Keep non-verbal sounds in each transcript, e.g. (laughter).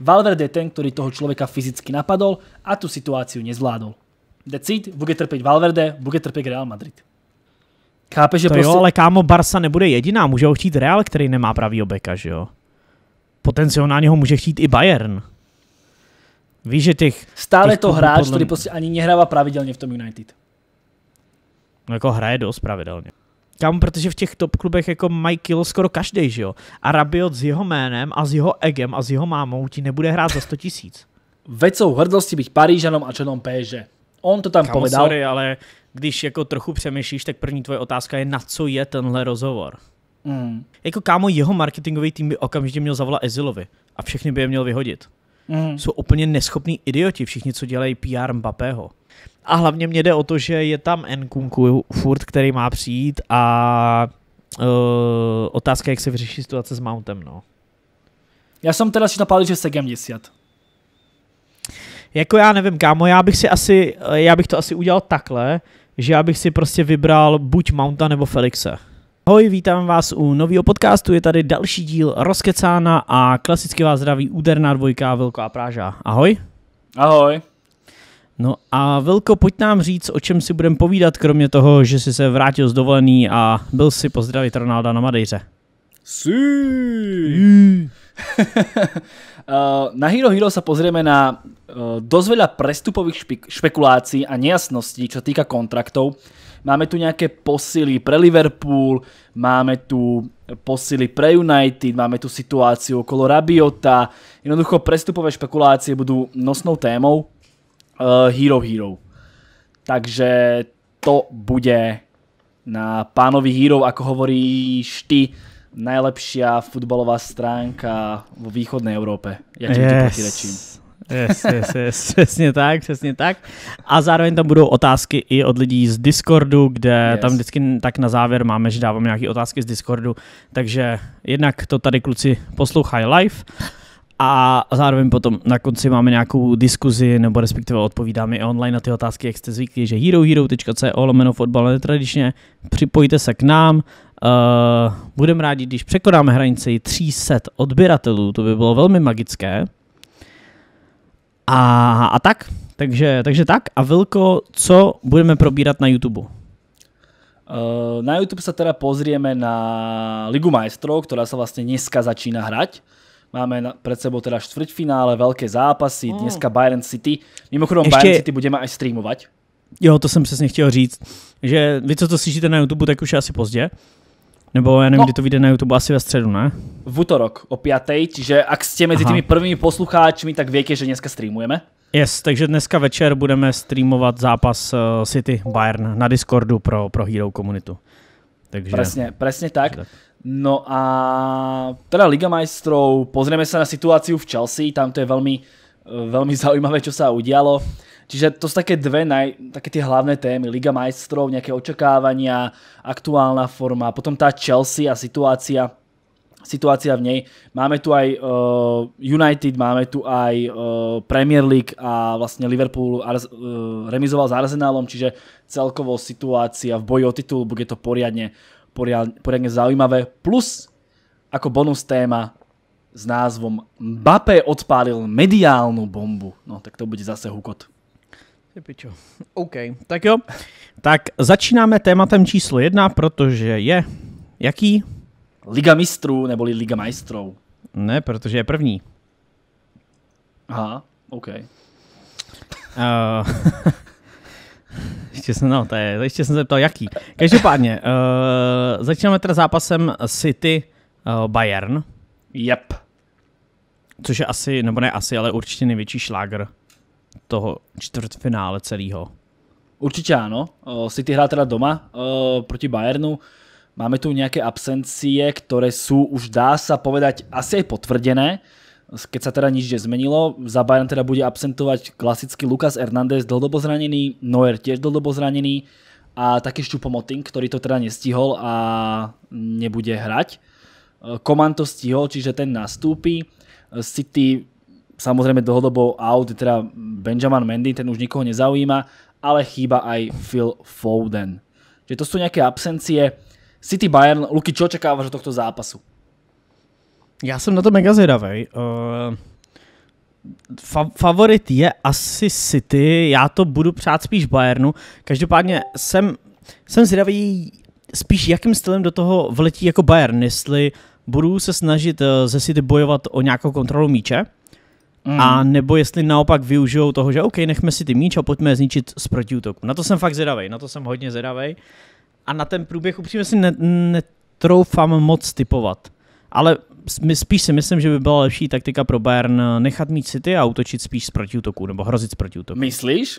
Valverde je ten, ktorý toho človeka fyzicky napadol a tú situáciu nezvládol. Decid, bude trpieť Valverde, bude trpieť Real Madrid. Chápe, že to prostě... jo, ale kámo, Barsa nebude jediná, může ho chtít Real, který nemá pravý obeka, že jo? Potenciálně ho může chtít i Bayern. Víš, že těch... Stále těch to hráč, podle... který prostě ani nehrává pravidelně v tom United. No jako hraje dost pravidelně. Kam, protože v těch top klubech jako mají kill skoro každý, že jo? A Rabiot s jeho jménem a s jeho egem a s jeho mámou ti nebude hrát za 100 tisíc. Vecou hrdosti bych Parížanom a členom PSG. On to tam Kamo, povedal. Sorry, ale když jako trochu přemýšlíš, tak první tvoje otázka je, na co je tenhle rozhovor. Mm. Jako kámo, jeho marketingový tým by okamžitě měl zavolat Ezilovi a všechny by je měl vyhodit mm. jsou úplně neschopní idioti, všichni, co dělají PR Mbappého. A hlavně mě jde o to, že je tam Nkunku furt, který má přijít a uh, otázka, jak se vyřeší situace s Mountem, no. Já jsem teda si napadl, že Segem 10. Jako já nevím, kámo, já bych si asi, e, já bych to asi udělal takhle, že já bych si prostě vybral buď Mounta nebo Felixe. Ahoj, vítám vás u nového podcastu, je tady další díl Rozkecána a klasicky vás zdraví úderná dvojka a Práža. Ahoj. Ahoj. No a Vilko, pojď nám říct, o čem si budeme povídat, kromě toho, že jsi se vrátil z dovolený a byl si pozdravit Ronalda na Madejře. Sí. (laughs) Eh, na Hero Hero sa pozrieme na eh, dosť veľa prestupových špekulácií a nejasností, čo týka kontraktov, Máme tu nějaké posily pre Liverpool, máme tu posily pre United, máme tu situáciu okolo Rabiota. Jednoducho prestupové špekulácie budú nosnou témou uh, Hero Hero. Takže to bude na pánovi Hero, ako hovoríš ty, najlepšia futbalová stránka v východnej Európe. Ja ti yes. to protirečím. Yes, yes, yes, přesně tak, přesně tak. A zároveň tam budou otázky i od lidí z Discordu, kde yes. tam vždycky tak na závěr máme, že dávám nějaké otázky z Discordu, takže jednak to tady kluci poslouchají live a zároveň potom na konci máme nějakou diskuzi, nebo respektive odpovídáme i online na ty otázky, jak jste zvyklí, že herohero.co lomeno fotbal netradičně, připojte se k nám, Uh, budeme rádi, když překonáme hranici 300 odběratelů, to by bylo velmi magické. A, a tak, takže, takže tak. A Vilko, co budeme probírat na YouTube? Eh, na YouTube sa teda pozrieme na Ligu majstrov, ktorá sa vlastne dneska začína hrať. Máme pred sebou teda štvrťfinále, veľké zápasy, oh. dneska Bayern City. Mimochodom Ešte... Bayern City budeme aj streamovať. Jo, to jsem přesně chtěl říct, že vy, co to slyšíte na YouTube, tak už je asi pozdě, nebo já nevím, no, kdy to vyjde na YouTube, asi ve středu, ne? V útorok o 5, čiže ak jste mezi těmi prvními poslucháčmi, tak větě, že dneska streamujeme. Yes, takže dneska večer budeme streamovat zápas eh, City Bayern na Discordu pro, pro Hero komunitu. Takže, presne, presne tak. tak. No a teda Liga majstrov, pozrieme sa na situáciu v Chelsea, tam to je veľmi, eh, veľmi (laughs) zaujímavé, čo sa udialo. Čiže to sú také dve naj, také tie hlavné témy. Liga majstrov, nejaké očakávania, aktuálna forma, potom tá Chelsea a situácia situácia v nej. Máme tu aj uh, United, máme tu aj uh, Premier League a vlastne Liverpool Ars uh, eh, remizoval s Arsenalom, čiže celkovo situácia v boji o titul bude to poriadne, poriadne, poriadne zaujímavé. Plus ako bonus téma s názvom Mbappé odpálil mediálnu bombu. No tak to bude zase hukot. Ty pičo. (laughs) OK, tak jo. Tak začínáme tématem číslo jedna, protože je jaký? Liga mistrů neboli Liga majstrů. Ne, protože je první. Aha, OK. Uh, (laughs) (laughs) ještě jsem, no, to je, ještě jsem se ptal, jaký. Každopádně, uh, začínáme teda zápasem City uh, Bayern. Yep. Což je asi, nebo ne asi, ale určitě největší šláger toho čtvrtfinále celého. Určitě ano. City hrá teda doma proti Bayernu. Máme tu nějaké absencie, které jsou už dá se povedať asi aj potvrdené keď sa teda nič nezmenilo. Za Bayern teda bude absentovať klasický Lukas Hernández dlhodobo zranený, Neuer tiež dlhodobo zranený a taký Šťupomoting, ktorý to teda nestihol a nebude hrať. Komando to stihol, čiže ten nastúpi. City Samozrejme dlhodobo out je teda Benjamin Mendy, ten už nikoho nezaujíma, ale chýba aj Phil Foden. Čiže to sú nejaké absencie. City Bayern, Luky, čo očakávaš od tohto zápasu? Já jsem na to mega zvedavej. Eh, favorit je asi City, já to budu přát spíš Bayernu. Každopádne som jsem spíš jakým stylem do toho vletí jako Bayern, jestli budu se snažit eh, ze City bojovat o nějakou kontrolu míče, Mm. A nebo jestli naopak využijou toho, že OK, nechme si ty míč a pojďme je zničit z protiútoku. Na to jsem fakt zvědavej, na to jsem hodně zvědavej. A na ten průběh upřímně si ne, netroufám moc typovat. Ale spíš si myslím, že by byla lepší taktika pro Bayern eh, nechat mít City a útočit spíš z protiútoku, nebo hrozit z protiútoku. Myslíš?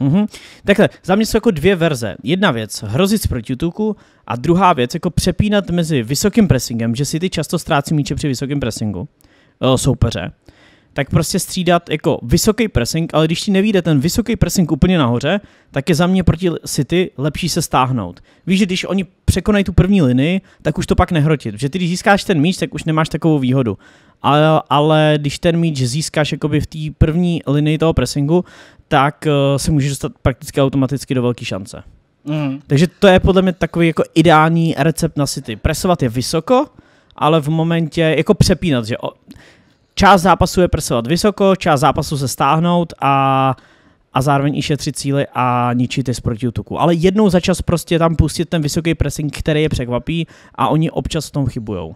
Mm-hmm. Takhle, za mě jsou jako dvě verze. Jedna věc, hrozit z protiútoku a druhá věc, jako přepínat mezi vysokým pressingem, že City často ztrácí míče při vysokém pressingu eh, soupeře tak prostě střídat jako vysoký pressing, ale když ti nevíde ten vysoký pressing úplně nahoře, tak je za mě proti City lepší se stáhnout. Víš, že když oni překonají tu první linii, tak už to pak nehrotit. Že ty, když získáš ten míč, tak už nemáš takovou výhodu. Ale, ale když ten míč získáš jakoby v té první linii toho pressingu, tak uh, se můžeš dostat prakticky automaticky do velké šance. Mm. Takže to je podle mě takový jako ideální recept na City. Presovat je vysoko, ale v momentě jako přepínat, že o, část zápasu je presovat vysoko, část zápasu se stáhnout a a zároveň i šetřit cíly a ničit je z protiutoku. Ale jednou za čas prostě tam pustit ten vysoký pressing, který je překvapí a oni občas v tom chybujou.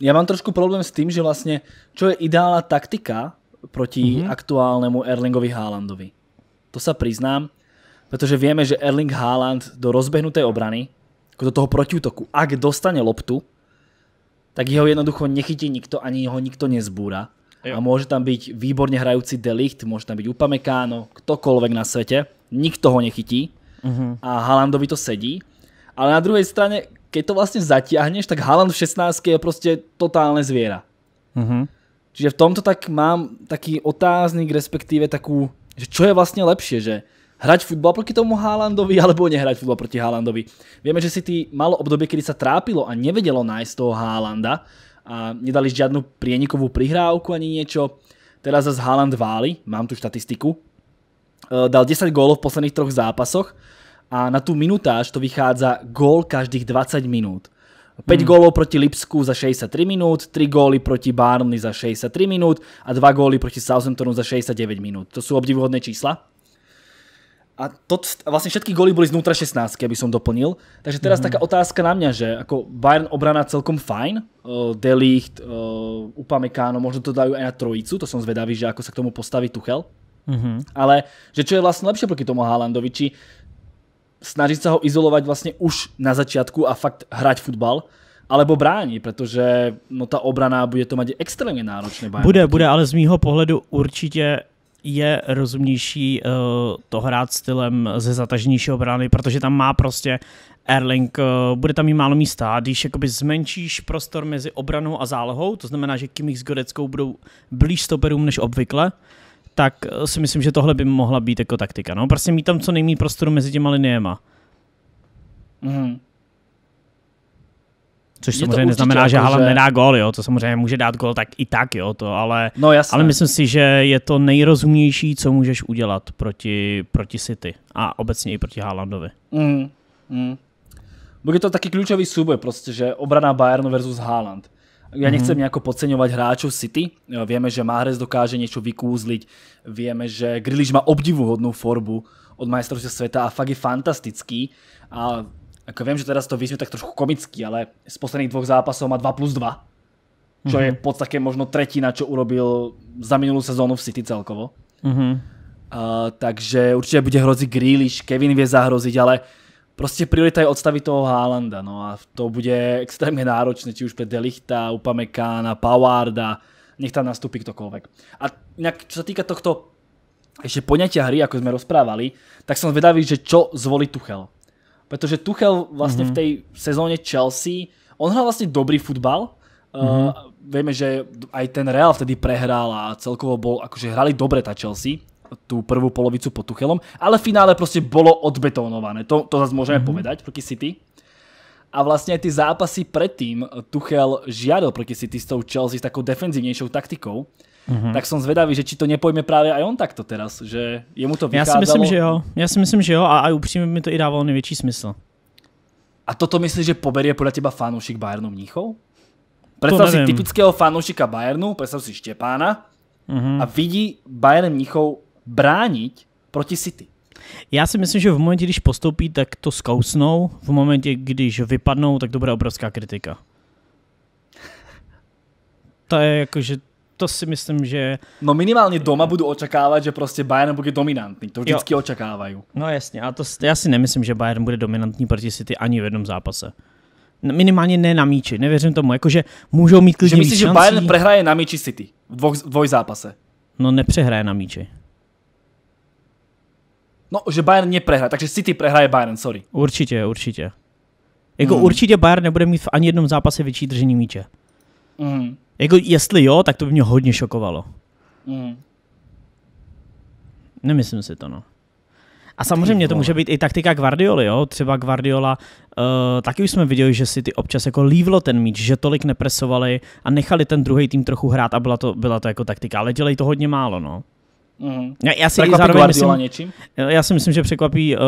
Já mám trošku problém s tím, že vlastně, čo je ideálna taktika proti mm-hmm. aktuálnému Erlingovi Haalandovi. To se přiznám, protože víme, že Erling Haaland do rozbehnuté obrany, do toho protiútoku, ak dostane loptu, tak jeho jednoducho nechytí nikto, ani ho nikto nezbúra. Jo. A môže tam byť výborne hrajúci Delicht, môže tam byť Upamekáno, ktokoľvek na svete, nikto ho nechytí uh-huh. a Halandovi to sedí. Ale na druhej strane, keď to vlastne zatiahneš, tak Haland v 16 je proste totálne zviera. Uh-huh. Mhm. Čiže v tomto tak mám taký otáznik, respektíve takú, že čo je vlastne lepšie, že hrať futbal proti tomu Haalandovi (laughs) alebo nehrať futbal proti Haalandovi. Vieme, že si ty malo obdobie, kedy sa trápilo a nevedelo nájsť toho Haalanda a nedali žiadnu prienikovú prihrávku ani niečo. Teraz zase Haaland váli, mám tu štatistiku. E, dal 10 gólov v posledných troch zápasoch a na tú minutáž to vychádza gól každých 20 minút. 5 hmm. gólov proti Lipsku za 63 minút, 3 góly proti Barnley za 63 minút a 2 góly proti Southamptonu za 69 minút. To sú obdivuhodné čísla. A to, vlastne všetky góly boli znútra 16, aby som doplnil. Takže teraz mm -hmm. taká otázka na mňa, že ako Bayern obrana celkom fajn, uh, eh, Delicht, uh, eh, Upamecano, možno to dajú aj na trojicu, to som zvedavý, že ako sa k tomu postaví Tuchel. Mm -hmm. Ale že čo je vlastne lepšie proti tomu Haalandovi, či snažiť sa ho izolovať vlastne už na začiatku a fakt hrať futbal, alebo brání, protože no, ta obrana bude to mít extrémně náročné. Bude, bude, ale z mýho pohledu určitě je rozumnější uh, to hrát stylem ze zatažnější obrany, protože tam má prostě Erling, uh, bude tam i málo místa. Když jakoby zmenšíš prostor mezi obranou a zálohou, to znamená, že Kimmich s Godeckou budou blíž stoperům než obvykle, tak eh, si myslím, že tohle by mohla být jako taktika. No? Prostě mít tam co nejméně prostoru mezi těma liniema. Mm. Což je samozřejmě neznamená, že jako, Haaland že... nedá gól, jo, to samozřejmě může dát gól tak i tak, jo, to, ale, no, ale myslím si, že je to nejrozumější, co můžeš udělat proti, proti City a obecně i proti Haalandovi. Mm, mm. Bude to taky klíčový souboj prostě, že obrana Bayern versus Haaland. Ja mhm. nechcem nejako podceňovat hráčů City. Víme, že Mahrez dokáže něco vykůzlit, Víme, že Griliš má obdivuhodnou formu od majstrovství světa a fakt je fantastický. A Ako viem, že teraz to vyznie tak trošku komicky, ale z posledných dvoch zápasov má 2 plus 2. Čo mm-hmm. je v podstate možno tretina, čo urobil za minulú sezónu v City celkovo. Mm-hmm. Uh, takže určite bude hroziť Grealish, Kevin vie zahroziť, ale prostě priorita je odstavit toho Haalanda, no a to bude extrémně náročné, či už pre Delichta, Upamekána, Powarda, nech tam nastupí ktokoľvek. A nějak, čo se týka tohto ešte poňatia hry, ako sme rozprávali, tak som zvedavý, že čo zvolí Tuchel. Pretože Tuchel vlastne mm-hmm. v mhm. tej sezóne Chelsea, on hral vlastne dobrý futbal. Mm-hmm. Eh, uh, vieme, že aj ten Real vtedy prehrál a celkovo bol, akože hrali dobre tá Chelsea tú prvú polovicu pod Tuchelom, ale v finále proste bolo odbetonované, To, to zase môžeme mm-hmm. povedať proti City a vlastne aj tie zápasy predtým Tuchel žiadol proti City s tou Chelsea s takou defenzívnejšou taktikou, Mm-hmm. Tak jsem zvedavý, že či to nepojme právě i on takto teraz, že jemu to vycházelo. Já si myslím, že jo. Já si myslím, že jo a, a upřímně mi to i dávalo největší smysl. A toto myslíš, že poberie podle teba fanoušik Bayernu Mníchov? Představ si typického fanoušika Bayernu, představ si Štěpána mm-hmm. a vidí Bayern Mníchov bránit proti City. Já si myslím, že v momentě, když postoupí, tak to zkousnou. V momentě, když vypadnou, tak to bude obrovská kritika. To je jako, že to si myslím, že... No minimálně doma budu očekávat, že prostě Bayern bude dominantní. To vždycky očekávají. No jasně, a to, já si nemyslím, že Bayern bude dominantní proti City ani v jednom zápase. Minimálně ne na míči, nevěřím tomu. Jakože můžou mít klidně Že myslíš, že Bayern prehraje na míči City v dvoj zápase? No nepřehraje na míči. No, že Bayern neprehraje, takže City prehraje Bayern, sorry. Určitě, určitě. Jako mm. určitě Bayern nebude mít v ani jednom zápase větší držení míče. Mm. Jako jestli jo, tak to by mě hodně šokovalo. Mm. Nemyslím si to, no. A samozřejmě to může být i taktika Guardioli, jo? Třeba Guardiola, uh, taky už jsme viděli, že si ty občas jako lívlo ten míč, že tolik nepresovali a nechali ten druhý tým trochu hrát a byla to, byla to jako taktika, ale dělají to hodně málo, no. Mm. Já, já si překvapí zároveň myslím, něčím? Já si myslím, že překvapí uh,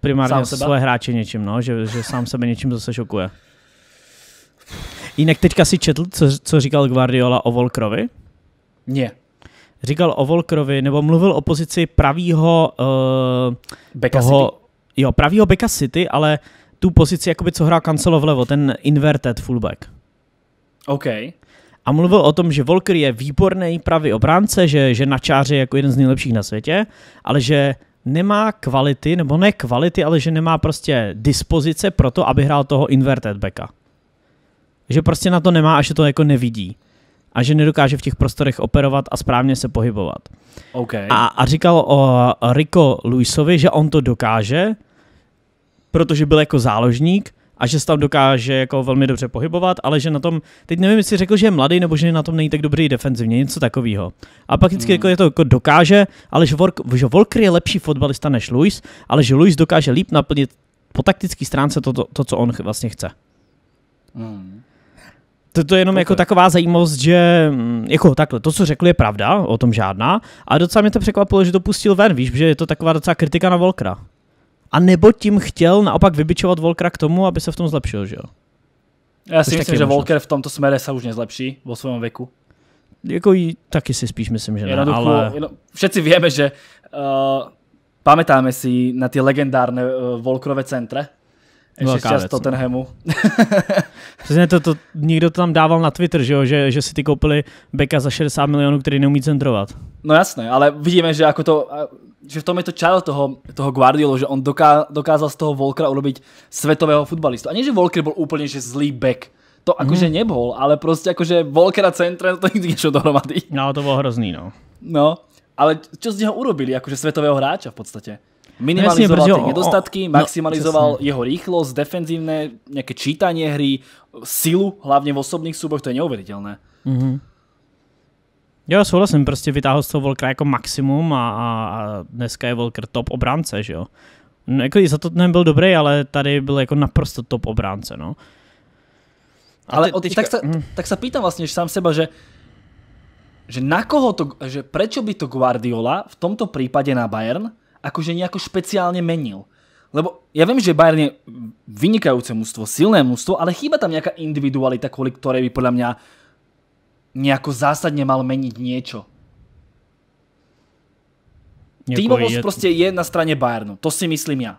primárně své hráče něčím, no, že, že sám sebe něčím zase šokuje. Jinak teďka si četl, co, co říkal Guardiola o Volkrovi? Ne. Říkal o Volkrovi, nebo mluvil o pozici pravýho... Uh, eh, Beka toho, City. Jo, pravýho Beka City, ale tu pozici, jakoby co hrál Cancelo vlevo, ten inverted fullback. OK a mluvil o tom, že Volker je výborný pravý obránce, že, že na čáře je jako jeden z nejlepších na světě, ale že nemá kvality, nebo ne kvality, ale že nemá prostě dispozice pro to, aby hrál toho inverted backa. Že prostě na to nemá a že to jako nevidí. A že nedokáže v těch prostorech operovat a správně se pohybovat. Okay. A, a říkal o Rico Luisovi, že on to dokáže, protože byl jako záložník, a že se tam dokáže jako velmi dobře pohybovat, ale že na tom, teď nevím, jestli řekl, že je mladý, nebo že na tom není tak dobrý defenzivně, něco takového. A pak vždycky hmm. jako, to jako dokáže, ale že, Volk, že Volker je lepší fotbalista než Luis, ale že Luis dokáže líp naplnit po taktické stránce to, to, to, co on vlastně chce. Hmm. To, to je jenom jako okay. jako taková zajímavost, že mm, jako takhle, to, co řekl, je pravda, o tom žádná, a docela mě to překvapilo, že to pustil ven, víš, že je to taková docela kritika na Volkra a nebo tím chtěl naopak vybičovat Volkera k tomu, aby se v tom zlepšil, že jo? Já si Což myslím, že možnost. Volker v tomto směru se už nezlepší vo svém věku. Jako jí, taky si spíš myslím, že ne, Jednoduchu, ale... Jenom, všetci víme, že uh, pamätáme si na ty legendárné uh, Volkerové centre, ještě Velká často no. ten hemu. (laughs) Přesně to, to, někdo to tam dával na Twitter, že, jo? že, že si ty koupili beka za 60 milionů, který neumí centrovat. No jasné, ale vidíme, že ako to, že v tom je to čaro toho, toho Guardiolu, že on doká, dokázal z toho Volkera urobiť svetového futbalistu. A nie, že Volker bol úplne že zlý back, to akože mm. nebol, ale prostě akože Volkera centra, to nikdy niečo dohromady. No, to bylo hrozný, no. No, ale čo z neho urobili, akože svetového hráča v podstatě. No Minimalizoval tie ty nedostatky, no, maximalizoval no, jeho rýchlosť, defenzívne, nejaké čítanie hry, silu, hlavne v osobných súboch, to je neuveriteľné. Mm -hmm. Jo, souhlasím, prostě vytáhl z toho Volkera jako maximum a, a, a dneska je Volker top obránce, že jo. No, jako za to nebyl dobrý, ale tady byl jako naprosto top obránce, no. A ale ty, teďka, tak, sa, hm. tak sa pýtam vlastně že sám seba, že že na koho to, že prečo by to Guardiola v tomto případě na Bayern akože nějako speciálně menil. Lebo ja vím, že Bayern je vynikajúce mužstvo, silné mužstvo, ale chýba tam nějaká individualita, kvůli které by podle mě nejako zásadne mal meniť niečo. Týmovosť je... proste je na strane Bayernu. To si myslím ja.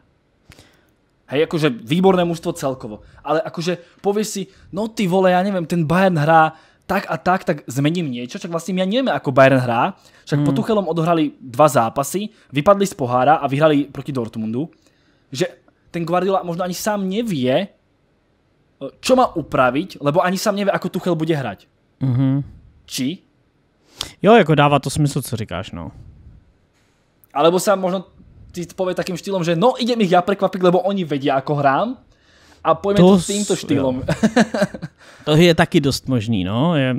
Hej, akože výborné mužstvo celkovo. Ale akože povieš si, no ty vole, ja neviem, ten Bayern hrá tak a tak, tak zmením niečo, Čak vlastne my ja nevieme, ako Bayern hrá, Čak mm. po Tuchelom odohrali dva zápasy, vypadli z pohára a vyhrali proti Dortmundu, že ten Guardiola možno ani sám nevie, eh, čo má upraviť, lebo ani sám nevie, ako Tuchel bude hrať. Mm-hmm. Či? Jo, jako dává to smysl, co říkáš, no. Alebo sa možno ty povie takým štýlom, že no idem ich ja prekvapiť, lebo oni vedia, ako hrám a pojme to, to s týmto štýlom. (laughs) to je taky dost možný, no. Je,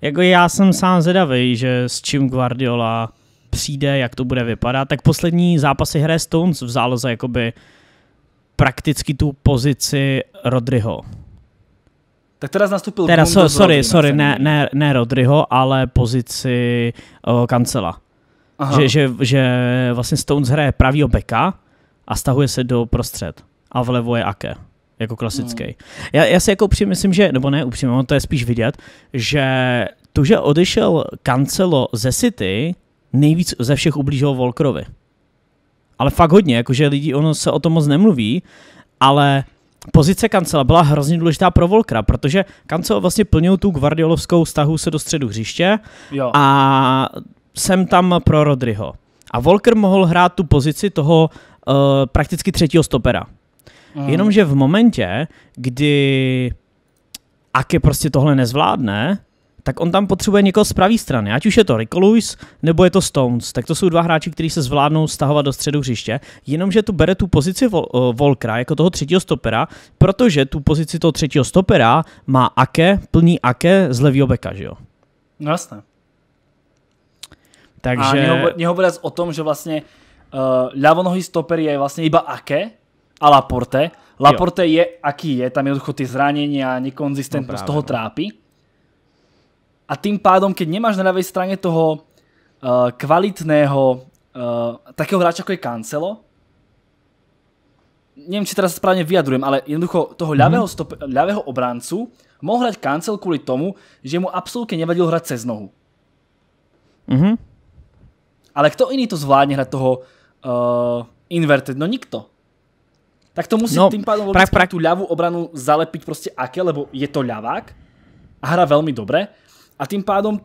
jako já jsem sám zvedavý, že s čím Guardiola přijde, jak to bude vypadat. Tak poslední zápasy hraje Stones v záloze jakoby prakticky tu pozici Rodryho. Tak teraz nastoupil teda, so, sorry, sorry, ne, ne, ne Rodryho, ale pozici uh, kancela. Že, že, že vlastně Stones hraje pravýho beka a stahuje se do prostřed. A vlevo je Ake, jako klasický. No. Já, já si jako upřímně myslím, že, nebo ne upřímně, to je spíš vidět, že to, že odešel Kancelo ze City, nejvíc ze všech ublížilo Volkrovi. Ale fakt hodně, jakože lidi, ono se o tom moc nemluví, ale pozice Kancela byla hrozně důležitá pro Volkra, protože Kancel vlastně plnil tu guardiolovskou stahu se do středu hřiště jo. a jsem tam pro Rodryho. A Volker mohl hrát tu pozici toho uh, prakticky třetího stopera. Mm. Jenomže v momentě, kdy Ake prostě tohle nezvládne, tak on tam potřebuje někoho z pravé strany, ať už je to Rico Lewis, nebo je to Stones, tak to jsou dva hráči, kteří se zvládnou stahovat do středu hřiště, jenomže tu bere tu pozici Vol- eh, Volkra jako toho třetího stopera, protože tu pozici toho třetího stopera má Ake, plný Ake z levýho beka, že jo? No jasné. Takže... A nehovoriac o tom, že vlastně uh, ľavonohý stoper je vlastně iba Ake a Laporte. Laporte jo. je, aký je, tam je odchod ty a nekonzistentnost no právě, toho no. trápí a tým pádom, keď nemáš na ľavej strane toho uh, kvalitného, uh, takého hráča ako je Cancelo, neviem, či teraz správne vyjadrujem, ale jednoducho toho mhm. ľavého, mm. stop, ľavého obrancu mohol hrať Cancel kvôli tomu, že mu absolútne nevadil hrať cez nohu. Mm-hmm. Ale kto iný to zvládne hrať toho uh, inverted? No nikto. Tak to musí no, tým pádom pra, pra... tú ľavú obranu zalepiť proste aké, lebo je to ľavák a hra veľmi dobre, a tým pádom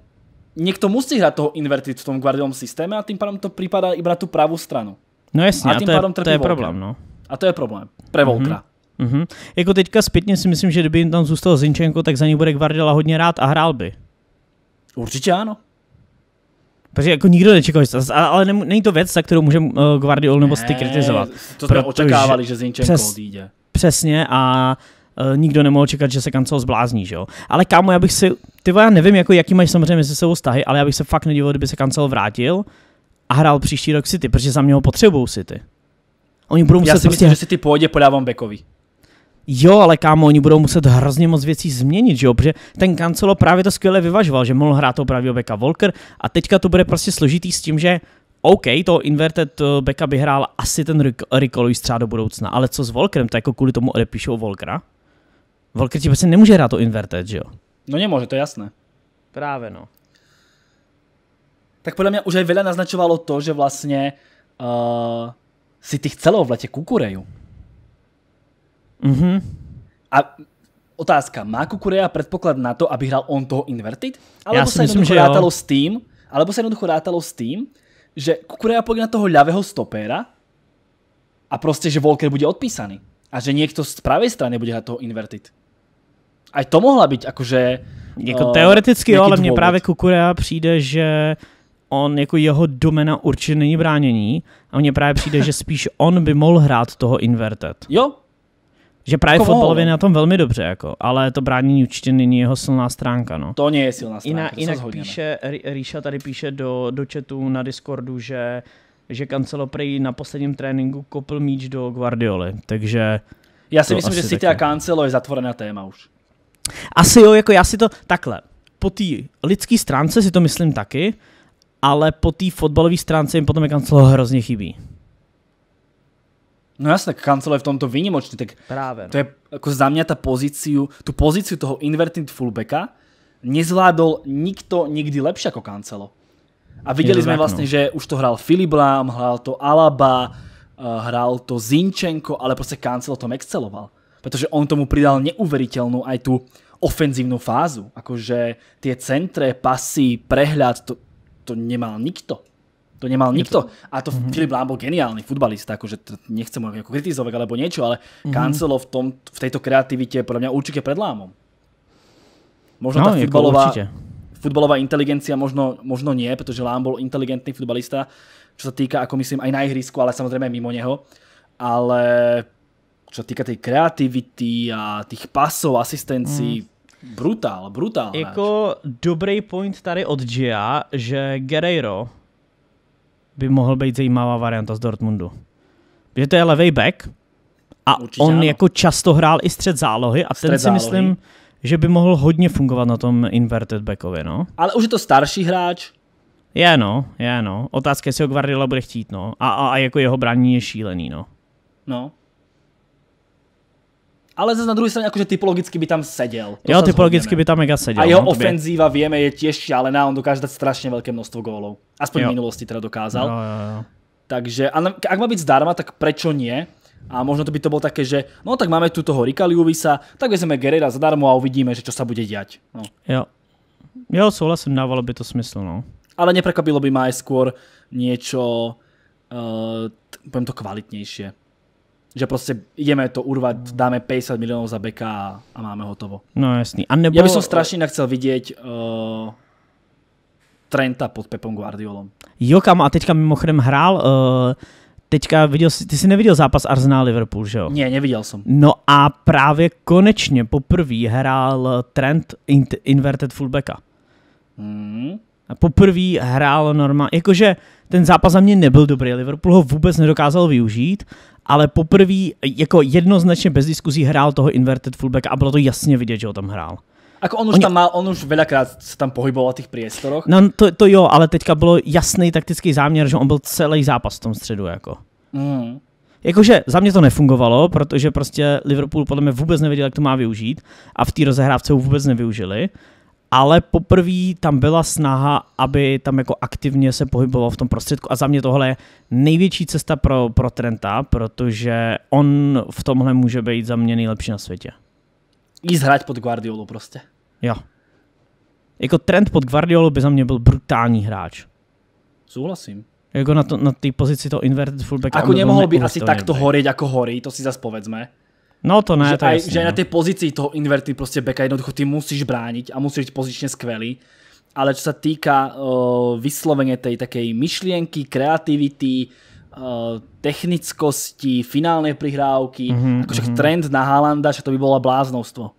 niekto musí hrať toho invertit v tom Guardiolom systéme a tým pádom to prípada iba na tú pravú stranu. No jasne, a, a to, je, to je problém, no. A to je problém. Pre mhm. Volkra. Mm-hmm. Mm-hmm. Jako teďka zpětně si myslím, že kdyby jim tam zůstal Zinčenko, tak za ní bude gvardiola hodně rád a hrál by. Určitě ano. Protože jako nikdo nečekal, ale není to věc, za kterou můžeme eh, Guardiol nebo Styk kritizovat. To jsme protože, očekávali, že Zinčenko přes, odjde. Přesně a uh, nikdo nemohl čekat, že se kancel zblázní, že jo. Ale kámo, já bych si, ty já nevím, jako, jaký máš samozřejmě mezi sebou vztahy, ale já bych se fakt nedivil, kdyby se kancel vrátil a hrál příští rok City, protože za mě ho potřebují City. Oni budou muset já si prostě... myslím, že City pohodě podávám Bekovi. Jo, ale kámo, oni budou muset hrozně moc věcí změnit, že jo? Protože ten kancelo právě to skvěle vyvažoval, že mohl hrát toho pravého beka Volker a teďka to bude prostě složitý s tím, že OK, to inverted eh, beka by hrál asi ten Rico Luis třeba do budoucna, ale co s Volkerem, to jako kvůli tomu odepíšou Volkera? Volker ti prostě nemůže hrát to Inverted, že jo? No nemůže, to je jasné. Právě no. Tak podle mě už aj veľa naznačovalo to, že vlastně uh, si ty chcelo v letě Kukureju. Mhm. A otázka, má Kukureja předpoklad na to, aby hrál on toho Inverted? Alebo myslím, že rátalo s tým, alebo se jednoducho rátalo s tým, že Kukureja pojde na toho ľavého stopéra a prostě, že Volker bude odpísaný. A že někdo z pravé strany bude hrát toho Inverted aj to mohla být jakože... Jako eh, teoreticky, jo, ale mně právě Kukurea přijde, že on jako jeho domena určitě není bránění a mně právě přijde, že spíš on by mohl hrát toho inverted. Jo. Že právě jako fotbalově no. na tom velmi dobře, jako, ale to bránění určitě není jeho silná stránka. No. To není je silná stránka, Jinak, jinak píše, Ríša tady píše do, do chatu na Discordu, že že Cancelo prej na posledním tréninku kopl míč do Guardioli, takže... Já si myslím, že City a Cancelo je zatvorené téma už. Asi jo, jako já si to takhle. Po té lidské stránce si to myslím taky, ale po té fotbalové stránce jim potom je kancel hrozně chybí. No tak kancel je v tomto výnimočný, tak Právě, no. to je no. jako za mě ta pozici, tu pozici toho inverted fullbacka nezvládol nikto nikdy lepší jako kancelo. A viděli jsme vlastně, no. že už to hrál Filip Lám, hrál to Alaba, eh, hrál to Zinčenko, ale prostě kancelo to exceloval pretože on tomu pridal neuveriteľnú aj tú ofenzívnu fázu. Akože tie centre, pasy, prehľad, to, to nemal nikto. To nemal nikto. A to mm-hmm. Filip Lám bol geniálny futbalista, akože to nechcem ho jako kritizovať alebo niečo, ale mm-hmm. Cancelo v, tom, v tejto kreativite podľa mňa určite pred Lámom. Možno no, tá jako futbalová, futbalová inteligencia možno, možno nie, pretože Lám bol inteligentný futbalista, čo sa týka, ako myslím, aj na ihrisku, ale samozrejme mimo neho. Ale čo týka tej kreativity a těch pasov, asistencí, mm. Brutál, brutál. Jako dobrý point tady od Gia, že Guerreiro by mohl být zajímavá varianta z Dortmundu. Že to je levej back a Určitě on ano. jako často hrál i střed zálohy a střed ten si zálohy. myslím, že by mohl hodně fungovat na tom inverted backovi, no. Ale už je to starší hráč. Je no, je no. Otázka, jestli ho Guardiola bude chtít, no. A, a, a jako jeho brání je šílený, no. No, ale zase na druhé straně, akože typologicky by tam seděl. To jo, typologicky by tam mega seděl. A jeho no, ofenzíva, je... vieme, je tiež šialená, on dokáže dať strašne veľké množstvo gólov. Aspoň jo. v minulosti teda dokázal. Jo, jo, jo. Takže, a ak má byť zdarma, tak prečo nie? A možno to by to bolo také, že no tak máme tu toho Rikaliuvisa, tak vezmeme Gerera zadarmo a uvidíme, že čo sa bude diať. No. Jo. Jo, souhlasím, dávalo by to smysl, no. Ale neprekvapilo by ma aj skôr niečo, uh, poviem to kvalitnejšie že prostě jdeme to urvat, dáme 50 milionů za beka a máme hotovo. No jasný. A nebo... Já bych strašně nechcel vidět uh, Trenta pod Pepem Guardiolom. Jo, kam a teďka mimochodem hrál uh, teďka viděl, ty jsi neviděl zápas Arsenal Liverpool, že jo? Ne, neviděl jsem. No a právě konečně poprvé hrál Trent in, inverted fullbacka. Mm. A poprvé hrál normálně, jakože ten zápas za mě nebyl dobrý, Liverpool ho vůbec nedokázal využít ale poprvé jako jednoznačně bez diskuzí hrál toho inverted fullback a bylo to jasně vidět, že ho tam hrál. Ako on už Oni... tam mal, on už velakrát se tam pohyboval v těch priestoroch. No to, to jo, ale teďka bylo jasný taktický záměr, že on byl celý zápas v tom středu jako. Mm. Jakože za mě to nefungovalo, protože prostě Liverpool podle mě vůbec nevěděl, jak to má využít a v té rozehrávce ho vůbec nevyužili ale poprvé tam byla snaha, aby tam jako aktivně se pohyboval v tom prostředku a za mě tohle je největší cesta pro, pro Trenta, protože on v tomhle může být za mě nejlepší na světě. Jít hrát pod Guardiolu prostě. Jo. Jako Trent pod Guardiolu by za mě byl brutální hráč. Souhlasím. Jako na, to, na té pozici toho inverted fullback. Ako nemohl by asi takto horiť, jako horí, to si zase povedzme. No to ne, že, to aj, jasný, že aj na no. tej pozícii toho inverty prostě beka jednoducho ty musíš brániť a musíš byť pozične skvelý. Ale čo sa týka uh, vyslovene tej takej myšlienky, kreativity, uh, technickosti, finálnej prihrávky, mm -hmm, akože mm -hmm. trend na Haalanda, že to by bylo bláznostvo.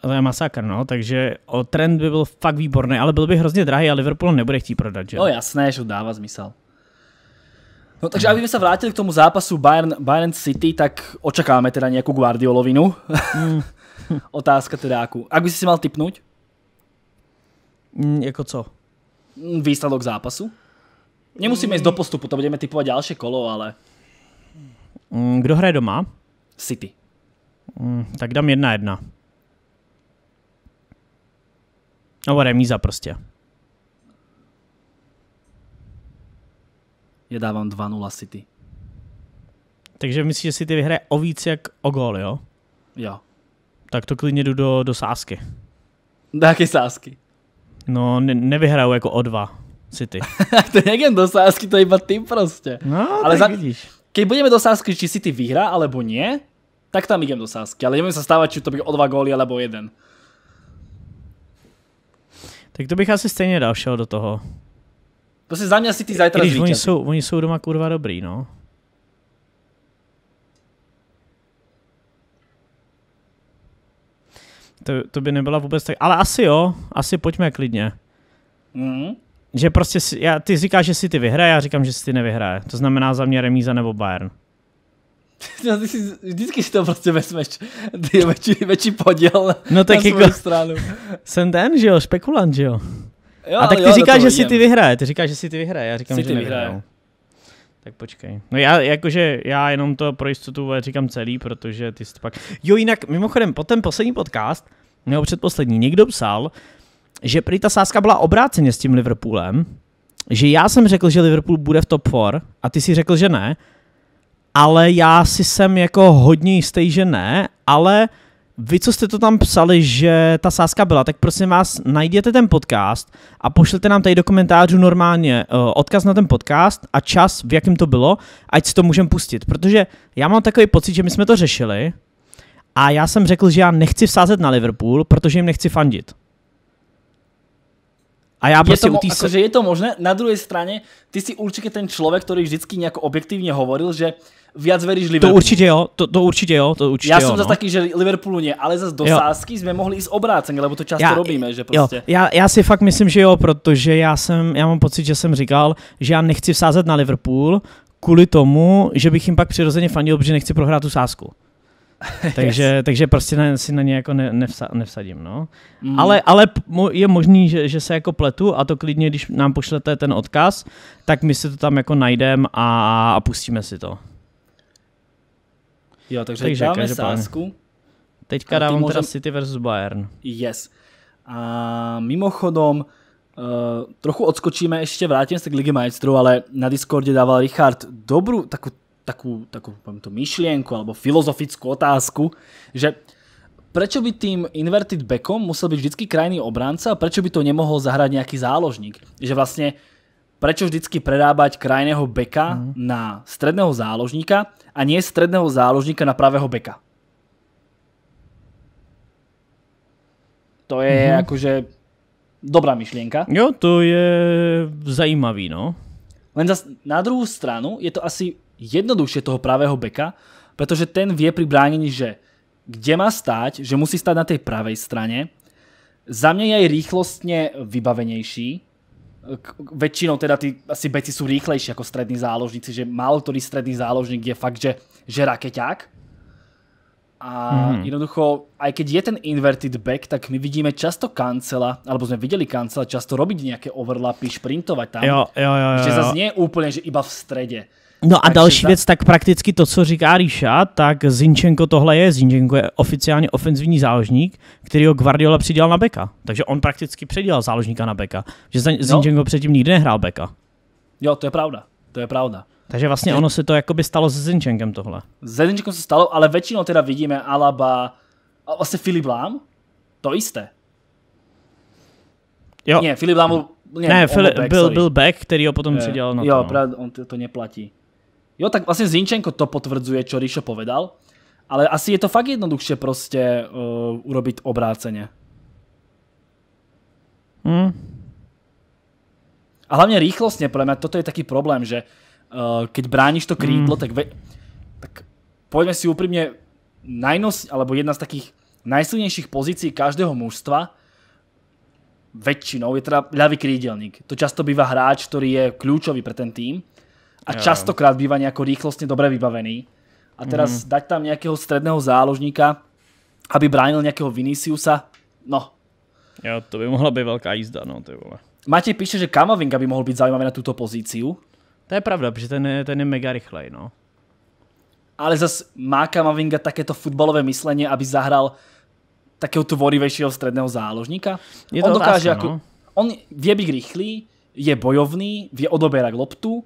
To je masakr, no, takže o trend by byl fakt výborný, ale byl by hrozně drahý a Liverpool nebude chtít prodat, že? No jasné, že dává smysl. No takže aby sme sa vrátili k tomu zápasu Bayern, Bayern City, tak očakávame teda nejakú Guardiolovinu. Mm. (laughs) Otázka teda akú. Ak by si si mal typnúť? Mm, jako co? Mm, výsledok zápasu? Nemusíme jít do postupu, to budeme typovať další kolo, ale... Mm, kdo hraje doma? City. Mm, tak dám jedna jedna. Nebo remíza prostě. je dávám 2-0 City. Takže myslíš, že City vyhraje o víc jak o gól, jo? Jo. Tak to klidně jdu do, do sásky. Do jaké sásky? No, ne, nevyhraju jako o dva City. (laughs) to je jen do sásky, to je iba ty prostě. No, ale tak za... vidíš. Keď budeme do sásky, či City vyhrá, alebo nie, tak tam idem do sásky. Ale nebudem sa stávať, či to bude o dva góly, alebo jeden. Tak to bych asi stejně dal šel do toho. Prostě za mě si ty zajtra když oni jsou, oni jsou doma kurva dobrý, no. To, to by nebyla vůbec tak, ale asi jo, asi pojďme klidně. Mm. Že prostě, si, já, ty říkáš, že si ty vyhraje, já říkám, že si ty nevyhraje. To znamená za mě remíza nebo Bayern. (laughs) No, ty si, vždycky si to prostě vezmeš ty větší, větší podíl no, tak na jako, stranu. (laughs) Jsem ten, že jo, špekulant, že jo. Jo, a tak ty říkáš, že si ty vyhraje, ty říkáš, že si ty vyhraje, já říkám, City že nevyhraje. Tak počkej. No já, jakože, já jenom to pro jistotu říkám celý, protože ty jsi pak... Jo, jinak, mimochodem, po ten poslední podcast, nebo předposlední, někdo psal, že prý ta sázka byla obráceně s tím Liverpoolem, že já jsem řekl, že Liverpool bude v top 4 a ty si řekl, že ne, ale já si jsem jako hodně jistý, že ne, ale vy, co jste to tam psali, že ta sázka byla, tak prosím vás, najděte ten podcast a pošlete nám tady do komentářů normálně uh, odkaz na ten podcast a čas, v jakém to bylo, ať si to můžeme pustit. Protože já mám takový pocit, že my jsme to řešili a já jsem řekl, že já nechci vsázet na Liverpool, protože jim nechci fandit. A já prostě u tý... akože je to možné. Na druhé straně, ty si určitě ten člověk, který vždycky nějak objektivně hovoril, že viac veríš Liverpoolu. To určite jo, to, to určite jo, to určite Ja jo, som no. taký, že Liverpoolu nie, ale zase do jo. sásky sme mohli ísť obrácenie, lebo to často ja, robíme, že prostě. Jo, já, ja si fakt myslím, že jo, protože já jsem, já mám pocit, že jsem říkal, že já nechci vsázať na Liverpool kvôli tomu, že bych jim pak přirozeně fandil, že nechci prohrát tu sásku. (laughs) takže, yes. takže prostě ne, si na ně jako ne, nevsa, nevsadím, no. Mm. Ale, ale je možný, že, že se jako pletu a to klidně, když nám pošlete ten odkaz, tak my si to tam jako najdeme a, a pustíme si to. Jo, takže, takže dáme sásku. Teďka dávám teda můžem... City versus Bayern. Yes. A mimochodom, Uh, trochu odskočíme, ještě vrátím se k Ligi Majestru, ale na Discordě dával Richard dobrou takovou takú, takú to myšlienku alebo filozofickú otázku, že prečo by tým inverted backom musel byť vždycky krajný obránca a prečo by to nemohol zahrať nejaký záložník? Že vlastne prečo vždycky predábať krajného beka mm. na stredného záložníka a nie stredného záložníka na pravého beka? To je mm akože dobrá myšlienka. Jo, to je zajímavý, no. Len zas, na druhou stranu je to asi jednoduchšie toho pravého beka, protože ten vie pri bránení, že kde má stať, že musí stať na tej pravej strane. Za mňa je aj rýchlostne vybavenejší, väčšinou teda tí asi beci sú rýchlejší ako strední záložníci, že málo ktorý stredný záložník je fakt, že, že rakeťák. A mm. jednoducho, aj keď je ten inverted back, tak my vidíme často kancela, alebo sme videli kancela často robiť nejaké overlapy, šprintovať tam. Jo, jo, jo, jo, jo. Že zase nie je úplne, že iba v strede. No a Takže další ta... věc, tak prakticky to, co říká Ríša, tak Zinčenko tohle je. Zinčenko je oficiálně ofenzivní záložník, který ho Guardiola přidělal na beka. Takže on prakticky předělal záložníka na beka. Že Zinčenko no. předtím nikdy nehrál beka. Jo, to je pravda. To je pravda. Takže vlastně ono se to jakoby stalo s Zinčenkem tohle. S Zinčenkem se stalo, ale většinou teda vidíme Alaba a vlastně Filip Lám, to jisté. Jo. Ne, Filip byl, Ne, ne Fili- back, byl back, který ho potom je, předělal na jo, to. Jo, no. on to, to neplatí. Jo, tak vlastne Zinčenko to potvrdzuje, čo Ríšo povedal. Ale asi je to fakt jednoduchšie proste uh, urobiť obrácenie. Mm. A hlavne rýchlostne, pre mňa toto je taký problém, že uh, keď brániš to krídlo, mm. tak, ve- tak poďme si úprimne, najnos, alebo jedna z takých najsilnejších pozícií každého mužstva väčšinou je teda ľavý krídelník. To často býva hráč, ktorý je kľúčový pre ten tým a častokrát býva nejako rýchlostne dobre vybavený. A teraz mm. dať tam nejakého stredného záložníka, aby bránil nejakého Viniciusa, no. Jo, to by mohla byť velká jízda, no, ty vole. Matej píše, že Kamavinga by mohl být zajímavý na tuto pozíciu. To je pravda, protože ten je, ten je mega rychlej, no. Ale zas má Kamavinga takéto futbalové myslenie, aby zahral takého tvorivejšieho stredného záložníka? Je to on dokáže otázka, jako- no. On vie byť rýchly, je bojovný, vie odoberať loptu,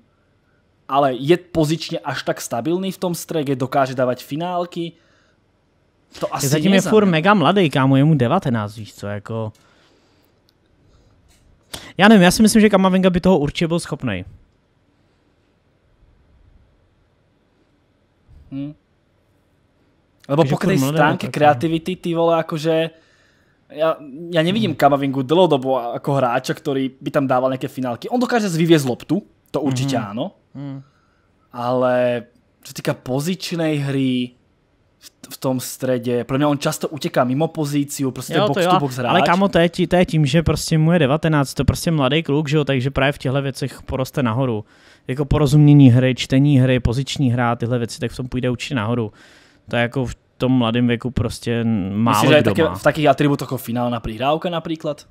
ale je pozičně až tak stabilný v tom strege, dokáže dávat finálky. To asi je Zatím je furt mega mladý, kámo, je mu 19, víš co, jako... Já nevím, já si myslím, že Kamavinga by toho určitě byl schopný. Hmm. Lebo po té stránke kreativity, ty vole, jakože... Já, já nevidím hmm. Kamavingu dlouhodobo jako hráča, který by tam dával nějaké finálky. On dokáže zvyvěz loptu, to určitě hmm. ano. Mm. Ale čo týka pozičnej hry, v tom stredě. Pro mě on často utěká mimo pozíciu, prostě jo, box jo, to box hráč. Ale kamo, to je, tí, to je tím, že prostě mu je 19, to prostě mladý kluk, že jo, takže právě v těchto věcech poroste nahoru. Jako porozumění hry, čtení hry, poziční hra, tyhle věci, tak v tom půjde určitě nahoru. To je jako v tom mladém věku prostě málo Myslíš, že je taky, v takých atributech jako finálna přihrávka například?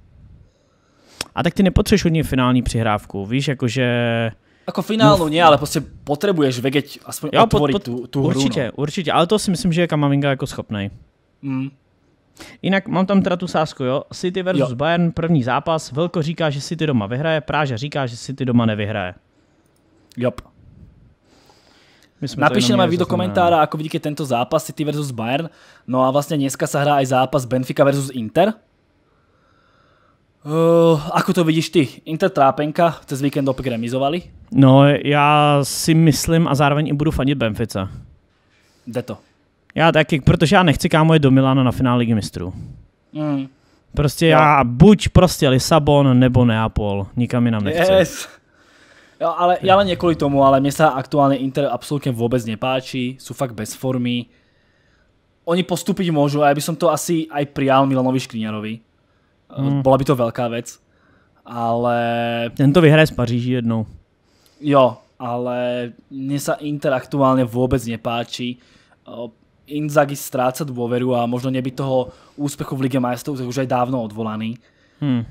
A tak ty nepotřebuješ od něj finální přihrávku, víš, jakože... Ako finálu no, nie, ne, no. ale prostě potřebuješ vědět aspoň jo, otvoriť pod, pod, tú, tú Určitě, hru, no. určitě, ale to si myslím, že je Kamavinga jako schopnej. Mm. Jinak mám tam teda tu sásku, jo. City versus jo. Bayern, první zápas. Velko říká, že City doma vyhraje, Práža říká, že City doma nevyhraje. Jop. Napíšte nám vy do komentára, ako vidíte tento zápas City versus Bayern. No a vlastně dneska sa hrá aj zápas Benfica versus Inter. Uh, ako to vidíš ty? Inter trápenka, cez víkend opět remizovali? No, já si myslím a zároveň i budu fanit Benfica. Jde to. Já taky, protože já nechci kámo je do Milána na finále Ligy mistrů. Mm. Prostě já, já buď prostě Lisabon nebo Neapol, nikam jinam nechci. Yes. Jo, ale já len několik tomu, ale mě se aktuálně Inter absolutně vůbec nepáčí, jsou fakt bez formy. Oni postupit můžu a já bych to asi aj prijal Milanovi Škriňarovi Hmm. Byla by to velká věc. Ale... Ten to vyhraje z Paříži jednou. Jo, ale mne sa Inter aktuálne vôbec nepáči. Eh, Inzaghi stráca dôveru a možno neby toho úspechu v Lige majstrov už aj dávno odvolaný. Hmm.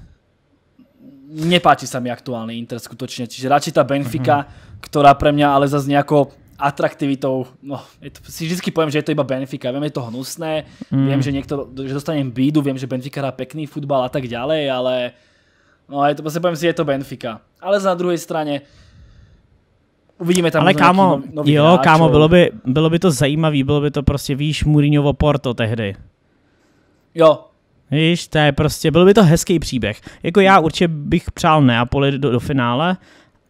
Nepáči sa mi aktuální Inter skutočne. Čiže radšej tá Benfica, mm -hmm. ktorá pre mňa ale zase nejako atraktivitou, no, je to, si vždycky poviem, že je to iba Benfica, viem, je to hnusné, mm. viem, hmm. že niekto, že dostanem bídu, viem, že Benfica hrá pekný futbal a tak ďalej, ale no, je to, poviem si, je to Benfica. Ale na druhej strane, Uvidíme tam. Ale kámo, no- nový jo, hráčov. kámo, bylo by, bylo by to zajímavý, bylo by to prostě, víš, Mourinhovo Porto tehdy. Jo. Víš, to je prostě, byl by to hezký příběh. Jako já určitě bych přál Neapoli do, do finále,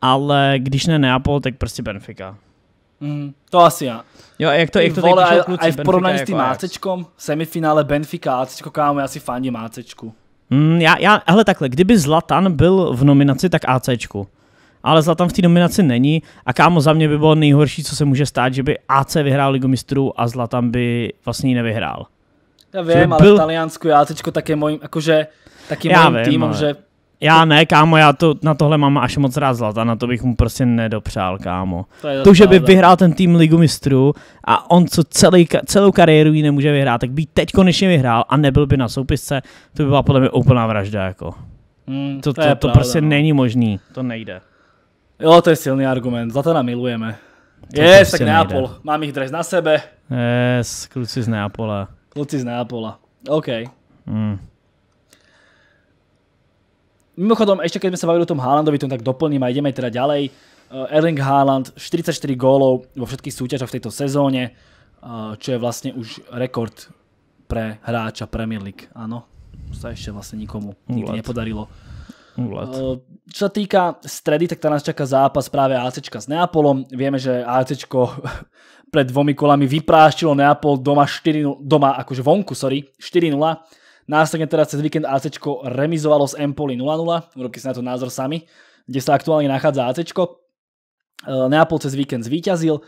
ale když ne Neapol, tak prostě Benfica. Mm, to asi já. Jo, a jak to, jak to vole, teď kluci, A v porovnání jako s tím jako jak? semifinále Benfica, ACčko, kámo, já si fandí Mácečku. Mm, já, já, hele takhle, kdyby Zlatan byl v nominaci, tak ACčku. Ale Zlatan v té nominaci není a kámo za mě by bylo nejhorší, co se může stát, že by AC vyhrál Ligu mistrů a Zlatan by vlastně ji nevyhrál. Já vím, byl... ale v Taliansku je ACčko také mojím, jakože taky já mojím vím, týmem, ale... že já ne, kámo, já to, na tohle mám až moc rád zlata, na to bych mu prostě nedopřál, kámo. To, to že by vyhrál ten tým ligu mistrů a on co celý, celou kariéru ji nemůže vyhrát, tak by teď konečně vyhrál a nebyl by na soupisce, to by byla podle mě úplná vražda, jako. Hmm, to, to, to, to pravda, prostě no. není možný, to nejde. Jo, to je silný argument, Zlatana milujeme. To yes, prostě tak Neapol, nejde. mám jich dres na sebe. Yes, kluci z Neapola. Kluci z Neapola, OK. Hmm. Mimochodom, ešte keď sme sa bavili o tom Haalandovi, to tak doplním a ideme teda ďalej. Eh, Erling Haaland, 44 gólov vo všetkých súťažoch v tejto sezóne, eh, čo je vlastne už rekord pre hráča Premier League. Áno, sa ešte vlastne nikomu nikdy nepodarilo. Vlad. Eh, čo sa týka stredy, tak tá nás čaká zápas práve ACčka s Neapolom. Vieme, že ACčko (laughs) pred dvomi kolami vypráštilo Neapol doma 4 doma akože vonku, sorry, 4-0 Následne teda cez víkend AC remizovalo s Empoli 0-0, urobte si na to názor sami, kde sa aktuálne nachádza AC. E, Neapol cez víkend zvíťazil,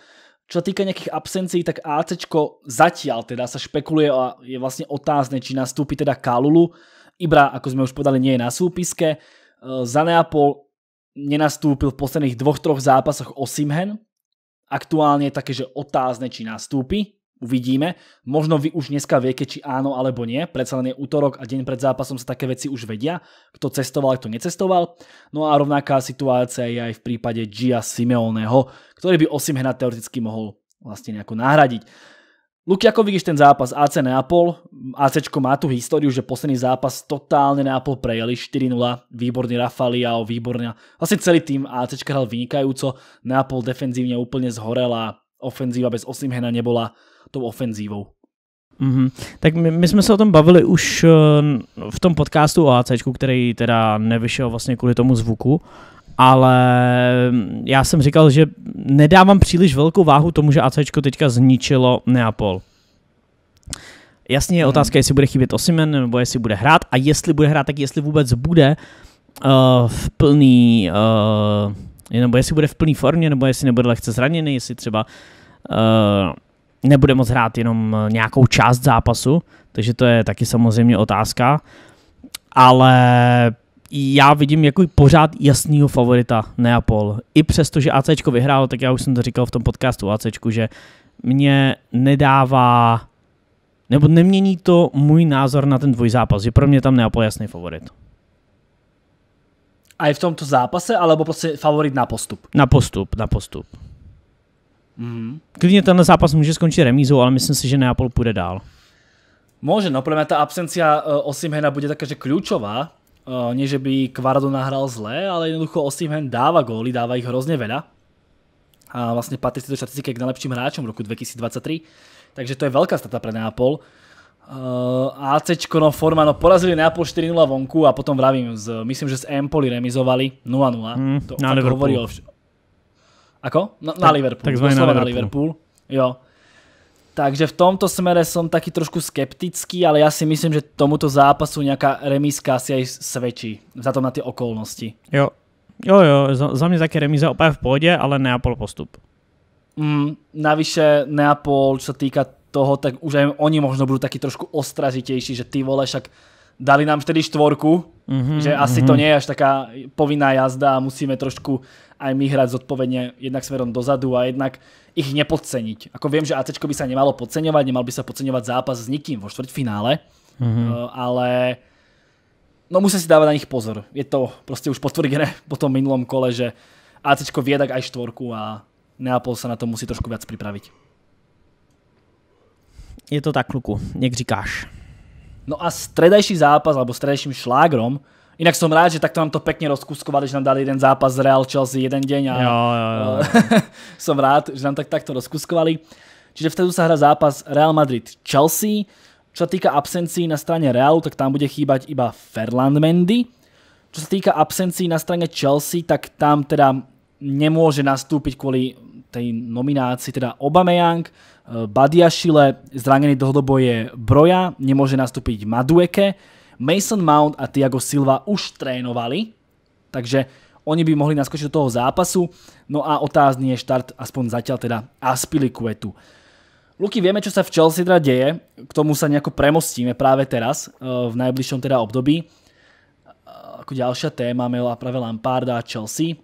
čo sa týka nejakých absencií, tak AC zatiaľ teda sa špekuluje a je vlastne otázne, či nastúpi teda Kalulu. Ibra, ako sme už povedali, nie je na súpiske. E, za Neapol nenastúpil v posledných dvoch, troch zápasoch Osimhen. Aktuálne je také, že otázne, či nastúpi. Uvidíme. Možno vy už dneska viete, či áno alebo nie. Predsa len je útorok a deň pred zápasom sa také veci už vedia. Kto cestoval, kto necestoval. No a rovnaká situácia je aj v prípade Gia Simeoneho, ktorý by Osimhena teoreticky mohol vlastne nejako nahradiť. vidíš ten zápas AC Neapol, ACčko má tu históriu, že posledný zápas totálne Neapol prejeli 4-0, výborný Rafaliao, výborný, vlastne celý tým ACčka hral vynikajúco, Neapol defenzívne úplne a ofenzíva bez Osimhena nebola tou ofenzívou. Mm-hmm. Tak my, my jsme se o tom bavili už eh, v tom podcastu o AC, který teda nevyšel vlastně kvůli tomu zvuku, ale já jsem říkal, že nedávám příliš velkou váhu tomu, že AC teďka zničilo Neapol. Jasně je mhm. otázka, jestli bude chybět Osimen, nebo jestli bude hrát a jestli bude hrát, tak jestli vůbec bude uh, v plný, uh, nebo jestli bude v plný formě, nebo jestli nebude lehce zraněný, jestli třeba nebude moc hrát jenom eh, nějakou část zápasu, takže to je taky samozřejmě otázka. Ale já vidím jako pořád jasnýho favorita Neapol. I přesto, že AC vyhrál, tak já už jsem to říkal v tom podcastu AC, že mě nedává nebo nemění to můj názor na ten dvojzápas, že pro mě tam Neapol jasný favorit. A je v tomto zápase, alebo prostě favorit na postup? Na postup, na postup. Mm. Klidně tenhle zápas může skončit remízou, ale myslím si, že Neapol půjde dál. Může, no pre mňa absencia uh, Osimhena bude také, že klíčová. Uh, nie, že by Kvardo nahrál zle, ale jednoducho Osimhen dáva góly, dává jich hrozně veľa. A vlastně patří si do štatistiky k nejlepším hráčům v roku 2023. Takže to je velká strata pro Neapol. Uh, eh, ACčko, no forma, no porazili Neapol 4-0 vonku a potom vravím, z, myslím, že z Empoli remizovali 0-0. Mm, to hovorí o, Ako? Na, tak, na Liverpool. Tak na, na Liverpool. Jo. Takže v tomto smere som taký trošku skeptický, ale ja si myslím, že tomuto zápasu nejaká remiska asi aj svedčí. Za to na tie okolnosti. Jo, jo, jo za, za mňa také remíza opět v pôde, ale Neapol postup. Mm, navyše Neapol, čo sa týka toho, tak už aj oni možno budú takí trošku ostražitejší, že ty vole, však dali nám vtedy štvorku, mm-hmm, že asi mm-hmm. to mhm. nie je až taká povinná jazda a musíme trošku aj my hrať zodpovedne jednak smerom dozadu a jednak ich nepodceniť. Ako viem, že ACčko by sa nemalo podceňovať, nemal by sa podceňovať zápas s nikým vo štvrťfinále, mm-hmm. ale no musí si dávať na nich pozor. Je to proste už potvrdené (laughs) po tom minulom kole, že ACčko vie tak aj štvorku a Neapol sa na to musí trošku viac pripraviť. Je to tak, kluku, jak říkáš. No a stredajší zápas, alebo stredajším šlágrom, Inak som rád, že takto nám to pekne rozkuskovali, že nám dali jeden zápas z Real Chelsea jeden deň a jo, jo, jo. som (laughs) rád, že nám tak takto rozkuskovali. Čiže vtedy sa hrá zápas Real Madrid-Chelsea. Čo sa týka absencií na strane Realu, tak tam bude chýbať iba Ferland Mendy. Čo sa týka absencií na strane Chelsea, tak tam teda nemôže nastúpiť kvôli tej nominácii teda Aubameyang, Eh, Badiašile, zranený dlhodobo je Broja, nemôže nastúpiť Madueke, Mason Mount a Thiago Silva už trénovali, takže oni by mohli naskočiť do toho zápasu, no a otázny je štart aspoň zatiaľ teda Aspilicuetu. Luky, vieme, čo sa v Chelsea teda deje, k tomu sa nejako premostíme práve teraz, eh, v najbližšom teda období. Eh, ako ďalšia téma mela práve Lamparda a Chelsea.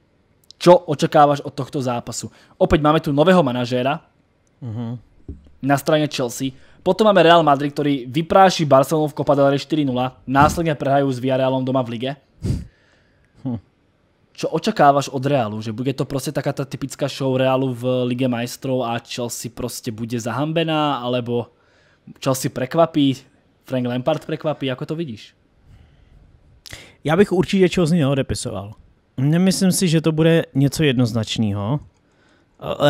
Čo očakávaš od tohto zápasu? Opäť máme tu nového manažéra, mhm na strane Chelsea. Potom máme Real Madrid, ktorý vypráši Barcelonu v Copa del Rey 4-0, následne prehrajú s Villarealom doma v lige. Čo hm. očakávaš od Realu? Že bude to proste taká tá typická show Realu v Lige majstrov a Chelsea proste bude zahambená, alebo Chelsea prekvapí, Frank Lampard prekvapí, ako to vidíš? Já bych určitě Chelsea neodepisoval. Nemyslím si, že to bude něco jednoznačného.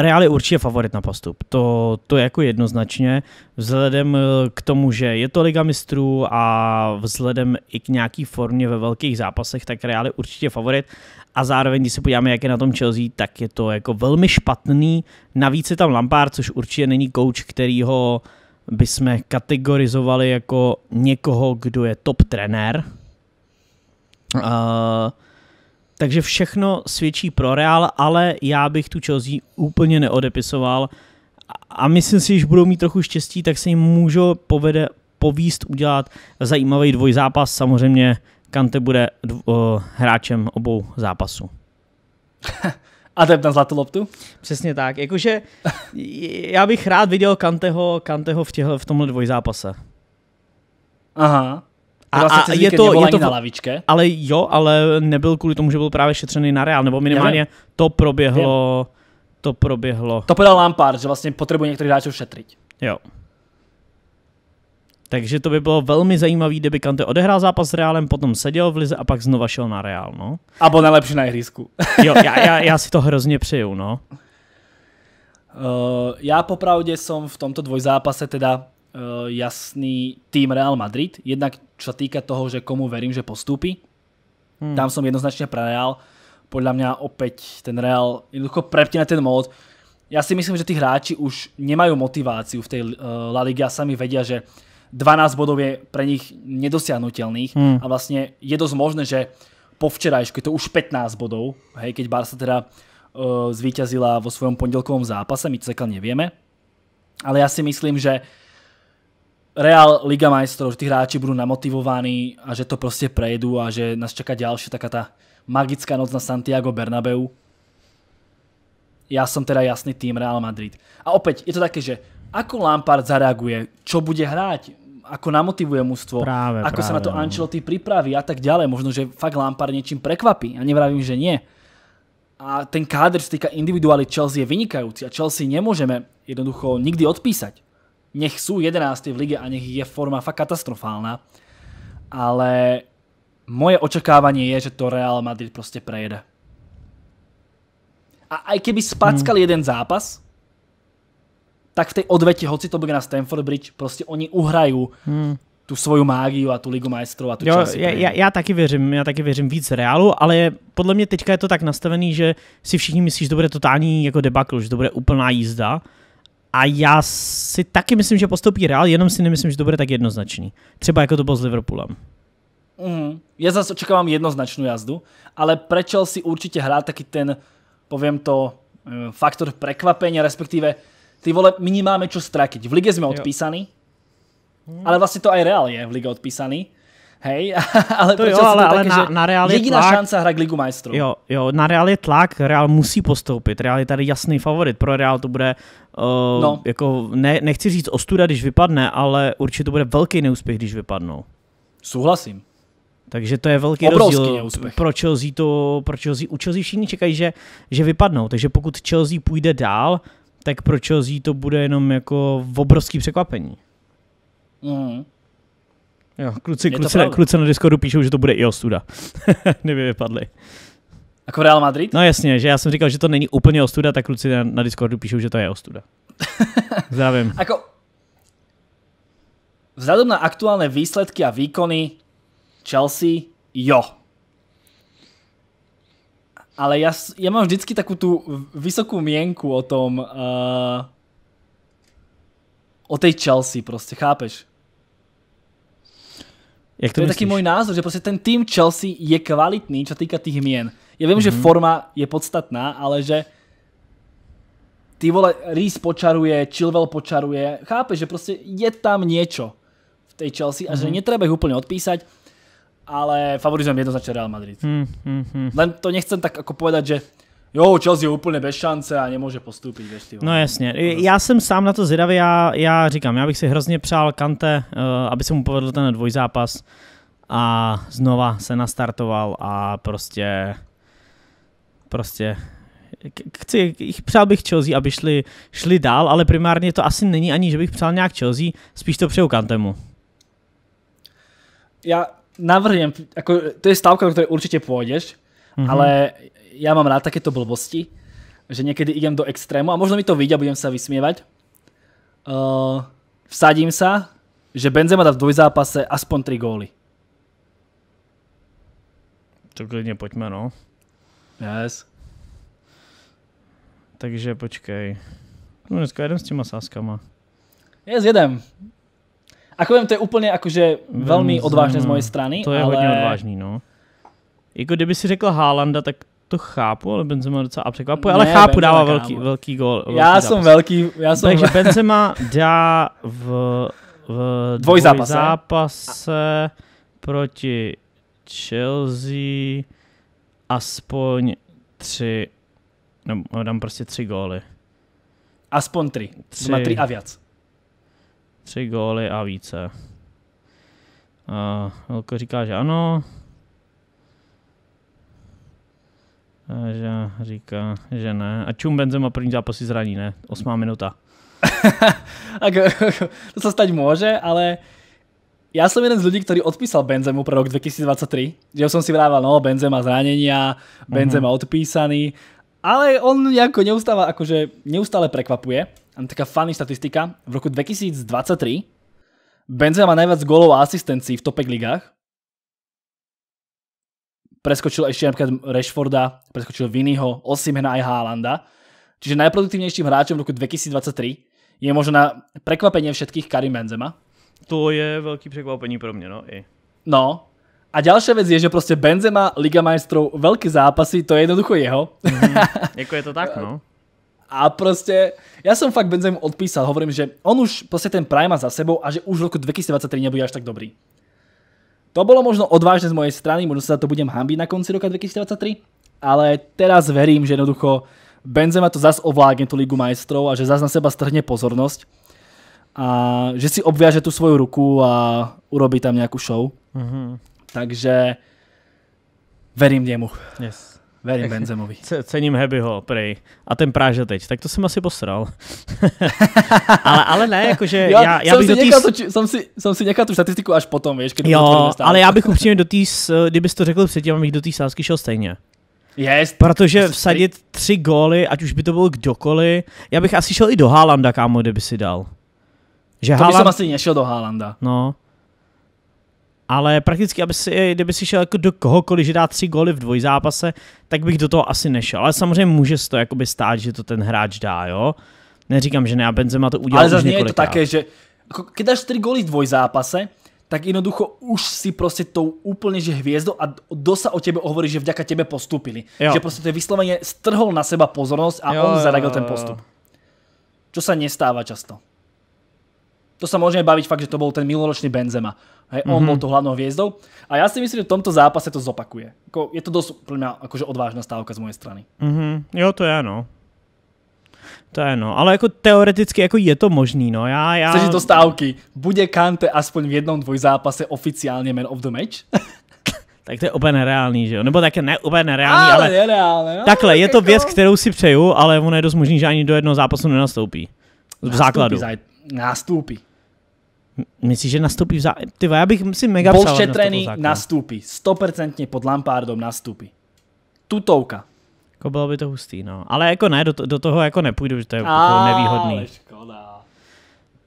Real je určitě favorit na postup, to, to je jako jednoznačně, vzhledem eh, k tomu, že je to Liga mistrů a vzhledem i k nějaký formě ve velkých zápasech, tak Real je určitě favorit a zároveň, když se podíváme, jak je na tom Chelsea, tak je to jako velmi špatný, navíc je tam Lampard, což určitě není coach, který ho bychom kategorizovali jako někoho, kdo je top trenér. Uh, takže všechno svědčí pro Real, ale já bych tu Chelsea úplně neodepisoval a myslím si, že budou mít trochu štěstí, tak se jim můžou povede, povíst udělat zajímavý dvojzápas. Samozřejmě Kante bude dvo, hráčem obou zápasů. (laughs) A je na zlatou loptu? Přesně tak. Jakože (laughs) já bych rád viděl Kanteho, Kanteho v, těhle, v tomhle dvojzápase. Aha. A, a je to, je to na lavičke. Ale jo, ale nebyl kvůli tomu, že byl právě šetřený na Real, nebo minimálně to proběhlo. To proběhlo. To podal Lampard, že vlastně potřebuje některý hráč šetřit. Jo. Takže to by bylo velmi zajímavé, kdyby Kante odehrál zápas s Reálem, potom seděl v lize a pak znova šel na Reál, no. Abo nejlepší na ihrisku. (laughs) jo, já, já, já, si to hrozně přeju, no. Uh, já popravdě jsem v tomto dvojzápase teda Eh, jasný tým Real Madrid. Jednak čo sa týka toho, že komu verím, že postúpi. Hmm. Tam som jednoznačne pre Real. Podľa mňa opäť ten Real jednoducho na ten mód. Ja si myslím, že tí hráči už nemajú motiváciu v tej uh, La Liga sami vedia, že 12 bodov je pre nich nedosiahnutelných hmm. a vlastne je dosť možné, že po včerajšku je to už 15 bodov, hej, keď Barca teda eh, zvýťazila vo svojom pondelkovom zápase, my to nevieme. Ale ja si myslím, že Real Liga majstrov, že tí hráči budú namotivovaní a že to proste prejdú a že nás čaká ďalšia taká tá magická noc na Santiago Bernabeu. Ja som teda jasný tým Real Madrid. A opäť, je to také, že ako Lampard zareaguje, čo bude hrať, ako namotivuje mústvo, práve, ako práve, sa na to no. Ancelotti pripraví a tak ďalej. Možno, že fakt Lampard niečím prekvapí. Ja nevravím, že nie. A ten káder, čo týka individuály Chelsea je vynikajúci a Chelsea nemôžeme jednoducho nikdy odpísať nech sú 11 v lige a nech je forma fakt katastrofálna, ale moje očakávanie je, že to Real Madrid prostě prejde. A aj keby spackal hmm. jeden zápas, tak v tej odvete, hoci to bude na Stanford Bridge, prostě oni uhrajú hmm tu svoju mágiu a tu Ligu majstrov a tu jo, Chelsea. Já, já, já, taky věřím, já taky věřím víc Realu, ale podle mě teďka je to tak nastavený, že si všichni myslí, že to bude totální jako debakl, že to bude úplná jízda a já si taky myslím, že postoupí Real, jenom si nemyslím, že to bude tak jednoznačný. Třeba jako to bylo s Liverpoolem. Mm, Já zase očekávám jednoznačnou jazdu, ale prečel si určitě hrát taky ten, povím to, eh, faktor prekvapení, respektive ty vole, my máme čo stratiť. V lige jsme odpísaní, mhm. ale vlastně to aj Real je v lige odpísaný hej, (laughs) ale to jo, ale, to ale taky, na, na Real je jediná tlak, šance hrát Ligu majstrů. Jo, jo, na Real je tlak, Real musí postoupit, Real je tady jasný favorit, pro Real to bude, uh, no. jako ne, nechci říct ostuda, když vypadne, ale určitě to bude velký neúspěch, když vypadnou. Souhlasím. Takže to je velký Obrovský rozdíl. Neúspěch. Pro Chelsea to, pro Chelsea, u Chelsea všichni čekají, že, že vypadnou, takže pokud Chelsea půjde dál, tak pro Chelsea to bude jenom jako obrovský překvapení. Mm. Jo, kluci, kluci, na, kluci na Discordu píšou, že to bude i ostuda. (laughs) Kdyby vypadli. Jako Real Madrid? No jasně, že já jsem říkal, že to není úplně ostuda, tak kluci na, na Discordu píšou, že to je ostuda. (laughs) Zdravím. Ako, vzhledem na aktuální výsledky a výkony Chelsea, jo. Ale já já mám vždycky takovou tu vysokou mienku o tom, uh, o tej Chelsea proste, chápeš? Jak to, to je myslíš? taky můj názor, že prostě ten tým Chelsea je kvalitný, čo týka tých mien. Já vím, mm-hmm. že mhm. forma je podstatná, ale že ty vole, Rees počaruje, Chilwell počaruje, chápeš, že prostě je tam něco v té Chelsea mm-hmm. a že mhm. netreba ich úplně odpísať, ale favorizujem jednoznačně Real Madrid. Mm-hmm. Len to nechcem tak jako povedať, že jo, Chelsea je úplně bez šance a nemůže postupit, No jasně, já jsem sám na to zvědavý, já, já říkám, já bych si hrozně přál Kante, uh, aby se mu povedl ten dvojzápas a znova se nastartoval a prostě, prostě chci, přál bych Chelsea, aby šli, šli dál, ale primárně to asi není ani, že bych přál nějak Chelsea, spíš to přeju Kantemu. Já navrhnem, jako, to je stávka, do které určitě půjdeš, mm-hmm. ale ja mám rád takéto blbosti, že niekedy idem do extrému a možno mi to vyjde a budem sa vysmievať. Uh, eh, vsadím sa, že Benzema dá v dvojzápase aspoň 3 góly. To klidne poďme, no. Yes. Takže počkej. No dneska jedem s týma sáskama. Yes, jedem. Ako viem, to je úplne akože veľmi odvážne z mojej no. strany. To je ale... hodně odvážný, no. Jako kdyby si řekl Hálanda, tak to chápu, ale Benzema docela překvapuje, ale chápu, Benzema, dává velký, velký gol. Velký já zápas. jsem velký, já jsem... Takže Benzema (laughs) dá v, v dvojzápase, zápase proti Chelsea aspoň tři, no, no, dám prostě tři góly. Aspoň tři. Tři, tři a víc. Tři góly a více. Uh, Velko říká, že ano, že říká, že ne. A čum Benzema první zápas si zraní, ne? Osmá minuta. (laughs) (laughs) to se stať může, ale já jsem jeden z lidí, který odpísal Benzemu pro rok 2023. Že jsem si vrával, no Benzema a Benzema uh mhm. -huh. odpísaný, ale on jako neustále, akože neustále prekvapuje. Mám taká funny statistika. V roku 2023 Benzema má najviac gólov a asistencií v topek ligách preskočil ešte napríklad Rashforda, preskočil Vinnyho, Osimena aj Haalanda. Čiže najproduktívnejším hráčem v roku 2023 je možno na prekvapenie všetkých Karim Benzema. To je velký překvapení pro mě, no i. No. A další věc je, že prostě Benzema, Liga majstrov, veľké zápasy, to je jednoducho jeho. Mhm. jako je to tak, no. (laughs) A prostě, já jsem fakt Benzemu odpísal, hovorím, že on už prostě ten prime má za sebou a že už v roku 2023 nebude až tak dobrý. To bolo možno odvážne z mojej strany, možno sa to budem hambiť na konci roka 2023, ale teraz verím, že jednoducho Benzema to zase ovládne tú Ligu majstrov a že zase na seba strhne pozornosť a že si obviaže tú svoju ruku a urobí tam nejakú show. Mm -hmm. Takže verím jemu. Yes. Verím Benzemovi. Cením Hebyho, prej. A ten Práža teď, tak to jsem asi posral. (laughs) ale, ale ne, jakože já, já, já bych si do tý... Toči, jsem, si, jsem si nechal tu statistiku až potom, víš, když Jo, ale já bych upřímně do té, kdybys to řekl předtím, abych do té sázky šel stejně. Yes, Protože prostě- vsadit tři góly, ať už by to byl kdokoliv, já bych asi šel i do Haalanda, kámo, kdyby si dal. Že to Haaland... bych asi nešel do Haalanda. No, ale prakticky, aby si, kdyby si šel jako do kohokoliv, že dá tři góly v dvojzápase, tak bych do toho asi nešel. Ale samozřejmě může se to jakoby stát, že to ten hráč dá, jo. Neříkám, že ne, a Benzema to udělal Ale zase je to také, že jako když dáš tři góly v dvojzápase, tak jednoducho už si prostě tou úplně že hviezdou a dosa o tebe hovorí, že vďaka tebe postupili. Jo. Že prostě to je vyslovene strhol na seba pozornost a jo, on zaradil ten postup. Čo se nestává často. To sa môžeme baviť fakt, že to bol ten miloročný Benzema. Hej, on mm-hmm. bol mhm. to hlavnou hviezdou. A ja si myslím, že v tomto zápase to zopakuje. Ako, je to dosť, pre mňa, akože odvážna stávka z mojej strany. Mm-hmm. Jo, to je ano. To je no, ale jako teoreticky jako je to možný, no. Já, já... Chceš do stávky, bude Kante aspoň v jednom zápase oficiálně man of the match? (laughs) tak to je úplně nereálný, že jo? Nebo také ne úplně nereálný, ale, ale nereálné, no, takhle, je to jako- věc, kterou si přeju, ale ono je dost možný, že ani do jednoho zápasu nenastoupí. V základu. Nastoupí, Myslíš, že nastupí v zá... Ty já bych si mega Bol šetrený, nastúpi. 100% pod Lampardom nastúpi. Tutovka. Jako bylo by to hustý, no. Ale jako ne, do, do toho jako nepůjdu, že to je jako nevýhodný. Škoda.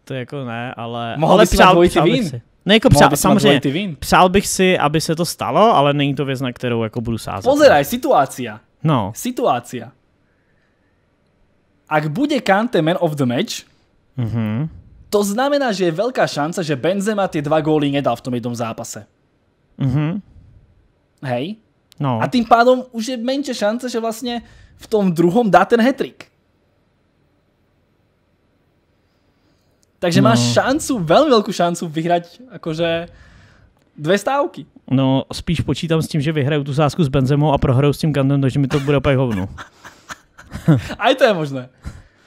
To jako ne, ale... Mohl ale přál, přál bych si. Ne, jako přál, samozřejmě, přál bych si, aby se to stalo, ale není to věc, na kterou jako budu sázet. Pozeraj, situácia. No. Situácia. Ak bude Kante man of the match, mm-hmm to znamená, že je veľká šanca, že Benzema tie dva góly nedal v tom jednom zápase. -hmm. Hej? No. A tým pádom už je menší šance, že vlastne v tom druhom dá ten hetrik. Takže no. máš šancu, velmi velkou šancu vyhrať akože dvě stávky. No, spíš počítám s tím, že vyhraju tu sázku s Benzemou a prohraju s tím Gandem, takže mi to bude opět hovno. A (laughs) to je možné.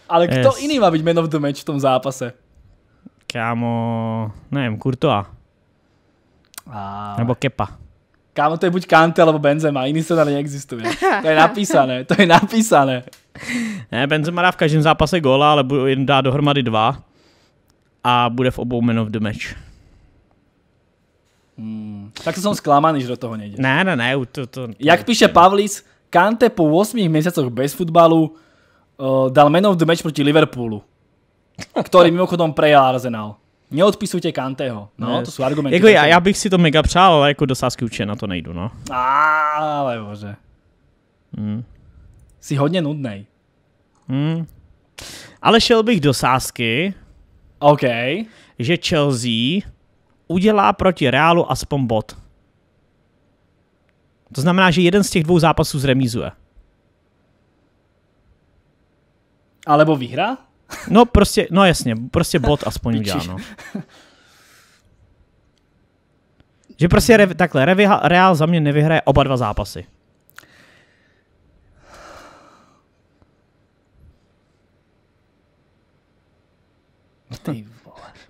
Ale kdo yes. má být man of the match v tom zápase? Kámo, nevím, Kurtoa. A... Nebo Kepa. Kámo, to je buď Kante, alebo Benzema, jiný se tady neexistuje. To je (laughs) napísané, to je napísané. Ne, Benzema dá v každém zápase góla, ale jen dá dohromady dva a bude v obou menov of the match. Hmm. Tak jsem zklamaný, že do toho nejde. Ne, ne, ne. To, to, to, Jak píše Pavlis, Kante po 8 měsících bez futbalu uh, dal menov of the match proti Liverpoolu. Který mimochodom prejel Arsenal. Neodpisujte Kanteho. No, yes. to jsou argumenty. Jako já, já, bych si to mega přál, ale jako do sásky určitě na to nejdu, no. Ale bože. Mm. Jsi hodně nudnej. Mm. Ale šel bych do sásky. OK. Že Chelsea udělá proti Realu aspoň bod. To znamená, že jeden z těch dvou zápasů zremízuje. Alebo vyhra? No prostě, no jasně, prostě bot aspoň udělá, no. Že prostě rev, takhle, Real za mě nevyhraje oba dva zápasy.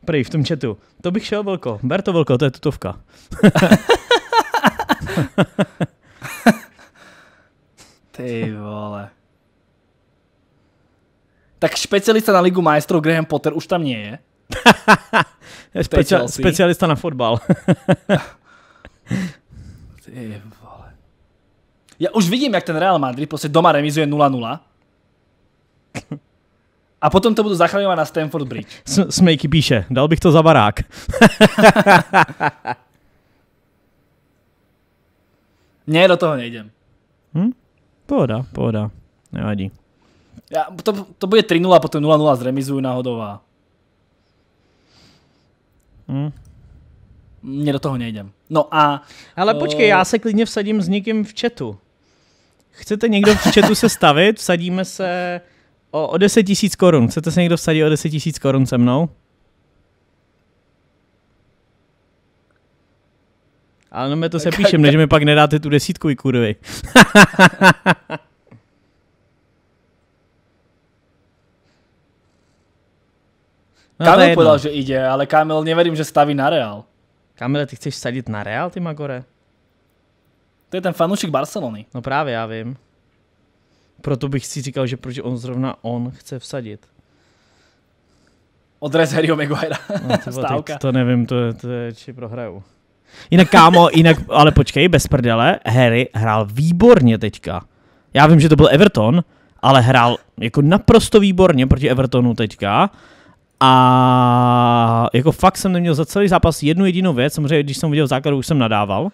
Prý v tom chatu. To bych šel, Velko. Ber to, Velko, to je tutovka. (laughs) Ty vole tak špecialista na Ligu majstrov Graham Potter už tam nie je. (laughs) Specia- specialista na fotbal. (laughs) ja Já už vidím, jak ten Real Madrid prostě doma remizuje 0-0. A potom to budu zachraňovať na Stanford Bridge. (laughs) Smejky píše, dal bych to za barák. Nie, do toho nejdem. Hm? Pohoda, pohoda. Nevadí. Ja, to, to bude 3-0 a potom 0-0 zremizujú náhodou a... Hmm. Mně do toho nejdem. No a... Ale o... Eh, počkej, já se klidně vsadím s někým v chatu. Chcete někdo v chatu se stavit? Vsadíme se o, o 10 tisíc korun. Chcete se někdo vsadit o 10 tisíc korun se mnou? Ale no, my to se píšem, než mi pak nedáte tu desítku, i kurvy. (laughs) No, Kamil je povedal, že ide, ale Kamil neverím, že staví na Real. Kamil, ty chceš sadiť na Real, ty Magore? To je ten fanoušek Barcelony. No právě, já vím. Proto bych si říkal, že proč on zrovna on chce vsadiť. Odrez Harryho Maguirea. No, to, (laughs) Stávka. to nevím, to, to je, či prohrajú. Jinak kámo, jinak, ale počkej, bez prdele, Harry hrál výborně teďka. Já vím, že to byl Everton, ale hrál jako naprosto výborně proti Evertonu teďka. A jako fakt jsem neměl za celý zápas jednu jedinou věc, samozřejmě když jsem viděl základu, už jsem nadával,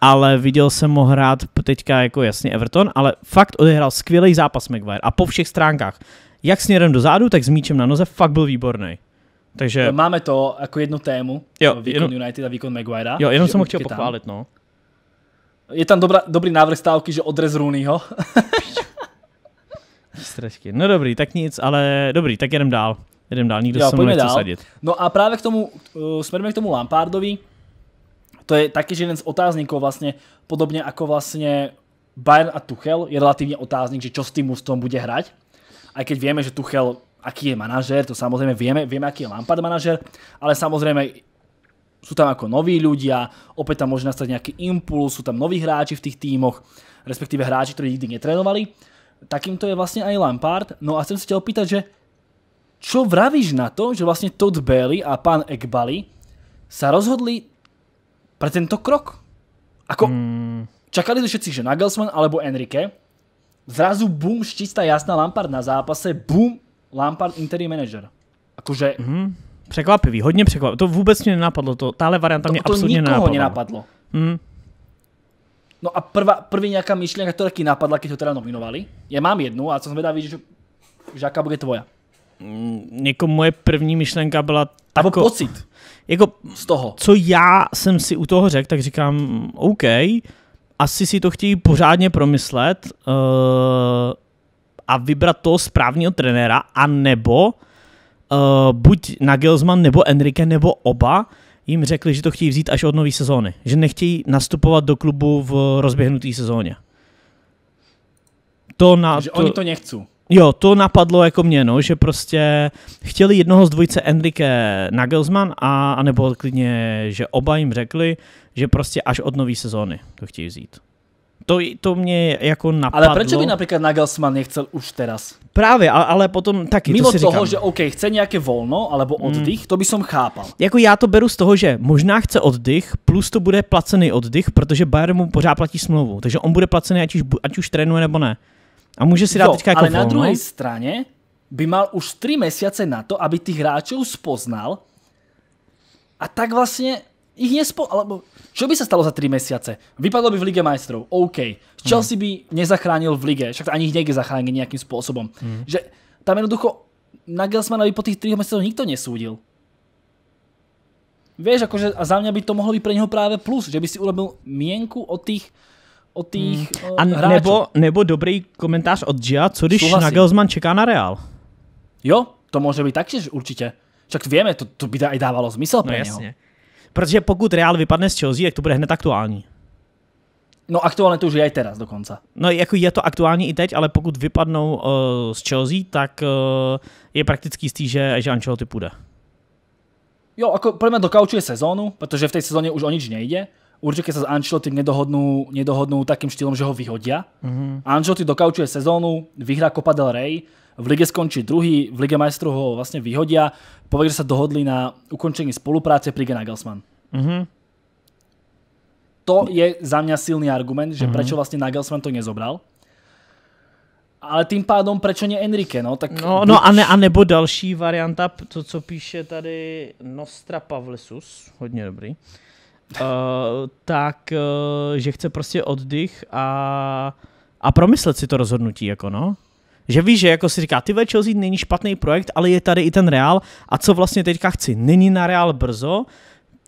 ale viděl jsem ho hrát teďka jako jasně Everton, ale fakt odehrál skvělý zápas Maguire a po všech stránkách. Jak směrem dozadu, tak s míčem na noze fakt byl výborný. Takže... Máme to jako jednu tému, jo, jako výkon jenom... United a výkon Maguire. Jo, jenom jsem ho chtěl pochválit, no. Je tam dobrá, dobrý návrh stávky, že odrez Rooneyho. Strašky. No dobrý, tak nic, ale dobrý, tak jdem dál. Jdem dál, nikdo jo, se mu nechce sadit. No a právě k tomu, uh, eh, smerujeme k tomu Lampardovi, to je taky jeden z otázníků vlastně, podobně jako vlastně Bayern a Tuchel, je relativně otáznik, že čo s tým ústvom bude hrať. Aj keď vieme, že Tuchel, aký je manažer, to samozřejmě vieme, vieme, aký je Lampard manažer, ale samozřejmě sú tam ako noví ľudia, opäť tam môže nastať nejaký impuls, sú tam noví hráči v tých týmoch, respektíve hráči, ktorí nikdy netrénovali. Takýmto je vlastne aj Lampard. No a chcem se ťa opýtať, že Čo vravíš na to, že vlastne Todd Bailey a pán Ekbali sa rozhodli pre tento krok? Ako, mm. čakali to všetci, že Nagelsmann alebo Enrique, zrazu bum, čistá jasná Lampard na zápase, bum, Lampard interim manager. Akože... Mm. Překvapivý, hodně překvapivý. To vůbec mě nenapadlo, to, tahle varianta to, mě to absolutně nenapadla. To nenapadlo. Mm. No a prvá, první nějaká myšlenka, která taky napadla, když ho teda nominovali. Já mám jednu a jsem vědavý, že, že jaká bude tvoja. Hm, jako moje první myšlenka byla tako, Abo pocit jako, z toho. Co já jsem si u toho řekl, tak říkám, OK, asi si to chtějí pořádně promyslet uh, a vybrat toho správního trenéra, a nebo uh, buď Nagelsmann, nebo Enrique, nebo oba jim řekli, že to chtějí vzít až od nové sezóny. Že nechtějí nastupovat do klubu v rozběhnuté sezóně. To na, že to, oni to nechcou. Jo, to napadlo jako mě, no, že prostě chtěli jednoho z dvojice Enrique Nagelsmann a, a nebo klidně, že oba jim řekli, že prostě až od nové sezóny to chtějí vzít. To, to mě jako napadlo. Ale proč by například Nagelsmann nechcel už teraz? Právě, ale, ale potom taky. Mimo to si toho, říkám. že OK, chce nějaké volno alebo hmm. oddych, mm. to by som chápal. Jako já to beru z toho, že možná chce oddych, plus to bude placený oddych, protože Bayern mu pořád platí smlouvu. Takže on bude placený, ať už, ať už trénuje nebo ne. A může si dát teďka jako Ale volno. na no? druhé straně by mal už 3 měsíce na to, aby tých hráčů spoznal a tak vlastně ich nespo... Alebo čo by sa stalo za 3 mesiace? Vypadlo by v Lige majstrov, OK. Chelsea hmm. by nezachránil v lige, však ani ich niekde zachránil nejakým spôsobom. Hmm. Že tam jednoducho na Gelsmana by po tých 3 mesiacoch nikto nesúdil. Vieš, akože za mňa by to mohlo byť pre neho práve plus, že by si urobil mienku o tých o tých hmm. a nebo, nebo dobrý komentář od Gia, co když na Nagelsmann čeká na Real? Jo, to může být taktiež určitě. Však víme, to, to by i dávalo smysl no pro no, jasně. Něho. Protože pokud Real vypadne z Chelsea, tak to bude hned aktuální. No aktuálně to už je i teraz dokonce. No jako je to aktuální i teď, ale pokud vypadnou uh, z Chelsea, tak uh, je prakticky jistý, že, že Ancelotti půjde. Jo, ako podľa mňa dokaučuje sezónu, pretože v tej sezóne už o nič nejde určite sa s Ancelotti nedohodnú, nedohodnú takým štýlom, že ho vyhodia. Mm-hmm. Ancelotti dokaučuje sezónu, vyhrá Copa del Rey, v lige skončí druhý, v lige majstru ho vlastne vyhodia, Povedli že sa dohodli na ukončení spolupráce pri Nagelsmann. Mm-hmm. To je za mňa silný argument, že mm-hmm. prečo vlastne Nagelsmann to nezobral. Ale tím pádom proč ne Enrique, no? Tak no, no a, ne, a nebo další varianta, to, co píše tady Nostra Pavlisus, hodně dobrý. Uh, uh, tak, uh, že chce prostě oddych a, a promyslet si to rozhodnutí, jako no. Že víš, že jako si říká, ty Chelsea není špatný projekt, ale je tady i ten Real a co vlastně teďka chci, není na Real brzo,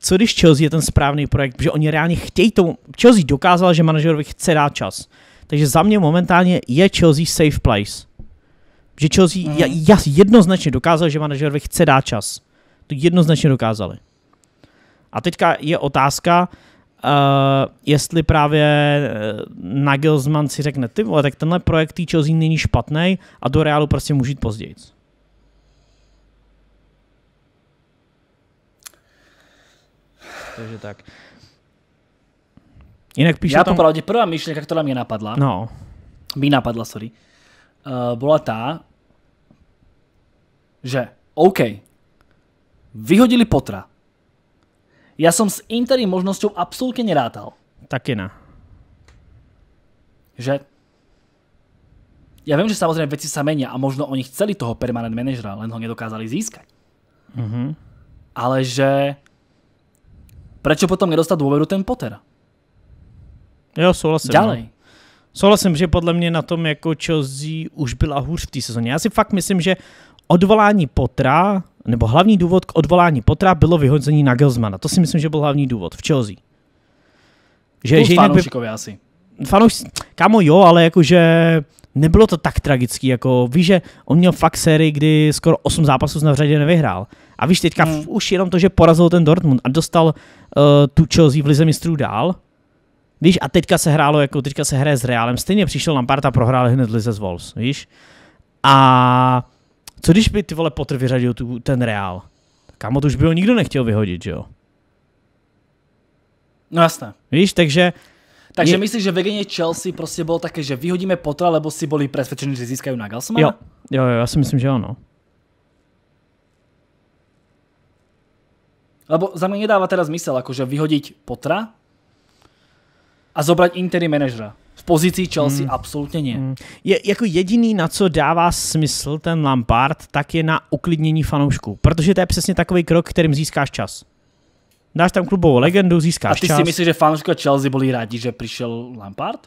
co když Chelsea je ten správný projekt, protože oni reálně chtějí tomu, Chelsea dokázala, že manažerovi chce dát čas. Takže za mě momentálně je Chelsea safe place. Že Chelsea mm. jednoznačně dokázal, že manažerovi chce dát čas. To jednoznačně dokázali. A teďka je otázka, Uh, jestli právě eh, Nagelsmann si řekne, ty vole, tak tenhle projekt tý Chelsea není špatný a do Realu prostě může jít později. Takže tak. Jinak píše Já tom... popravde, prvá myšlenka, která mi napadla, no. mi napadla, sorry, uh, byla ta, že OK, vyhodili Potra, Ja som s interým možnosťou absolútne nerátal. na. Že? Ja viem, že samozrejme veci sa menia a možno oni chceli toho permanent manažera, len ho nedokázali získať. Mm -hmm. Ale že... Prečo potom nedostať dôveru ten Potter? Jo, souhlasím. No. Ďalej. No. Souhlasím, že podle mě na tom jako Chelsea už byla hůř v té sezóně. Já si fakt myslím, že odvolání Potra nebo hlavní důvod k odvolání Potra bylo vyhodzení na Gelsmana. To si myslím, že byl hlavní důvod v Chelsea. Že, že jinak by... asi. Fanouš, kámo jo, ale jakože nebylo to tak tragický, jako víš, že on měl fakt sérii, kdy skoro 8 zápasů na řadě nevyhrál. A víš, teďka hmm. už jenom to, že porazil ten Dortmund a dostal uh, tu Chelsea v lize mistrů dál, víš, a teďka se hrálo, jako teďka se hraje s Reálem, stejně přišel Lampard a prohrál hned lize z Wolves, víš. A co když by ty vole Potter vyřadil tu, ten Real? Kámo, to už by ho nikdo nechtěl vyhodit, že jo? No jasné. Víš, takže... Takže je... myslíš, že vedenie Chelsea prostě bylo také, že vyhodíme Potra, lebo si byli přesvědčeni, že získají Nagelsmana? Jo. jo, jo, já si myslím, že ano. Lebo za mě nedává teda smysl, jakože vyhodit Potra a zobrať interim manažera pozici Chelsea mm. absolutně ne. Mm. Je, jako jediný, na co dává smysl ten Lampard, tak je na uklidnění fanoušků, protože to je přesně takový krok, kterým získáš čas. Dáš tam klubovou legendu, získáš čas. A ty čas. si myslíš, že fanoušci Chelsea byli rádi, že přišel Lampard?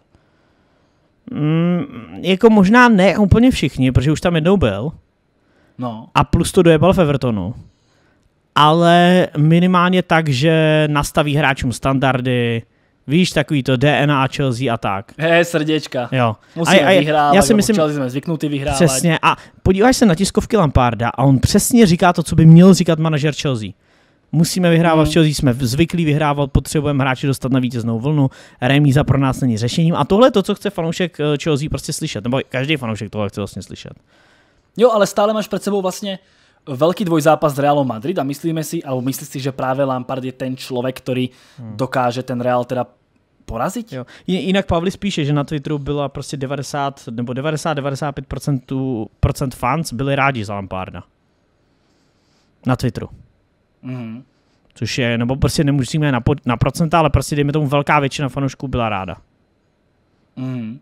Mm, jako možná ne úplně všichni, protože už tam jednou byl. No. A plus to dojebal v Evertonu. Ale minimálně tak, že nastaví hráčům standardy, Víš, takový to DNA Chelsea a tak. Hé, srděčka. Jo. Musíme a, a, vyhrávat, já si myslím, Chelsea jsme zvyknutý vyhrávat. Přesně. A podíváš se na tiskovky Lamparda a on přesně říká to, co by měl říkat manažer Chelsea. Musíme vyhrávat, hmm. Chelsea jsme zvyklí vyhrávat, potřebujeme hráči dostat na vítěznou vlnu, remíza pro nás není řešením. A tohle je to, co chce fanoušek eh, Chelsea prostě slyšet, nebo každý fanoušek tohle chce vlastně slyšet. Jo, ale stále máš před sebou vlastně velký dvojzápas s Realom Madrid a myslíme si, alebo myslíš si, že právě Lampard je ten člověk, který hmm. dokáže ten Real teda porazit. Jo. Jinak Pavli spíše, že na Twitteru byla prostě 90 nebo 90-95% procent fans byli rádi za Lamparda. Na Twitteru. Mm-hmm. Což je, nebo prostě nemusíme na, na procenta, ale prostě dejme tomu velká většina fanoušků byla ráda. Mm-hmm.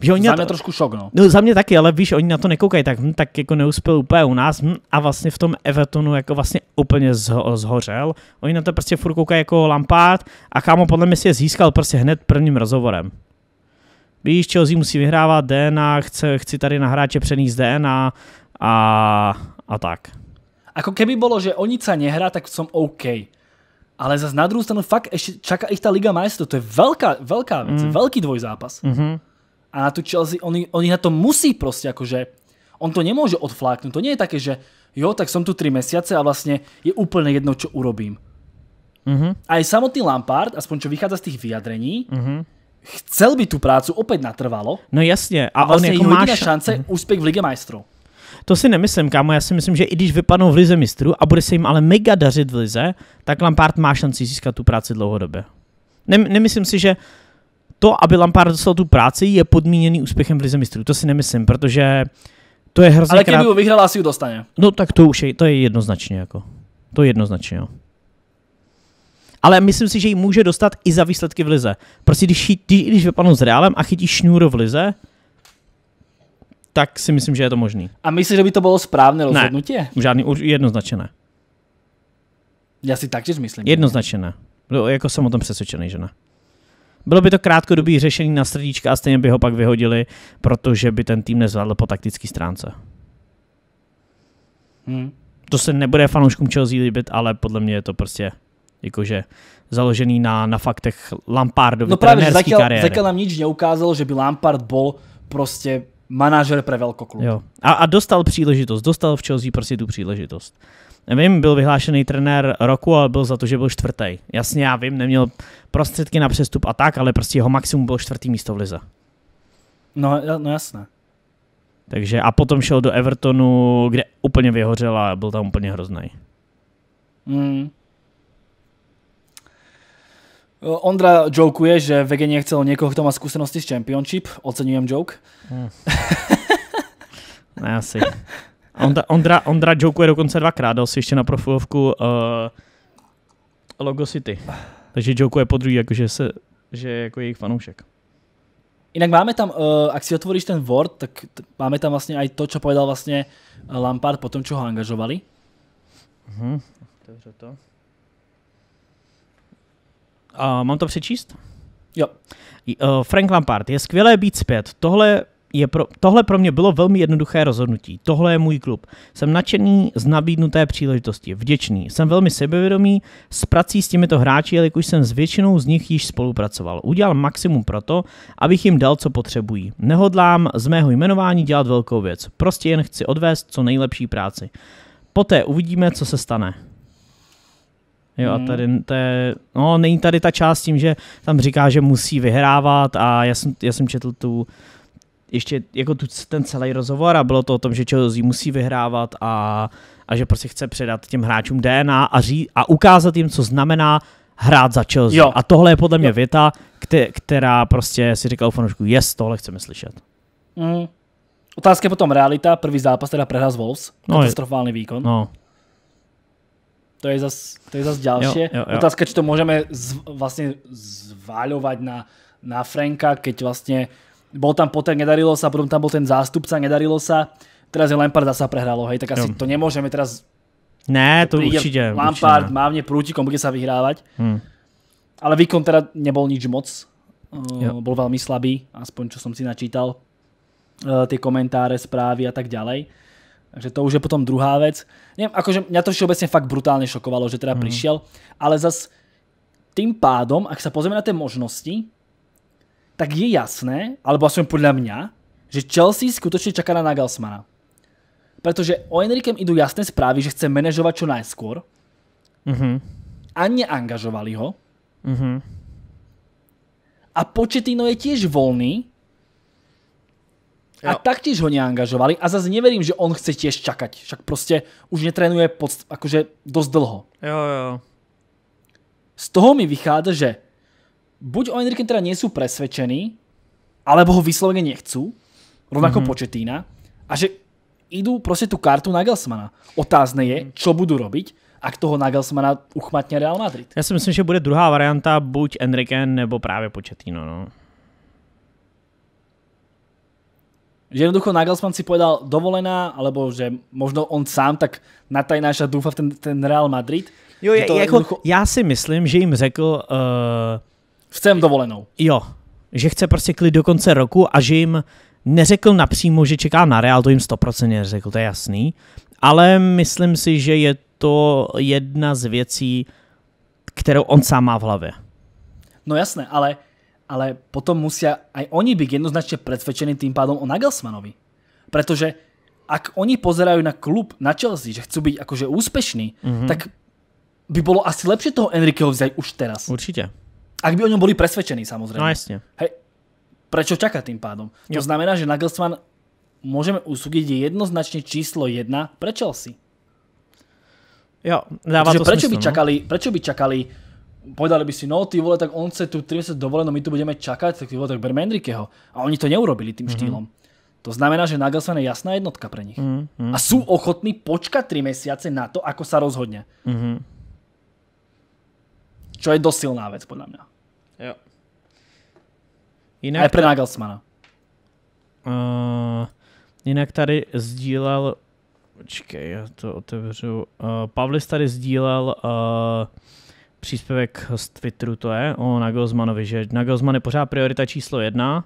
Víš, oni za mě to, trošku šok, no. no. za mě taky, ale víš, oni na to nekoukají, tak, hm, tak jako neuspěl úplně u nás hm, a vlastně v tom Evertonu jako vlastně úplně zho, zhořel. Oni na to prostě furt koukají jako Lampard a kámo podle mě si je získal prostě hned prvním rozhovorem. Víš, Chelsea musí vyhrávat DNA, chce, chci tady na hráče přenést DNA a, a tak. Ako keby bylo, že oni se nehrá, tak jsem OK. Ale zase na druhou stranu fakt ještě čaká ich ta Liga Majestu. To je velká, velká věc, mm. velký dvojzápas. Mm-hmm. A na tu Chelsea, oni, oni na to musí proste akože, on to nemôže odfláknuť. To nie je také, že jo, tak som tu tři mesiace a vlastne je úplne jedno, čo urobím. Uh-huh. Mhm. Aj samotný Lampard, aspoň čo vychádza z tých vyjadrení, uh-huh. chcel by tu prácu opět natrvalo. No jasně. A, a vlastně jeho máš... šance uh mhm. -huh. úspěch v Lize mistrů. To si nemyslím, kámo. Já si myslím, že i když vypadnou v Lize mistrů a bude se jim ale mega dařit v Lize, tak Lampard má šanci získat tu práci dlouhodobě. Nem, nemyslím si, že to, aby Lampard dostal tu práci, je podmíněný úspěchem v Lize mistrů. To si nemyslím, protože to je hrozně Ale kdyby ho vyhrál, asi ho dostane. No tak to už je, to je jednoznačně jako. To je jednoznačně, jo. Ale myslím si, že ji může dostat i za výsledky v Lize. Prostě když, když, když vypadnou s Reálem a chytí šňůru v Lize, tak si myslím, že je to možný. A myslíš, že by to bylo správné rozhodnutí? Ne, žádný, jednoznačně ne. Já si taktiež myslím. Jednoznačně ne. No, jako jsem o tom přesvědčený, že ne. Bylo by to krátkodobý řešení na srdíčka a stejně by ho pak vyhodili, protože by ten tým nezvládl po taktické stránce. Hmm. To se nebude fanouškům Chelsea líbit, ale podle mě je to prostě jakože založený na, na faktech Lampardovy no právě, zatiaľ, kariéry. Zatiaľ nám nič neukázalo, že by Lampard bol prostě manažer pre velkoklub. Jo. A, a dostal příležitost, dostal v Chelsea prostě tu příležitost nevím, byl vyhlášený trenér roku, ale byl za to, že byl čtvrtý. Jasně, já vím, neměl prostředky na přestup a tak, ale prostě jeho maximum byl čtvrtý místo v lize. No, no jasné. Takže a potom šel do Evertonu, kde úplně vyhořel a byl tam úplně hrozný. Mm. Ondra jokeuje, že Vegeně chcel někoho, kdo má skúsenosti s Championship. Oceňujem joke. Hmm. (laughs) Asi. Ondra, Ondra, Ondra jokuje dokonce dvakrát, dal si ještě na profilovku uh, logo City. Takže jokuje po druhý, jakože se, že je jako jejich fanoušek. Jinak máme tam, uh, ak si otvoríš ten Word, tak t- máme tam vlastně i to, co povedal vlastně uh, Lampard po tom, čo ho angažovali. Uh-huh. Dobře to. Uh, mám to přečíst? Jo. Uh, Frank Lampard, je skvělé být zpět. Tohle je pro, tohle pro mě bylo velmi jednoduché rozhodnutí. Tohle je můj klub. Jsem nadšený z nabídnuté příležitosti, vděčný. Jsem velmi sebevědomý s prací s těmito hráči, jelikož jsem s většinou z nich již spolupracoval. Udělal maximum pro to, abych jim dal, co potřebují. Nehodlám z mého jmenování dělat velkou věc. Prostě jen chci odvést co nejlepší práci. Poté uvidíme, co se stane. Jo, a hmm. tady to je, no, není tady ta část tím, že tam říká, že musí vyhrávat a já jsem, já jsem četl tu, ještě jako tu, ten celý rozhovor a bylo to o tom, že Chelsea musí vyhrávat a, a že prostě chce předat těm hráčům DNA a, ří, a ukázat jim, co znamená hrát za Chelsea. Jo. A tohle je podle mě jo. věta, která prostě si říkal fanoušku, yes, tohle chceme slyšet. Mm. Otázka je potom realita, první zápas teda prehra z Wolves, no, katastrofální je, výkon. No. To je zase to je zas další. Jo, jo, jo. Otázka, či to můžeme z, vlastně zvalovat na, na Franka, keď vlastně bol tam Potter, nedarilo sa, potom tam bol ten zástupca, nedarilo sa. Teraz je Lampard zasa prehralo, hej, tak asi jo. to nemôžeme teraz... Ne, to Príde určite. Lampard určite. mávne prútikom, bude sa vyhrávať. Hmm. Ale výkon teda nebol nič moc. Jo. Bol veľmi slabý, aspoň čo som si načítal. Ty komentáre, správy a tak ďalej. Takže to už je potom druhá vec. Neviem, akože mňa to všeobecne fakt brutálne šokovalo, že teda mm. prišiel, ale zas tým pádom, ak sa pozrieme na tie možnosti, tak je jasné, alebo aspoň podľa mňa, že Chelsea skutočne čaká na Nagelsmana. Pretože o Enrikem idú jasné správy, že chce manažovať čo najskôr. Mm -hmm. A neangažovali ho. Mm -hmm. A Početino je tiež voľný. Jo. A taktiež ho neangažovali a zase neverím, že on chce tiež čakať. Však proste už netrénuje pod, akože dosť dlho. Jo, jo. Z toho mi vychádza, že buď o Enrique teda nie sú presvedčení, alebo ho vyslovene nechcú, rovnako mm-hmm. početína, a že idú proste tú kartu Nagelsmana. Otázne je, mhm. čo budú robiť, ak toho Nagelsmana uchmatne Real Madrid. Já si myslím, že bude druhá varianta buď Enrique nebo právě Početino. No. Že jednoducho Nagelsmann si povedal dovolená, alebo že možno on sám tak natajnáša dúfa v ten, ten Real Madrid. Jo, je, jako, jednoducho... já si myslím, že jim řekl, uh, Chcem dovolenou. Jo, že chce prostě klid do konce roku a že jim neřekl napřímo, že čeká na Real, to jim 100% neřekl, to je jasný. Ale myslím si, že je to jedna z věcí, kterou on sám má v hlavě. No jasné, ale, ale potom musí aj oni být jednoznačně presvedčení tým pádom o Nagelsmanovi. Protože ak oni pozerajú na klub, na Chelsea, že chcú byť akože úspešní, mm -hmm. tak by bolo asi lepšie toho Enriqueho vzít už teraz. Určitě. Ak by o ňom boli presvedčení, samozrejme. No jasne. Hej, prečo čaká tým pádom? Jo. To znamená, že Nagelsmann môžeme usúdiť jednoznačne číslo jedna. pre Chelsea. Jo, dáva Protože to prečo, smysl, by no? prečo by čakali, povedali by si, no ty vole, tak on se tu 30 dovoleno, my tu budeme čakať, tak ty vole, tak berme Enriqueho. A oni to neurobili tým mm-hmm. štýlom. To znamená, že Nagelsmann je jasná jednotka pre nich. Mm-hmm. A sú mhm. ochotní počkať 3 mesiace na to, ako sa rozhodne. Mm-hmm. Čo je dosilná vec, podľa mňa. Jo. Jinak je pro Nagelsmana. Uh, eh, jinak tady sdílel, počkej, já to otevřu, uh, Pavlis tady sdílel uh, příspěvek z Twitteru, to je, o Nagelsmanovi, že Nagelsman je pořád priorita číslo jedna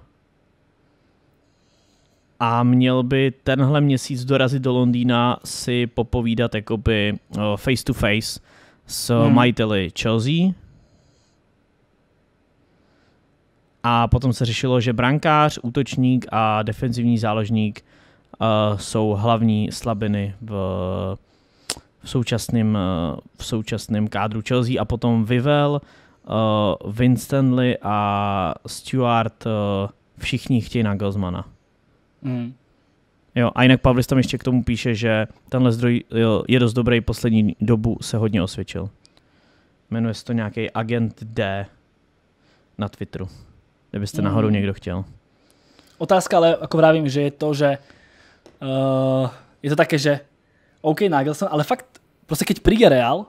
a měl by tenhle měsíc dorazit do Londýna si popovídat jakoby uh, face to face s hmm. majiteli Chelsea, A potom se řešilo, že brankář, útočník a defenzivní záložník uh, jsou hlavní slabiny v, v, současném, eh, v současném kádru Chelsea. A potom Vivel, uh, eh, Winstonley a Stuart uh, všichni chtějí na Gozmana. Mm. Jo, a jinak Pavlis tam ještě k tomu píše, že tenhle zdroj jo, je dost dobrý, poslední dobu se hodně osvědčil. Jmenuje se to nějaký agent D na Twitteru kdybyste mm. náhodou někdo chtěl. Otázka ale, jako vravím, že je to, že uh, je to také, že OK jsem, ale fakt, prostě keď príde Real,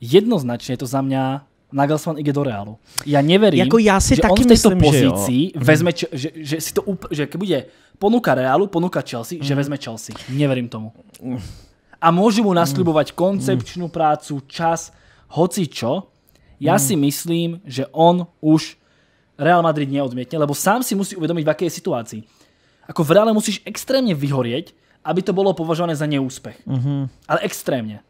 jednoznačně to za mě Nagelsmann ide do Realu. Já neverím, jako já si že taky on v této pozici mhm. vezme, že, že, že, si to up, že bude ponuka Realu, ponuka Chelsea, mm. že mhm. vezme Chelsea. Neverím tomu. Mm. A můžu mu mm. koncepčnou mhm. prácu, čas, hoci čo, Ja hmm. si myslím, že on už Real Madrid neodmietne, lebo sám si musí uvedomiť, v akej je situácii. Ako v Reále musíš extrémne vyhorieť, aby to bolo považované za neúspech. Mm-hmm. Ale extrémne.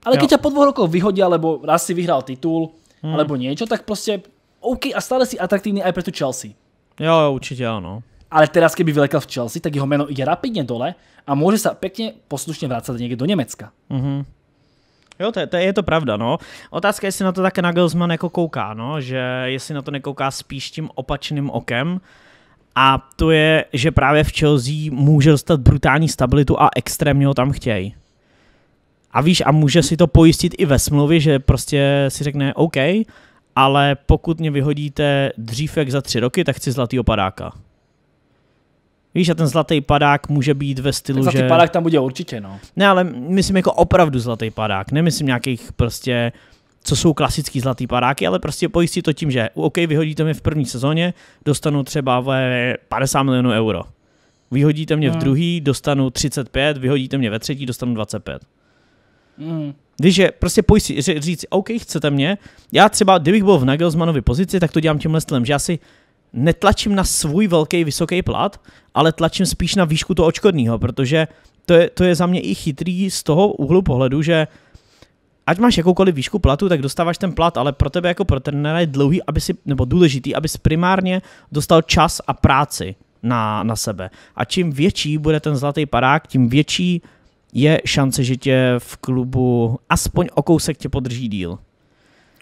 Ale jo. keď ťa po dvoch rokoch vyhodia, alebo raz si vyhral titul, mm. alebo niečo, tak proste OK a stále si atraktívny aj pre tu Chelsea. Jo, určite áno. Ale teraz, keby vylekal v Chelsea, tak jeho meno ide rapidne dole a môže sa pekne poslušne vrácať niekde do Nemecka. Mm-hmm. Jo, to je, to je to pravda, no. Otázka je, jestli na to také Nagelsmann jako kouká, no, že jestli na to nekouká spíš tím opačným okem, a to je, že právě v Chelsea může dostat brutální stabilitu a extrémně ho tam chtějí. A víš, a může si to pojistit i ve smlouvě, že prostě si řekne OK, ale pokud mě vyhodíte dřív jak za tři roky, tak chci zlatý opadáka. Víš, a ten zlatý padák může být ve stylu, zlatý že... Zlatý padák tam bude určitě, no. Ne, ale myslím jako opravdu zlatý padák. Nemyslím nějakých prostě co jsou klasický zlatý padáky, ale prostě pojistí to tím, že OK, vyhodíte mě v první sezóně, dostanu třeba 50 milionů euro. Vyhodíte mě v hmm. druhý, dostanu 35, vyhodíte mě ve třetí, dostanu 25. Mm. Víš, že prostě pojistí, říct, OK, chcete mě, já třeba, kdybych byl v Nagelsmanovi pozici, tak to dělám tímhle stylem, že asi netlačím na svůj velký, vysoký plat, ale tlačím spíš na výšku toho očkodního, protože to je, to je za mě i chytrý z toho úhlu pohledu, že ať máš jakoukoliv výšku platu, tak dostáváš ten plat, ale pro tebe jako pro trenéra je dlouhý, aby si, nebo důležitý, aby si primárně dostal čas a práci na, na sebe. A čím větší bude ten zlatý parák, tím větší je šance, že tě v klubu aspoň o kousek tě podrží díl.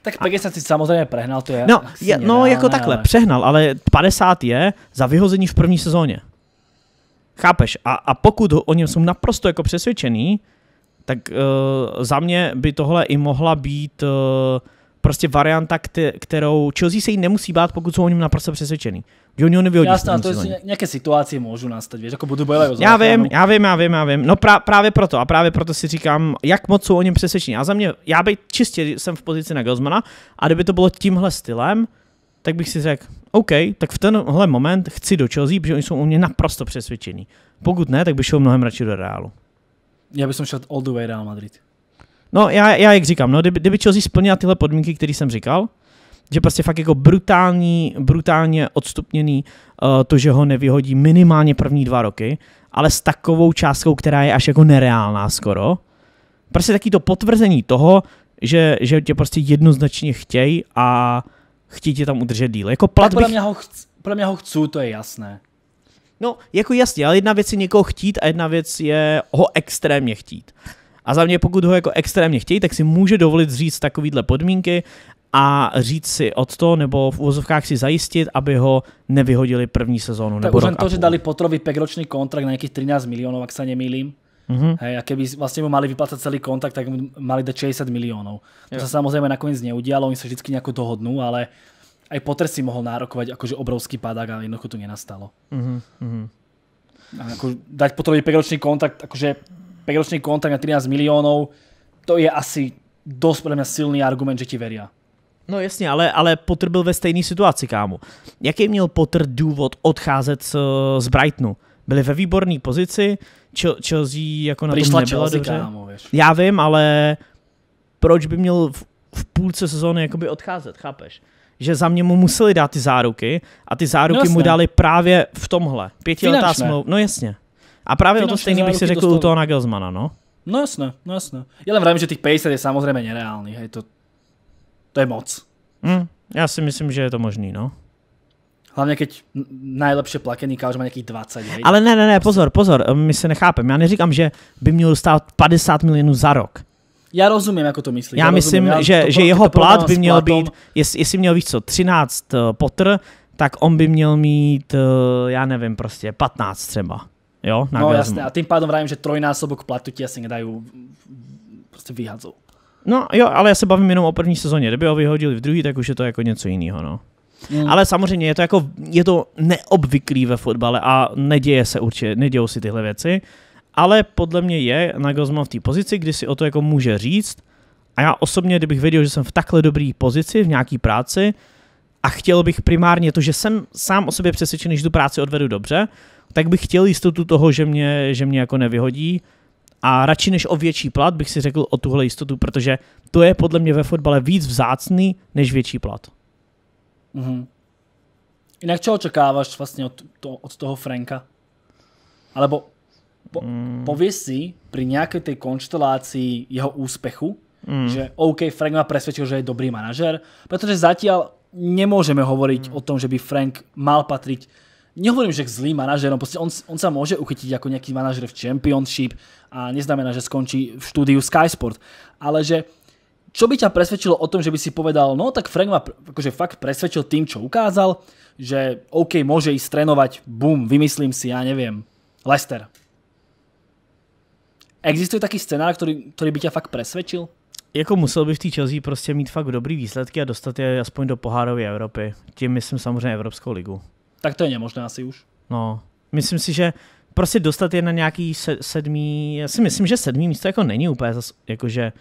Tak Pegasus si samozřejmě prehnal, to je... No, je, no jako takhle, ale... přehnal, ale 50 je za vyhození v první sezóně. Chápeš? A, a pokud o něm jsou naprosto jako přesvědčený, tak uh, za mě by tohle i mohla být uh, prostě varianta, kterou Chelsea se jí nemusí bát, pokud jsou o něm naprosto přesvědčený. Junior nevyhodí. Jasná, to je, nějaké situace můžu nastat, víš, jako budu bojovat. Já vím, já vím, já vím, já vím. No pra, právě proto a právě proto si říkám, jak moc jsou o něm přesvědčení. A za mě, já bych čistě jsem v pozici na Gelsmana, a kdyby to bylo tímhle stylem, tak bych si řekl, OK, tak v tenhle moment chci do Chelsea, protože oni jsou o mě naprosto přesvědčení. Pokud ne, tak bych šel mnohem radši do Realu. Já bych šel all the way Real Madrid. No, já, já jak říkám, no, kdyby, kdyby Chelsea splnila tyhle podmínky, které jsem říkal, že prostě fakt jako brutální, brutálně odstupněný uh, to, že ho nevyhodí minimálně první dva roky, ale s takovou částkou, která je až jako nereálná skoro. Prostě taky to potvrzení toho, že, že tě prostě jednoznačně chtějí a chtějí tě tam udržet díl. Jako plat bych... podle, mě ho chc, podle mě ho chců, to je jasné. No, jako jasně, ale jedna věc je někoho chtít a jedna věc je ho extrémně chtít. A za mě, pokud ho jako extrémně chtějí, tak si může dovolit říct takovýhle podmínky a říct si od to, nebo v úvozovkách si zajistit, aby ho nevyhodili první sezónu. Tak nebo už to, že dali Potrovi pekročný kontrakt na nějakých 13 milionů, ak se nemýlím. Mm-hmm. Hej, a keby vlastně mu mali vyplácat celý kontrakt, tak mu mali dať 60 milionů. To se samozřejmě nakonec neudialo, oni se vždycky nějak dohodnou, ale aj Potter si mohl nárokovat, jakože obrovský padák ale jednoducho to nenastalo. Mm-hmm. A jako dať Potrovi pekročný kontrakt, jakože pekročný kontrakt na 13 milionů, to je asi dosť pre mňa silný argument, že ti veria. No jasně, ale, ale Potter byl ve stejné situaci, kámo. Jaký měl Potter důvod odcházet z, z Brightonu? Byli ve výborné pozici, Chelsea jako na Přišla tom nebyla dobře. Kámo, Já vím, ale proč by měl v, v půlce sezóny jakoby odcházet, chápeš? Že za mě mu museli dát ty záruky a ty záruky no, mu dali právě v tomhle. Pětiletá smlouva, no jasně. A právě Finančné o to stejný bych si řekl u toho Nagelsmana, no? No jasné, no jasné. Já len vravím, že těch 50 je samozřejmě nereálný, hej, to, to je moc. Mm, já si myslím, že je to možný, no. Hlavně keď najlepšie plakený káž má nějakých 20. Hej. Ale ne, ne, ne, pozor, pozor, eh, my se nechápeme. Já neříkám, že by měl dostat 50 milionů za rok. Já rozumím, jako to myslíš. Já, já myslím, rozumím, že, já to, že to, jeho plat by měl platom. být, jestli, jestli měl víc co, 13 eh, potr, tak on by měl mít, uh, já nevím, prostě 15 třeba. Jo, na no jasné, a tím pádem vrajím, že trojnásobok platu ti asi nedají prostě vyhazovat. No jo, ale já se bavím jenom o první sezóně. Kdyby ho vyhodili v druhý, tak už je to jako něco jiného, no. Hmm. Ale samozřejmě je to jako, je to neobvyklý ve fotbale a neděje se určitě, nedějou si tyhle věci, ale podle mě je Nagelsmann v té pozici, kdy si o to jako může říct a já osobně, kdybych věděl, že jsem v takhle dobré pozici, v nějaký práci a chtěl bych primárně to, že jsem sám o sobě přesvědčený, že tu práci odvedu dobře, tak bych chtěl jistotu toho, že mě, že mě jako nevyhodí, a radši než o větší plat bych si řekl o tuhle jistotu, protože to je podle mě ve fotbale víc vzácný než větší plat. Mm-hmm. Jinak čeho očekáváš vlastně od, to, od toho Franka? Alebo po, mm. povie si pri nějaké té konštelaci jeho úspěchu, mm. že OK, Frank má přesvědčil, že je dobrý manažer, protože zatiaľ nemůžeme hovoriť mm. o tom, že by Frank mal patřit nehovorím, že k zlým manažerom, no proste on, on sa môže uchytiť ako nejaký manažer v Championship a neznamená, že skončí v štúdiu Sky Sport, ale že čo by ťa presvedčilo o tom, že by si povedal, no tak Frank ma akože fakt presvedčil tým, čo ukázal, že OK, môže ísť trénovať, bum, vymyslím si, ja neviem, Lester. Existuje taký scenár, ktorý, ktorý by ťa fakt presvedčil? Jako musel by v té Chelsea prostě mít fakt dobrý výsledky a dostat je aspoň do pohárové Evropy. Tím myslím samozřejmě Evropskou ligu. Tak to je nemožné asi už. No, myslím si, že prostě dostat je na nějaký sedmý, já si myslím, že sedmý místo jako není úplně zas, jakože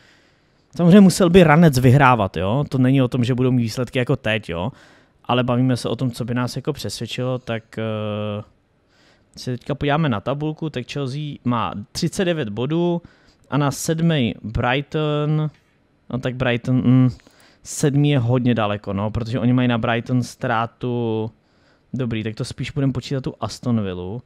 samozřejmě musel by ranec vyhrávat, jo, to není o tom, že budou mít výsledky jako teď, jo, ale bavíme se o tom, co by nás jako přesvědčilo, tak uh, se teďka podíváme na tabulku, tak Chelsea má 39 bodů a na sedmý Brighton, no tak Brighton, mm, sedmý je hodně daleko, no, protože oni mají na Brighton ztrátu Dobrý, tak to spíš budeme počítat tu Aston Villa,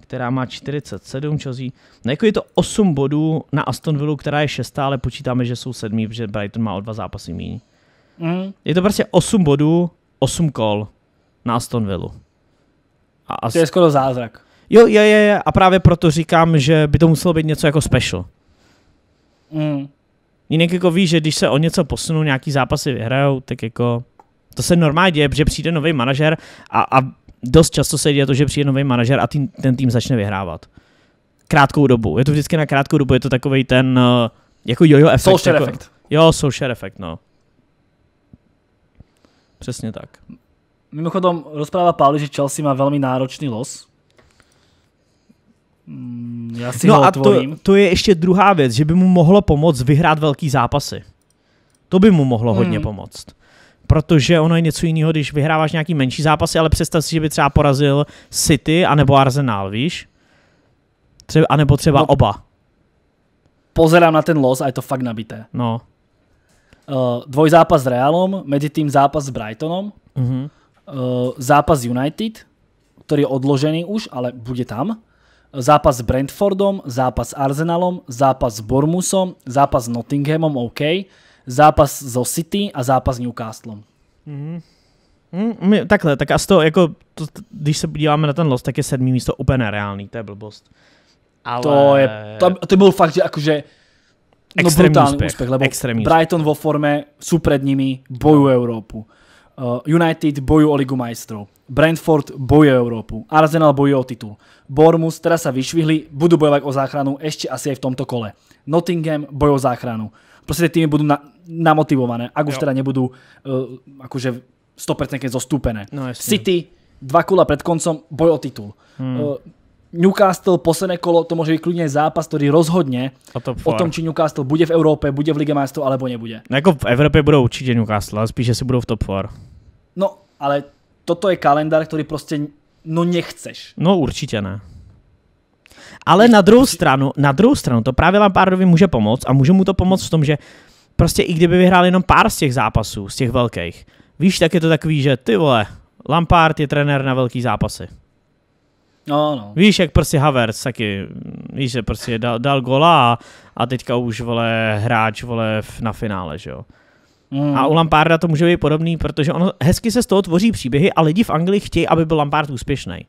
která má 47 čozí. No jako je to 8 bodů na Aston Villa, která je šestá, ale počítáme, že jsou sedmí, protože Brighton má o dva zápasy míň. Mm. Je to prostě 8 bodů, 8 kol na Aston Villa. A Aston... To je skoro zázrak. Jo, je, je, je, a právě proto říkám, že by to muselo být něco jako special. Mm. Jinak jako ví, že když se o něco posunou, nějaký zápasy vyhrajou, tak jako to se normálně děje, že přijde nový manažer a, a dost často se děje to, že přijde nový manažer a tým, ten tým začne vyhrávat. Krátkou dobu. Je to vždycky na krátkou dobu, je to takový ten eh, jako jojo efekt. Social jako, effect. Jo, social effect. no. Přesně tak. Mimochodom, rozpráva Pauli, že Chelsea má velmi náročný los. Mm, já si no ho a to, to je ještě druhá věc, že by mu mohlo pomoct vyhrát velký zápasy. To by mu mohlo hmm. hodně pomoct protože ono je něco jiného, když vyhráváš nějaký menší zápasy, ale představ si, že by třeba porazil City anebo Arsenal, víš? Třeba, anebo třeba no, oba. Pozerám na ten los a je to fakt nabité. No. Uh, dvojzápas s Realom, medzi tým zápas s Brightonom, uh-huh. uh, zápas United, ktorý je odložený už, ale bude tam. Eh, zápas s Brentfordom, zápas s Arsenalom, zápas s Bormusom, zápas s Nottinghamom, OK zápas zo City a zápas s Newcastlem. Mm-hmm. Mm, takhle, tak a z toho, jako, to, když se podíváme na ten los, tak je sedmý místo úplně nereálný, to je blbost. Ale... To, je, to, to byl fakt, že akože no, brutální úspěch, úspěch lebo Brighton úspěch. vo forme, sú pred nimi, boju no. Európu. Uh, United bojuje o Ligu majstrov. Brentford bojuje Európu. Arsenal bojuje o titul. Bournemouth teraz sa vyšvihli, budú bojovať o záchranu ešte asi aj v tomto kole. Nottingham bojuje o záchranu. Proste tie týmy budú na, namotivované, ak už jo. teda nebudú uh, akože 100% zostúpené. No, City, dva kola pred koncom, boj o titul. Hmm. Uh, Newcastle, posledné kolo, to môže byť kľudne zápas, ktorý rozhodne o, to o tom, či Newcastle bude v Európe, bude v Lige majstrov, alebo nebude. No ako v Európe budú určite Newcastle, ale že si budú v top 4. No, ale toto je kalendár, ktorý proste no nechceš. No určitě ne. Ale na druhou stranu, na druhou stranu, to právě Lampardovi může pomoct a může mu to pomoct v tom, že prostě i kdyby vyhrál jenom pár z těch zápasů, z těch velkých, víš, tak je to takový, že ty vole, Lampard je trenér na velký zápasy. No, no. Víš, jak prostě Havertz taky, víš, že prostě dal, dal gola a, a teďka už, vole, hráč, vole, na finále, že jo. Mm. A u Lamparda to může být podobný, protože ono hezky se z toho tvoří příběhy a lidi v Anglii chtějí, aby byl Lampard úspěšný.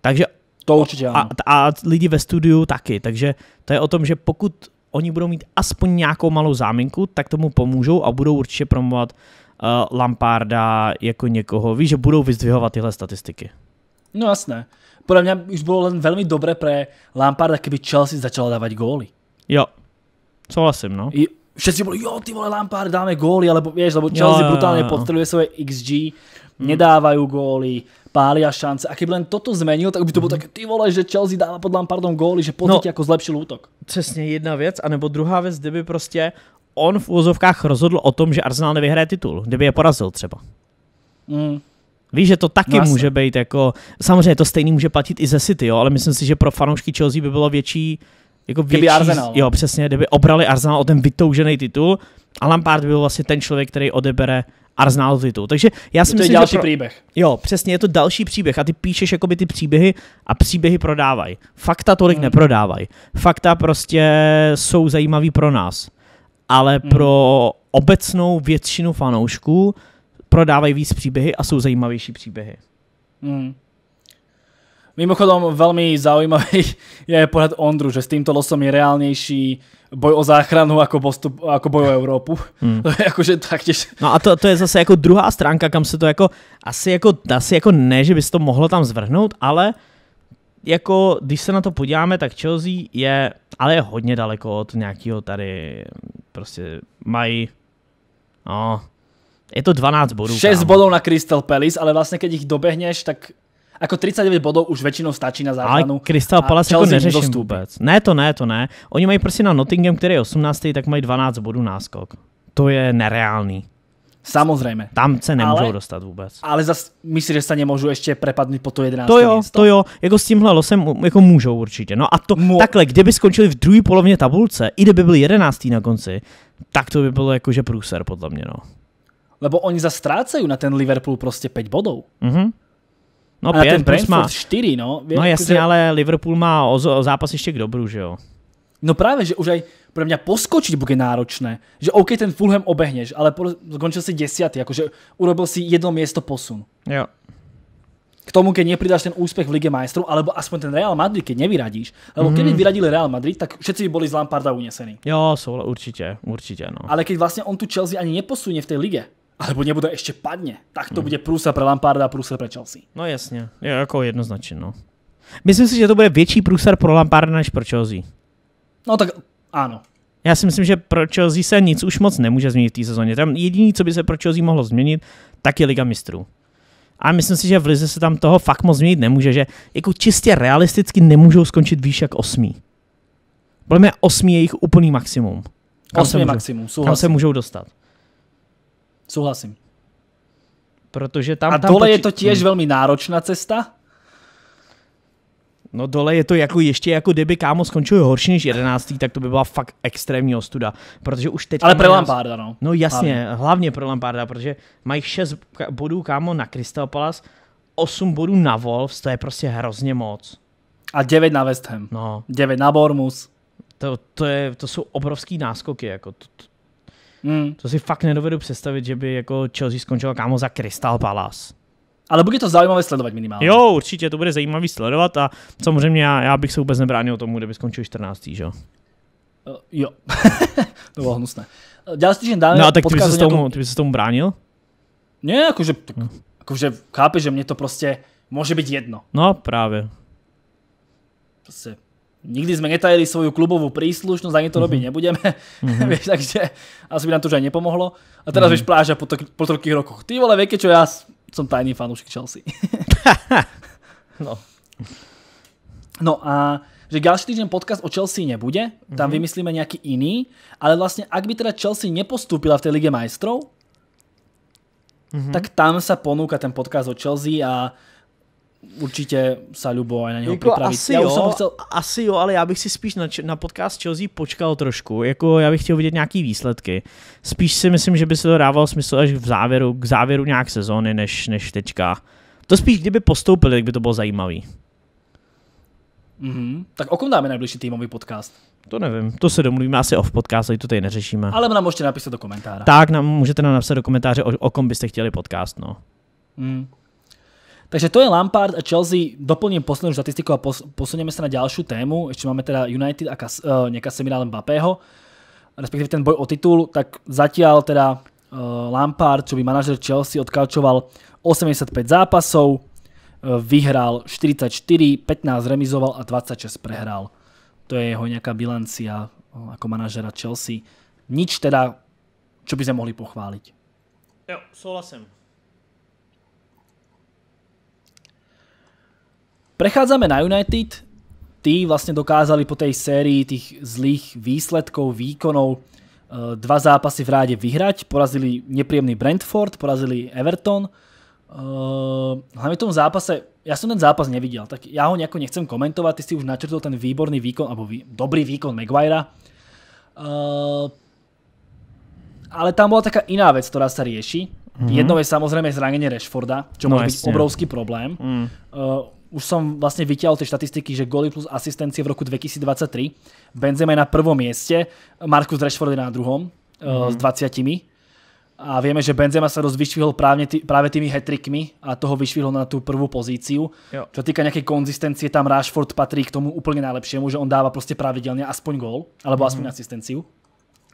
Takže to určitě ano. A, a lidi ve studiu taky, takže to je o tom, že pokud oni budou mít aspoň nějakou malou záminku, tak tomu pomůžou a budou určitě promovat uh, Lamparda jako někoho. Víš, že budou vyzdvihovat tyhle statistiky. No jasné. Podle mě už bylo len velmi dobré pro Lamparda, kdyby Chelsea začala dávat góly. Jo, souhlasím, no. I, Všetci boli, jo, ty vole Lampard, dáme góly, alebo vieš, lebo Chelsea jo, jo, brutálne jo. podstreluje svoje XG, mm. nedávajú góly, pália šance. A keby len toto zmenil, tak by to bylo mhm. také ty vole, že Chelsea dáva pod Lampardom góly, že pocit no, jako zlepšil útok. Přesně jedna věc, anebo druhá věc, kdyby prostě on v úzovkách rozhodl o tom, že Arsenal nevyhraje titul, kdyby je porazil třeba. Mm. Víš, že to taky no, Jasne. může být jako, samozřejmě to stejný může platit i ze City, jo, ale myslím si, že pro fanoušky Chelsea by bylo větší jako větší, kdyby Arsenal. Jo, přesně, kdyby obrali Arsenal o ten vytoužený titul a Lampard byl vlastně ten člověk, který odebere Arsenal titul. Takže já si to myslím, je další že pro... příběh. Jo, přesně, je to další příběh a ty píšeš jakoby ty příběhy a příběhy prodávají. Fakta tolik hmm. neprodávají. Fakta prostě jsou zajímavý pro nás. Ale hmm. pro obecnou většinu fanoušků prodávají víc příběhy a jsou zajímavější příběhy. Hmm. Mimochodom veľmi zaujímavý (laughs) je pohľad Ondru, že s týmto losom je reálnejší boj o záchranu ako, postup, ako boj o Európu. Hmm. (laughs) To akože taktiež... No a to, to je zase jako druhá stránka, kam se to jako asi jako, asi jako ne, že by se to mohlo tam zvrhnout, ale jako, když se na to podíváme, tak Chelsea je, ale je hodně daleko od nějakého tady, prostě mají, no, je to 12 bodů. 6 bodů na Crystal Palace, ale vlastně, když jich dobehneš, tak Ako 39 bodov už většinou stačí na záchranu. Ale Crystal Palace jako neřeším vůbec. Ne, to ne, to ne. Oni mají prostě na Nottingham, který je 18, tak mají 12 bodů náskok. To je nereálný. Samozřejmě. Tam se nemůžou ale, dostat vůbec. Ale zas myslím, že se nemůžu ještě prepadnout po to 11. To jo, místo. to jo, jako s tímhle losem jako můžou určitě. No a to Mo- takhle, kdyby skončili v druhé polovině tabulce, i kdyby byli 11. na konci, tak to by bylo jakože průser podle mě, no. Lebo oni zastrácejí na ten Liverpool prostě 5 bodů. Mhm. Mm No, a pět, ten má... 4, no. Vie, no jasně, že... ale Liverpool má o, o zápas ještě k dobru, že jo. No právě, že už aj pro mě poskočit bude náročné. Že OK, ten Fulham obehneš, ale skončil si desiatý, jakože urobil si jedno město posun. Jo. K tomu, keď nepridáš ten úspech v Lige majstrov, alebo aspoň ten Real Madrid, keď nevyradíš. Lebo mm. keby mhm. vyradili Real Madrid, tak všetci by boli z Lamparda unesení. Jo, sú, určitě, určitě, No. Ale keď vlastně on tu Chelsea ani neposunie v tej lige, alebo nebude ešte padne, tak to mm. bude prúsa pre Lamparda a prúsa pre Chelsea. No jasně, je jako jednoznačně, no. Myslím si, že to bude větší průser pro Lamparda než pro Chelsea. No tak ano. Já si myslím, že pro Chelsea se nic už moc nemůže změnit v té sezóně. Tam jediný, co by se pro Chelsea mohlo změnit, tak je Liga mistrů. A myslím si, že v Lize se tam toho fakt moc změnit nemůže, že jako čistě realisticky nemůžou skončit výš jak osmý. Podle mě osmý je jejich úplný maximum. Kam osmý maximum, souhlasím. Kam se můžou dostat. Souhlasím. Protože tam, a tam dole poči- je to tiež hmm. velmi náročná cesta? No dole je to jako ještě, jako kdyby kámo skončil horší než 11. tak to by byla fakt extrémní ostuda, protože už teď... Ale pro Lamparda, no. No jasně, hlavně, hlavně pro Lamparda, protože mají 6 bodů kámo na Crystal Palace, 8 bodů na Wolves, to je prostě hrozně moc. A 9 na West Ham. No. 9 na Bormus. To, to, je, to jsou obrovský náskoky, jako to, to, Hmm. To si fakt nedovedu představit, že by jako Chelsea skončila kámo za Crystal Palace. Ale bude to zajímavé sledovat minimálně. Jo, určitě to bude zajímavé sledovat a samozřejmě já, já bych se vůbec nebránil tomu, kdyby skončil 14. že? Uh, jo, eh, (laughs) to bylo hnusné. Eh, Další týden dáme No a tak ty bys, se nějakou... tomu, ty bys se tomu bránil? Ne, jakože, tak, no. jakože chápeš, že mě to prostě může být jedno. No právě. Prostě nikdy sme netajili svoju klubovú príslušnosť, ani to robiť mhm. nebudeme, mhm. (laughs) takže asi by nám to už aj nepomohlo. A teraz mhm. vieš pláža po, to, rokoch. Ty vole, vieke čo, ja som tajný fanúšik Chelsea. (laughs) no. No a že ďalší týždeň podcast o Chelsea nebude, tam vymyslíme nejaký iný, ale vlastne ak by teda Chelsea nepostúpila v tej Lige majstrov, tak tam sa ponúka ten podcast o Chelsea a určitě sa Lubo aj na něho jako připravit. Asi, já jo, chcel... asi jo, ale já bych si spíš na, na podcast Chelsea počkal trošku. Jako já bych chtěl vidět nějaký výsledky. Spíš si myslím, že by se to dávalo smysl až v závěru, k závěru nějak sezóny, než, než teďka. To spíš, kdyby postoupili, tak by to bylo zajímavý. Mm-hmm. Tak o kom dáme nejbližší týmový podcast? To nevím, to se domluvíme asi off podcast, to tady neřešíme. Ale nám můžete napsat do komentáře. Tak, nám můžete nám napsat do komentáře, o, o kom byste chtěli podcast, no. Mm. Takže to je Lampard a Chelsea. Doplním poslednú štatistiku a pos posunieme sa na ďalšiu tému. Ešte máme teda United a Kas uh, e, Nekasemira Mbappého. Respektíve ten boj o titul, tak zatiaľ teda uh, Lampard, čo by manažer Chelsea, odkalčoval 85 zápasov, uh, vyhral 44, 15 remizoval a 26 prehral. To je jeho nejaká bilancia uh, ako manažera Chelsea. Nič teda, čo by sme mohli pochváliť. Jo, souhlasím. Prechádzame na United. Tí vlastne dokázali po tej sérii tých zlých výsledkov, výkonov eh, dva zápasy v ráde vyhrať. Porazili nepríjemný Brentford, porazili Everton. Eh, Hlavne v tom zápase, ja som ten zápas nevidel, tak ja ho nejako nechcem komentovať, ty si už načrtol ten výborný výkon, alebo dobrý výkon Maguirea. Eh, ale tam bola taká iná vec, ktorá sa rieši. Mhm. Jednou je samozrejme zranenie Rashforda, čo no môže byť obrovský problém. Mm už som vlastne vytial tie štatistiky, že goly plus asistencie v roku 2023. Benzema je na prvom mieste, Marcus Rashford je na druhom mm. s 20. Mhm. tými A vieme, že Benzema sa rozvyšvihol právě, práve tými hetrikmi a toho vyšvihol na tú prvú pozíciu. Jo. Čo týka nejakej konzistencie, tam Rashford patrí k tomu úplne najlepšiemu, že on dáva prostě pravidelne aspoň gól, alebo mm. aspoň asistenciu.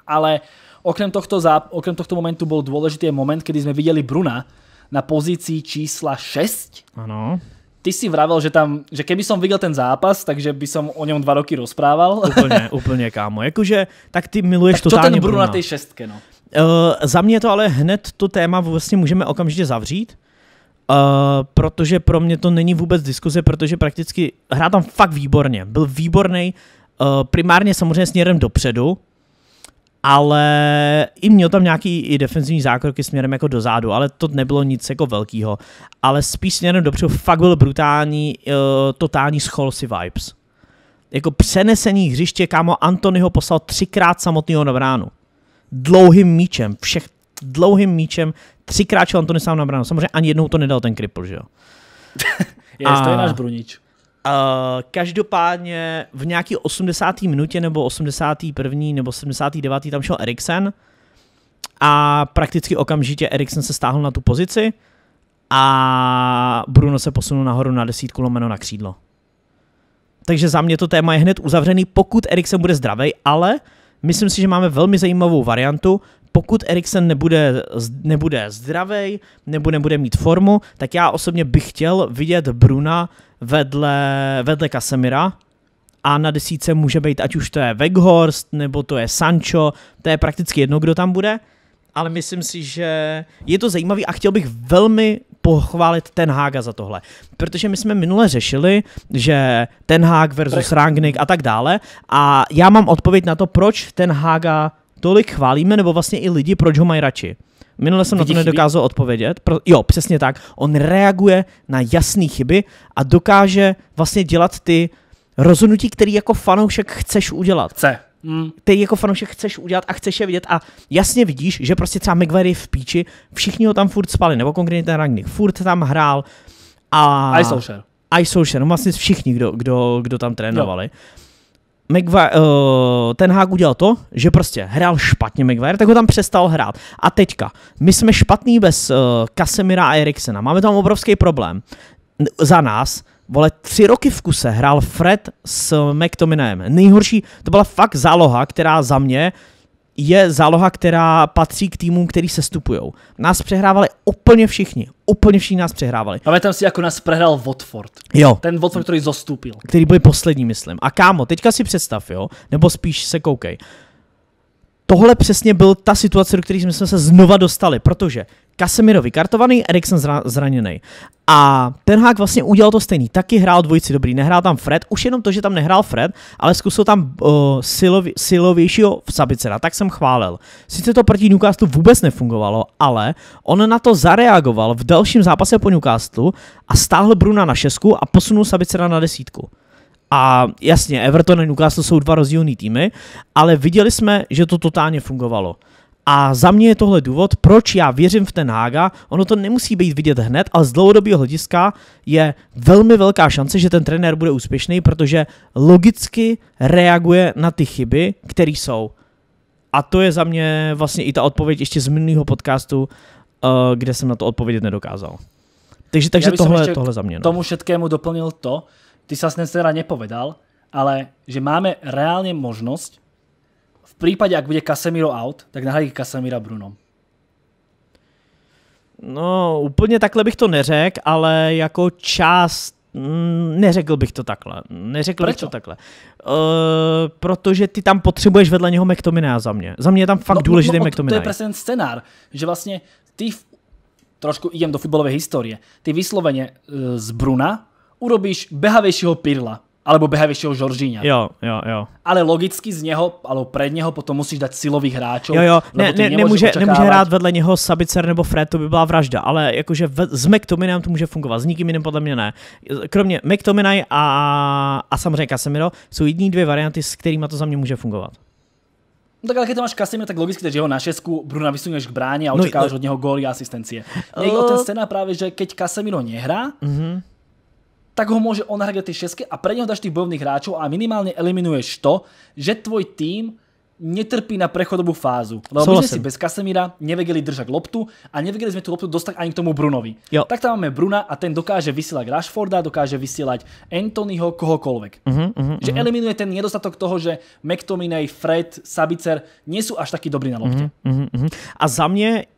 Ale okrem tohto, okrem tohto momentu bol dôležitý moment, kedy sme videli Bruna na pozícii čísla 6. Ano ty si vravel, že tam, že keby som viděl ten zápas, takže by som o něm dva roky rozprával. (laughs) Úplně, úplně kámo. Jakože, tak ty miluješ tak totálně čo ten Bruno na té šestke, no? Uh, za mě to ale hned to téma vlastně můžeme okamžitě zavřít. Uh, protože pro mě to není vůbec diskuze, protože prakticky hrá tam fakt výborně. Byl výborný, uh, eh, primárně samozřejmě směrem dopředu, ale i měl tam nějaký i defenzivní zákroky směrem jako dozadu, ale to nebylo nic jako velkého. Ale spíš směrem dopředu fakt byl brutální, uh, totální scholsy vibes. Jako přenesení hřiště, kámo, Antony ho poslal třikrát samotného na bránu. Dlouhým míčem, všech dlouhým míčem, třikrát šel Antony sám na bránu. Samozřejmě ani jednou to nedal ten kripl, že jo. (laughs) je, to je náš Brunič. Uh, každopádně v nějaký 80. minutě nebo 81. nebo 79. tam šel Eriksen a prakticky okamžitě Eriksen se stáhl na tu pozici a Bruno se posunul nahoru na desítku lomeno na křídlo. Takže za mě to téma je hned uzavřený, pokud Eriksen bude zdravý, ale myslím si, že máme velmi zajímavou variantu. Pokud Eriksen nebude, nebude zdravý nebo nebude mít formu, tak já osobně bych chtěl vidět Bruna vedle, vedle Kasemira a na desíce může být, ať už to je Weghorst, nebo to je Sancho, to je prakticky jedno, kdo tam bude, ale myslím si, že je to zajímavý a chtěl bych velmi pochválit Ten Haga za tohle. Protože my jsme minule řešili, že Ten Hag versus Rangnick a tak dále a já mám odpověď na to, proč Ten Haga tolik chválíme, nebo vlastně i lidi, proč ho mají radši. Minule jsem Vidí na to nedokázal chyby? odpovědět. Pro, jo, přesně tak. On reaguje na jasné chyby a dokáže vlastně dělat ty rozhodnutí, které jako fanoušek chceš udělat. Chce. Hmm. Ty jako fanoušek chceš udělat a chceš je vidět a jasně vidíš, že prostě třeba McVary v píči, všichni ho tam furt spali, nebo konkrétně ten Rangnick, furt tam hrál a... i Solskjaer. i Solskjaer, no vlastně všichni, kdo, kdo, kdo tam trénovali. No. McVire, uh, eh, ten Hák udělal to, že prostě hrál špatně McVire, tak ho tam přestal hrát. A teďka, my jsme špatný bez uh, eh, Kasemira a Eriksena. Máme tam obrovský problém. N- za nás, vole, tři roky v kuse hrál Fred s McTominayem. Nejhorší, to byla fakt záloha, která za mě je záloha, která patří k týmům, který se stupujou. Nás přehrávali úplně všichni úplně všichni nás přehrávali. Ale tam si jako nás prehrál Watford. Jo. Ten Watford, který zostupil. Který byl poslední, myslím. A kámo, teďka si představ, jo, nebo spíš se koukej tohle přesně byl ta situace, do které jsme se znova dostali, protože Casemiro vykartovaný, Eriksen zra- zraněný. A ten hák vlastně udělal to stejný. Taky hrál dvojici dobrý, nehrál tam Fred, už jenom to, že tam nehrál Fred, ale zkusil tam uh, silově, silovějšího v Sabicera, tak jsem chválil. Sice to proti Newcastle vůbec nefungovalo, ale on na to zareagoval v dalším zápase po Newcastle a stáhl Bruna na šesku a posunul Sabicera na desítku. A jasně, Everton a Newcastle jsou dva rozdílné týmy, ale viděli jsme, že to totálně fungovalo. A za mě je tohle důvod, proč já věřím v ten Haga. Ono to nemusí být vidět hned, ale z dlouhodobého hlediska je velmi velká šance, že ten trenér bude úspěšný, protože logicky reaguje na ty chyby, které jsou. A to je za mě vlastně i ta odpověď ještě z minulého podcastu, uh, kde jsem na to odpovědět nedokázal. Takže, takže tohle, tohle za mě. No. Tomu všetkému doplnil to, ty sa dnes teda nepovedal, ale že máme reálne možnosť v prípade, ak bude Casemiro out, tak nahradí Casemira Brunom. No, úplně takhle bych to neřekl, ale jako část mm, neřekl bych to takhle. Neřekl Prečo? bych to takhle. Uh, protože ty tam potřebuješ vedle něho McTominaya za mě. Za mě je tam fakt no, důležitý no, no McTominay. To je přesně ten že vlastně ty v... trošku idem do fotbalové historie. Ty vysloveně eh, z Bruna urobíš behavejšieho Pirla alebo behavejšieho Žoržíňa. Jo, jo, jo. Ale logicky z něho, alebo pred něho potom musíš dať silových hráčů. Jo, jo, ne, ne, nemůže, nemůže hrát vedle něho Sabicer nebo Fred, to by byla vražda, ale jakože v, s McTominem to může fungovat, s nikým jiným podle mě ne. Kromě McTominay a, a samozřejmě Casemiro jsou jediné dvě varianty, s kterými to za mě může fungovat. No tak ale keď to máš Kasimir, tak logicky, že ho na šesku, Bruna vysuneš k bráně a no očekáváš no, no. od něho góly a asistencie. je o ten eh, scéna právě, že keď Kasemiro nehrá, uh mhm. -huh tak ho môže on nahradiť tie šesky a pre neho dáš tých bojovných hráčov a minimálne eliminuješ to, že tvoj tým netrpí na prechodovú fázu. Lebo my sme si bez Kasemíra nevedeli držať loptu a nevedeli sme tú loptu dostať ani k tomu Brunovi. Tak tam máme Bruna a ten dokáže vysielať Rashforda, dokáže vysielať Anthonyho, kohokoľvek. Mhm, mhm, mhm. že eliminuje ten nedostatok toho, že McTominay, Fred, Sabicer nie sú až takí dobrí na lopte. A za mě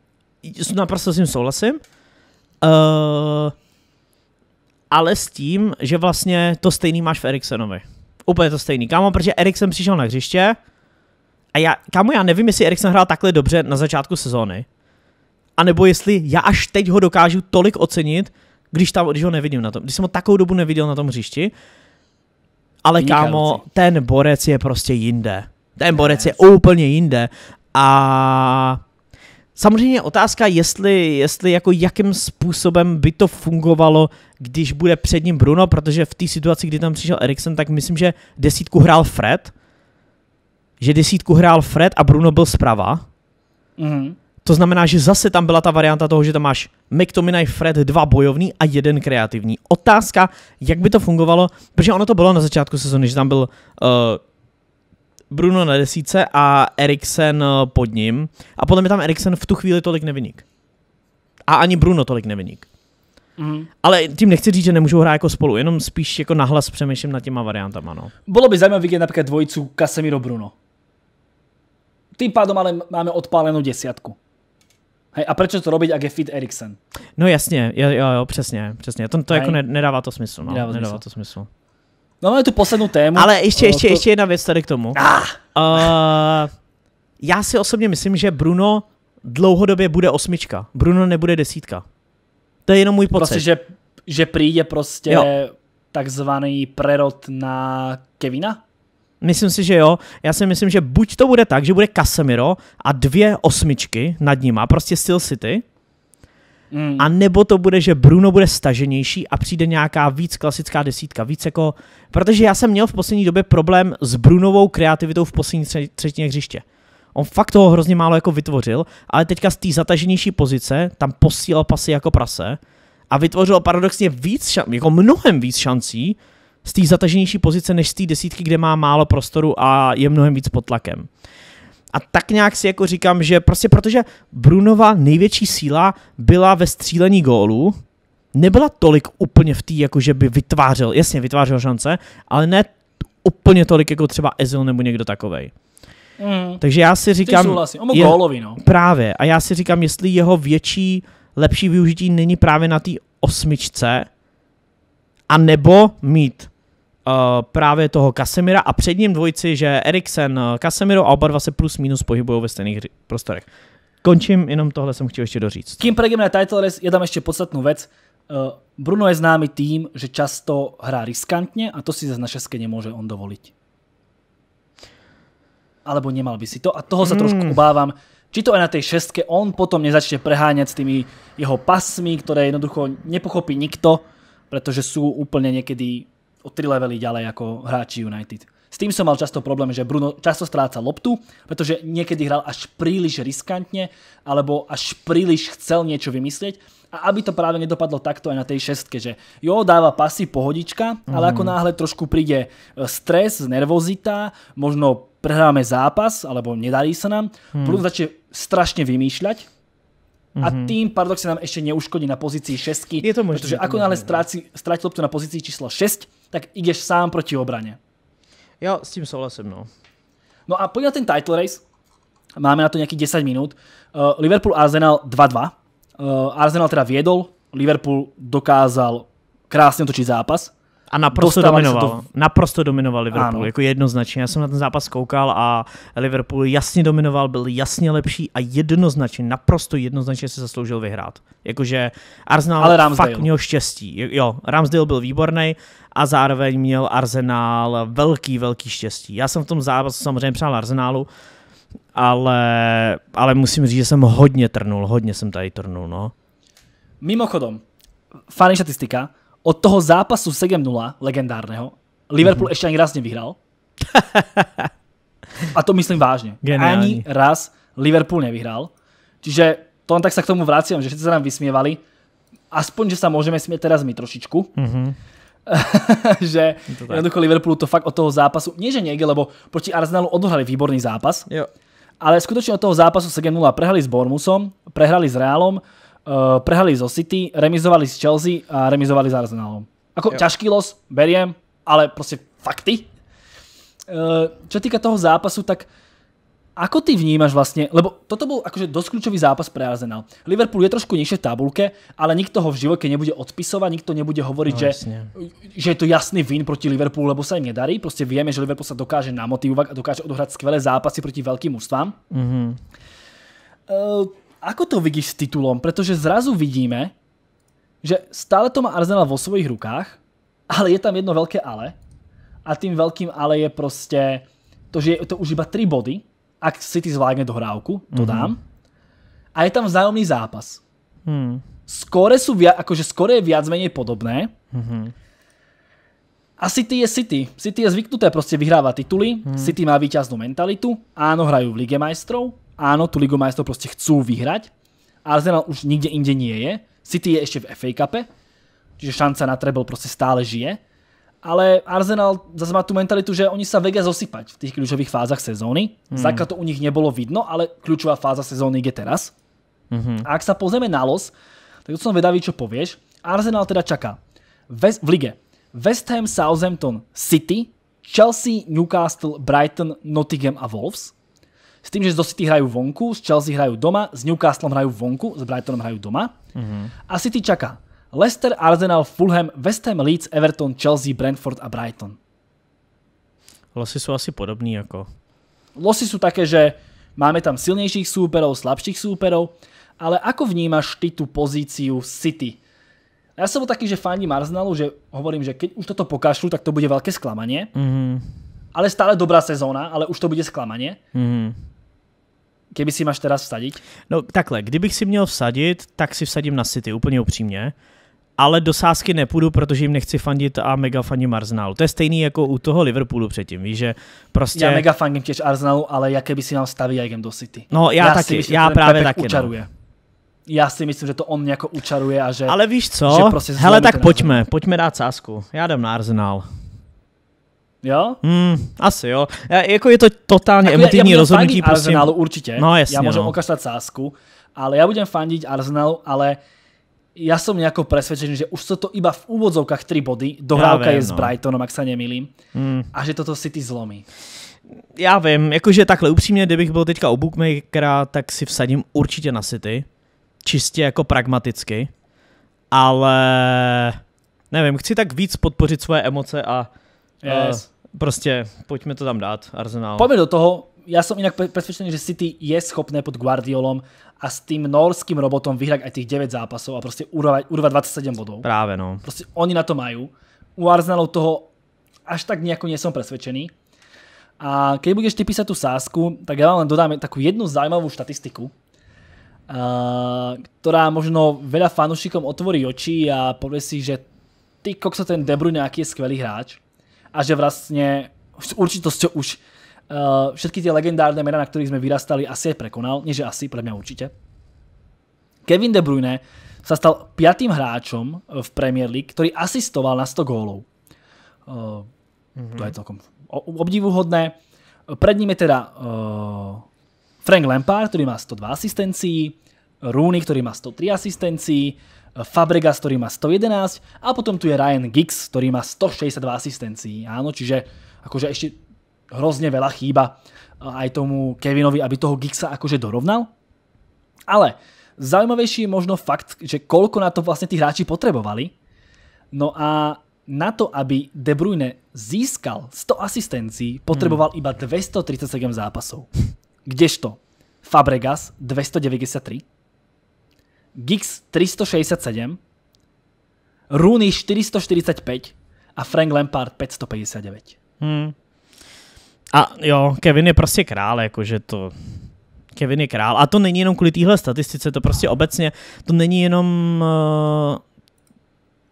naprosto s tím souhlasím. Eh, ale s tím, že vlastně to stejný máš v Eriksenovi. Úplně to stejný, kámo, protože Eriksen přišel na hřiště a já, kámo, já nevím, jestli Eriksen hrál takhle dobře na začátku sezóny, anebo jestli já až teď ho dokážu tolik ocenit, když, tam, když ho nevidím na tom, když jsem ho takovou dobu neviděl na tom hřišti, ale Vynikající. kámo, ten borec je prostě jinde. Ten borec je úplně jinde a Samozřejmě otázka, jestli, jestli jako jakým způsobem by to fungovalo, když bude před ním Bruno, protože v té situaci, kdy tam přišel Eriksen, tak myslím, že desítku hrál Fred, že desítku hrál Fred a Bruno byl zprava. Mm-hmm. To znamená, že zase tam byla ta varianta toho, že tam máš McTominay, Fred, dva bojovný a jeden kreativní. Otázka, jak by to fungovalo, protože ono to bylo na začátku sezóny, že tam byl uh, Bruno na desíce a Eriksen eh, pod ním. A podle mě tam Eriksen v tu chvíli tolik nevynik. A ani Bruno tolik nevynik. Mm. Ale tím nechci říct, že nemůžou hrát jako spolu, jenom spíš jako nahlas přemýšlím nad těma variantama. No. Bylo by zajímavé vidět například dvojicu Casemiro Bruno. Tým pádom ale máme odpálenou desiatku. Hej, a proč to robit, jak je fit Eriksen? No jasně, jo, jo, jo přesně, přesně. To, to jako nedává to smysl. No. Nedává, nedává smysl. to smysl. No máme tu poslední tému. Ale ještě, ještě, ještě jedna věc tady k tomu. Ah! Uh, já si osobně myslím, že Bruno dlouhodobě bude osmička. Bruno nebude desítka. To je jenom můj prostě, pocit. Prostě, že, že přijde prostě jo. takzvaný prerod na Kevina? Myslím si, že jo. Já si myslím, že buď to bude tak, že bude Casemiro a dvě osmičky nad ním a prostě Steel City, Mm. A nebo to bude, že Bruno bude staženější a přijde nějaká víc klasická desítka, víc jako... Protože já jsem měl v poslední době problém s Brunovou kreativitou v poslední třetině hřiště. On fakt toho hrozně málo jako vytvořil, ale teďka z té zataženější pozice tam posílal pasy jako prase a vytvořil paradoxně víc, šan, jako mnohem víc šancí z té zataženější pozice než z té desítky, kde má málo prostoru a je mnohem víc pod tlakem. A tak nějak si jako říkám, že prostě protože Brunova největší síla byla ve střílení gólu, nebyla tolik úplně v té, jako že by vytvářel, jasně vytvářel šance, ale ne úplně tolik jako třeba Ezil nebo někdo takovej. Mm. Takže já si říkám... je, gólovi, no. Právě. A já si říkám, jestli jeho větší, lepší využití není právě na té osmičce, a nebo mít Eh, právě toho Kasemira a před ním dvojici, že Eriksen, eh, Casemiro a oba dva se plus minus pohybují ve stejných prostorech. Končím, jenom tohle jsem chtěl ještě doříct. Kým prejdeme na title race, je tam ještě podstatnou věc. Eh, Bruno je známý tým, že často hrá riskantně a to si zase na šeske nemůže on dovolit. Alebo nemal by si to. A toho se hmm. trošku obávám, či to je na tej šestke, on potom nezačne preháňať s tými jeho pasmi, ktoré jednoducho nepochopí nikto, pretože sú úplne niekedy o tri levely ďalej ako hráči United. S tým som mal často problém, že Bruno často stráca loptu, pretože niekedy hral až príliš riskantne, alebo až príliš chcel niečo vymyslieť. A aby to práve nedopadlo takto aj na tej šestke, že jo, dáva pasy pohodička, ale ako mhm. náhle trošku príde e, stres, nervozita, možno prehráme zápas, alebo nedarí sa nám, Bruno hmm. začne strašne vymýšľať, a mhm. tým paradoxne nám ešte neuškodí na pozícii 6. Je to možné. Pretože ako náhle stráti no. loptu na pozícii číslo 6, tak ideš sám proti obrane. Ja s tým souhlasím, no. No a poďme na ten title race. Máme na to nejakých 10 minút. Uh, eh, Liverpool Arsenal 2-2. Uh, eh, Arsenal teda viedol, Liverpool dokázal krásne otočiť zápas. A naprosto dominoval. To... Naprosto dominoval Liverpool, ano. jako jednoznačně. Já jsem na ten zápas koukal a Liverpool jasně dominoval, byl jasně lepší a jednoznačně, naprosto jednoznačně se zasloužil vyhrát. Jakože Arsenal Ale fakt měl štěstí. Jo, Ramsdale byl výborný a zároveň měl Arsenal velký, velký štěstí. Já jsem v tom zápasu samozřejmě přál Arsenalu, ale, ale musím říct, že jsem hodně trnul, hodně jsem tady trnul, no. Mimochodom, fajn statistika od toho zápasu 7-0, legendárneho, Liverpool mm-hmm. ještě ani raz nevyhral. A to myslím vážně. Ani raz Liverpool nevyhral. Čiže to len tak sa k tomu vraciam, že všetci sa nám vysmievali. Aspoň, že sa môžeme smieť teraz my trošičku. Mm-hmm. (laughs) že to jednoducho Liverpoolu to fakt od toho zápasu, nie že niekde, lebo proti Arsenalu odohrali výborný zápas, jo. ale skutočne od toho zápasu 7-0 prehrali s Bormusom, prehrali s Realom. Eh, prehali zo City, remizovali s Chelsea a remizovali s Arsenalom. Ako jo. ťažký los, beriem, ale proste fakty. Eh, čo týka toho zápasu, tak ako ty vnímaš vlastne, lebo toto bol akože dosť kľúčový zápas pre Arsenal. Liverpool je trošku nižšie v tabulke, ale nikto ho v živote nebude odpisovať, nikto nebude hovoriť, no, že, že je to jasný vin proti Liverpoolu, lebo sa im nedarí. Proste vieme, že Liverpool sa dokáže namotivovať a dokáže odohrať skvelé zápasy proti veľkým ústvám. Mm -hmm ako to vidíš s titulom? Protože zrazu vidíme, že stále to má Arsenal vo svojich rukách, ale je tam jedno velké ale. A tím velkým ale je prostě to, že je to už iba 3 body, ak City zvládne hrávku, to mhm. dám. Mm -hmm. A je tam vzájomný zápas. Hmm. Skore sú via, akože skore je viac menej podobné. Mm -hmm. A City je City. City je zvyknuté prostě vyhrávať tituly, hmm. City má víťaznú mentalitu, áno, hrajú v Lige majstrov, áno, tu Ligu majstrov proste chcú vyhrať. Arsenal už nikde inde nie je. City je ešte v FA Cupe, čiže šanca na treble proste stále žije. Ale Arsenal zase má tú mentalitu, že oni sa vedia zosypať v tých kľúčových fázach sezóny. Mm. to u nich nebolo vidno, ale kľúčová fáza sezóny je teraz. Mm-hmm. A ak sa pozrieme na los, tak to som vedavý, čo povieš. Arsenal teda čaká v lige West Ham, Southampton, City, Chelsea, Newcastle, Brighton, Nottingham a Wolves. S tým, že z City hrajú vonku, s Chelsea hrajú doma, s Newcastlem hrajú vonku, s Brightonom hrajú doma. Mm-hmm. A City čaká Leicester, Arsenal, Fulham, West Ham, Leeds, Everton, Chelsea, Brentford a Brighton. Losy jsou asi podobní jako. Losy jsou také, že máme tam silnějších súperov, slabších súperov, ale ako vnímaš ty tu pozíciu City? Ja som bol taký, že fandím Arsenalu, že hovorím, že keď už toto pokašľú, tak to bude veľké sklamanie. Mm -hmm. Ale stále dobrá sezóna, ale už to bude sklamanie. Mm -hmm. Kdyby si máš teda vsadit? No takhle, kdybych si měl vsadit, tak si vsadím na City, úplně upřímně. Ale do sázky nepůjdu, protože jim nechci fandit a mega fandím Arsenalu. To je stejný jako u toho Liverpoolu předtím, víš, že prostě... Já mega fandím těž Arsenalu, ale jaké by si mám stavit, jak jdem do City. No já, já taky, myslím, já právě taky. No. Učaruje. já si myslím, že to on jako učaruje a že... Ale víš co, že prostě hele tak pojďme, pojďme dát sásku, já jdem na Arsenal. Jo? Hmm, asi jo. Já, e, jako je to totálně jako emotivní já, já rozhodnutí. Prosím. Arsenalu určitě. No jasně. Já můžu no. okašlat sásku, ale já budem fandit Arsenalu, ale já jsem nějak přesvědčen, že už jsou to iba v úvodzovkách tři body. Dohrávka ja je je no. Brightonom, jak se nemýlím, hmm. A že toto City zlomí. Já vím, jakože takhle upřímně, kdybych byl teďka u bookmakera, tak si vsadím určitě na City. Čistě jako pragmaticky. Ale nevím, chci tak víc podpořit svoje emoce a yes. uh, Prostě pojďme to tam dát, Arsenal. Pojďme do toho. Já jsem inak přesvědčený, že City je schopné pod Guardiolom a s tým norským robotom vyhrať aj tých 9 zápasov a proste urvať, 27 bodov. Práve no. Proste oni na to majú. U Arsenalu toho až tak nejako nie som presvedčený. A keď budeš ty písať tú sásku, tak ja vám len dodám takú jednu zaujímavú štatistiku, eh, ktorá možno veľa fanúšikom otvorí oči a povie si, že ty kokso ten De Bruyne, aký je skvelý hráč a že vlastne určitosťou už uh, všetky tie legendárne mená, na ktorých sme vyrastali, asi aj prekonal. Nie, že asi, pre mňa určite. Kevin De Bruyne sa stal piatým hráčom v Premier League, ktorý asistoval na 100 gólov. Uh, mm-hmm. To je mhm. celkom obdivuhodné. Pred ním je teda uh, Frank Lampard, ktorý má 102 asistencií, Rooney, ktorý má 103 asistencií, Fabregas, ktorý má 111 a potom tu je Ryan Giggs, ktorý má 162 asistencií. Áno, čiže akože ešte hrozne veľa chýba eh, aj tomu Kevinovi, aby toho Giggsa akože dorovnal. Ale zaujímavejší je možno fakt, že koľko na to vlastne tí hráči potrebovali. No a na to, aby De Bruyne získal 100 asistencií, potreboval hmm. iba 237 zápasov. Kdežto Fabregas 293, Giggs 367, Rooney 445 a Frank Lampard 559. Hmm. A jo, Kevin je prostě král, jakože to... Kevin je král. A to není jenom kvůli téhle statistice, to prostě obecně, to není jenom... Uh,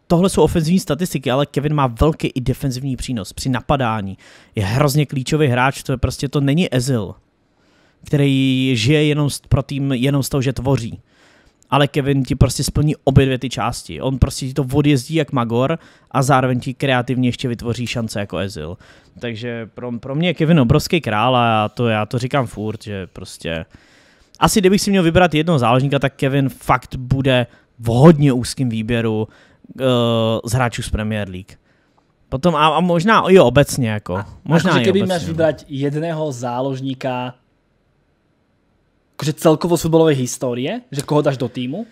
tohle jsou ofenzivní statistiky, ale Kevin má velký i defenzivní přínos při napadání. Je hrozně klíčový hráč, to je prostě, to není Ezil, který žije jenom pro tým, jenom z toho, že tvoří ale Kevin ti prostě splní obě dvě ty části. On prostě ti to odjezdí jak Magor a zároveň ti kreativně ještě vytvoří šance jako Ezil. Takže pro, pro mě je Kevin obrovský král a já to, já to říkám furt, že prostě... Asi kdybych si měl vybrat jednoho záložníka, tak Kevin fakt bude v hodně úzkém výběru uh, z hráčů z Premier League. Potom a, a možná i obecně jako. A, možná a keby obecně. měl no. vybrat jedného záložníka akože celkovo z futbalovej histórie, že koho dáš do týmu?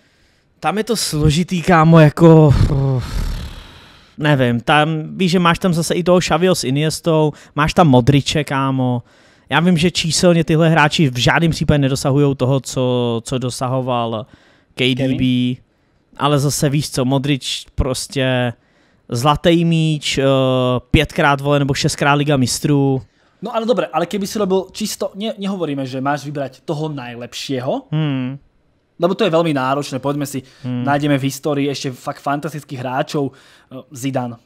Tam je to složitý, kámo, jako... Nevím, tam víš, že máš tam zase i toho Xavio s Iniestou, máš tam Modriče, kámo. Já vím, že číselně tyhle hráči v žádném případě nedosahují toho, co, co dosahoval KDB, Kevin? ale zase víš co, Modrič prostě zlatý míč, eh, pětkrát vole nebo šestkrát Liga mistrů No ale dobre, ale keby si robil čisto, ne, nehovoríme, že máš vybrať toho najlepšieho, hmm. lebo to je veľmi náročné, poďme si, hmm. nájdeme v histórii ešte fakt fantastických hráčov, eh, Zidane.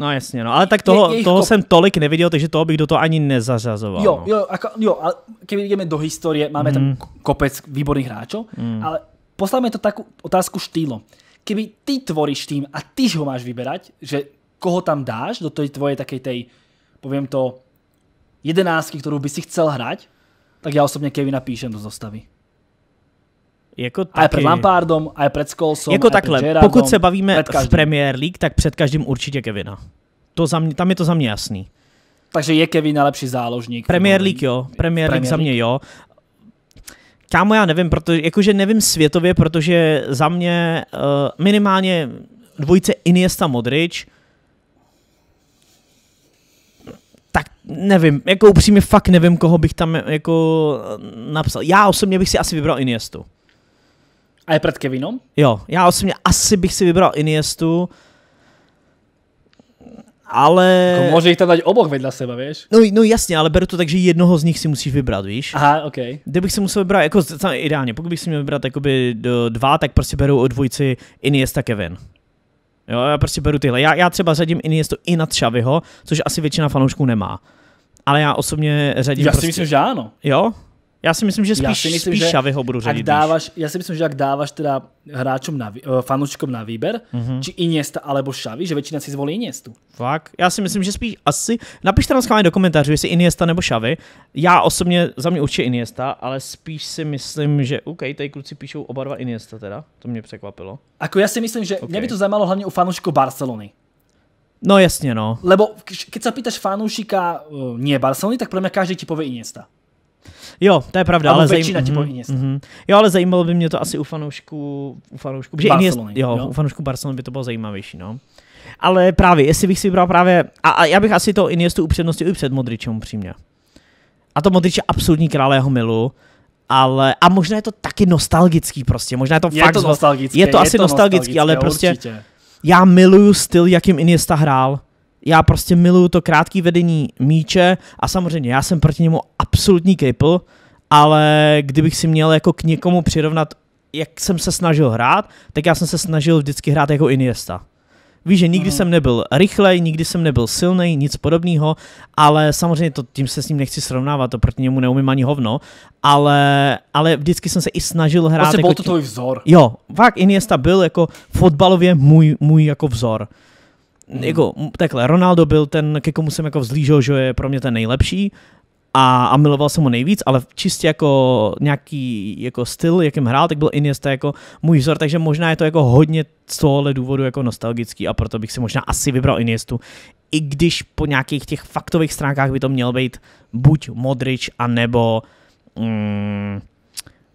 No jasně, no, ale tak toho, je, je toho kop... jsem tolik neviděl, takže toho bych do toho ani nezařazoval. Jo, no. jo, ako, jo ale keby jdeme do historie, máme mm. tam hmm. kopec výborných hráčov, mm. ale postavíme to takú otázku štýlo. Keby ty tvoríš tým a ty ho máš vyberať, že koho tam dáš do tej tvojej takej tej, poviem to, jedenáctky, kterou by si chcel hrať, tak ja osobně Kevina píšem do zostavy. Jako taky. A před Lampardom, jako a před Skolsom, Jako takhle, Gerardom, pokud se bavíme v Premier League, tak před každým určitě Kevina. To za mě, tam je to za mě jasný. Takže je Kevin nejlepší záložník. Premier League jo, Premier, League, League za mě jo. Kámo, já nevím, protože, jakože nevím světově, protože za mě uh, minimálně dvojice Iniesta Modrič, uh, tak nevím, jako upřímně fakt nevím, koho bych tam jako napsal. Já osobně bych si asi vybral Iniestu. A je před Kevinom? Jo, já osobně asi bych si vybral Iniestu, ale... Jako může jich tam dát oboch vedle sebe, víš? No, no jasně, ale beru to tak, že jednoho z nich si musíš vybrat, víš? Aha, ok. Kdybych si musel vybrat, jako ideálně, pokud bych si měl vybrat jakoby dva, tak prostě beru o dvojici Iniesta Kevin. Jo, já prostě beru tyhle. Já, já třeba řadím Iniestu i nad Xaviho, což asi většina fanoušků nemá. Ale já osobně řadím Já prostě... si myslím, že ano. Jo? Já si myslím, že spíš, já si myslím, spíš že Xavi ho budu řadit. dáváš, já si myslím, že jak dáváš teda hráčům na, eh, fanouškům na výber, mm-hmm. či Iniesta alebo Xavi, že většina si zvolí Iniestu. Fak, Já si myslím, že spíš asi... Napište nám schválně do komentářů, jestli Iniesta nebo Xavi. Já osobně, za mě určitě Iniesta, ale spíš si myslím, že... OK, tady kluci píšou oba dva Iniesta teda, to mě překvapilo. Ako já si myslím, že okay. mě by to zajímalo hlavně u fanoušků Barcelony. No jasně, no. Lebo když se pýtaš uh, nie Barcelony, tak pro mě každý ti povie Iniesta. Jo, to je pravda, ale, zajím... mm-hmm, mm-hmm. jo, ale zajímalo by mě to asi u fanoušků, u fanoušku. Barcelony. Iniest, jo, jo, u fanoušku Barcelony by to bylo zajímavější, no. Ale právě, jestli bych si vybral právě, a, a já bych asi to Iniestu upřednostil i před Modričem upřímně. A to Modrič je absolutní král jeho milu, ale, a možná je to taky nostalgický prostě, možná je to je fakt, to nostalgický, je to asi je to nostalgický, nostalgický ale prostě já miluju styl, jakým Iniesta hrál já prostě miluju to krátké vedení míče a samozřejmě já jsem proti němu absolutní kripl, ale kdybych si měl jako k někomu přirovnat, jak jsem se snažil hrát, tak já jsem se snažil vždycky hrát jako Iniesta. Víš, že nikdy mm. jsem nebyl rychlej, nikdy jsem nebyl silný, nic podobného, ale samozřejmě to, tím se s ním nechci srovnávat, to proti němu neumím ani hovno, ale, ale vždycky jsem se i snažil hrát. Vlastně jako byl to tvůj vzor. Jo, fakt Iniesta byl jako fotbalově můj, můj jako vzor. Hmm. jako takhle, Ronaldo byl ten, ke komu jsem jako vzlížel, že je pro mě ten nejlepší, a, a miloval jsem ho nejvíc, ale čistě jako nějaký jako styl, jakým hrál, tak byl Iniesta jako můj vzor, takže možná je to jako hodně z tohohle důvodu jako nostalgický a proto bych si možná asi vybral Iniestu, i když po nějakých těch faktových stránkách by to měl být buď Modrič, anebo mm,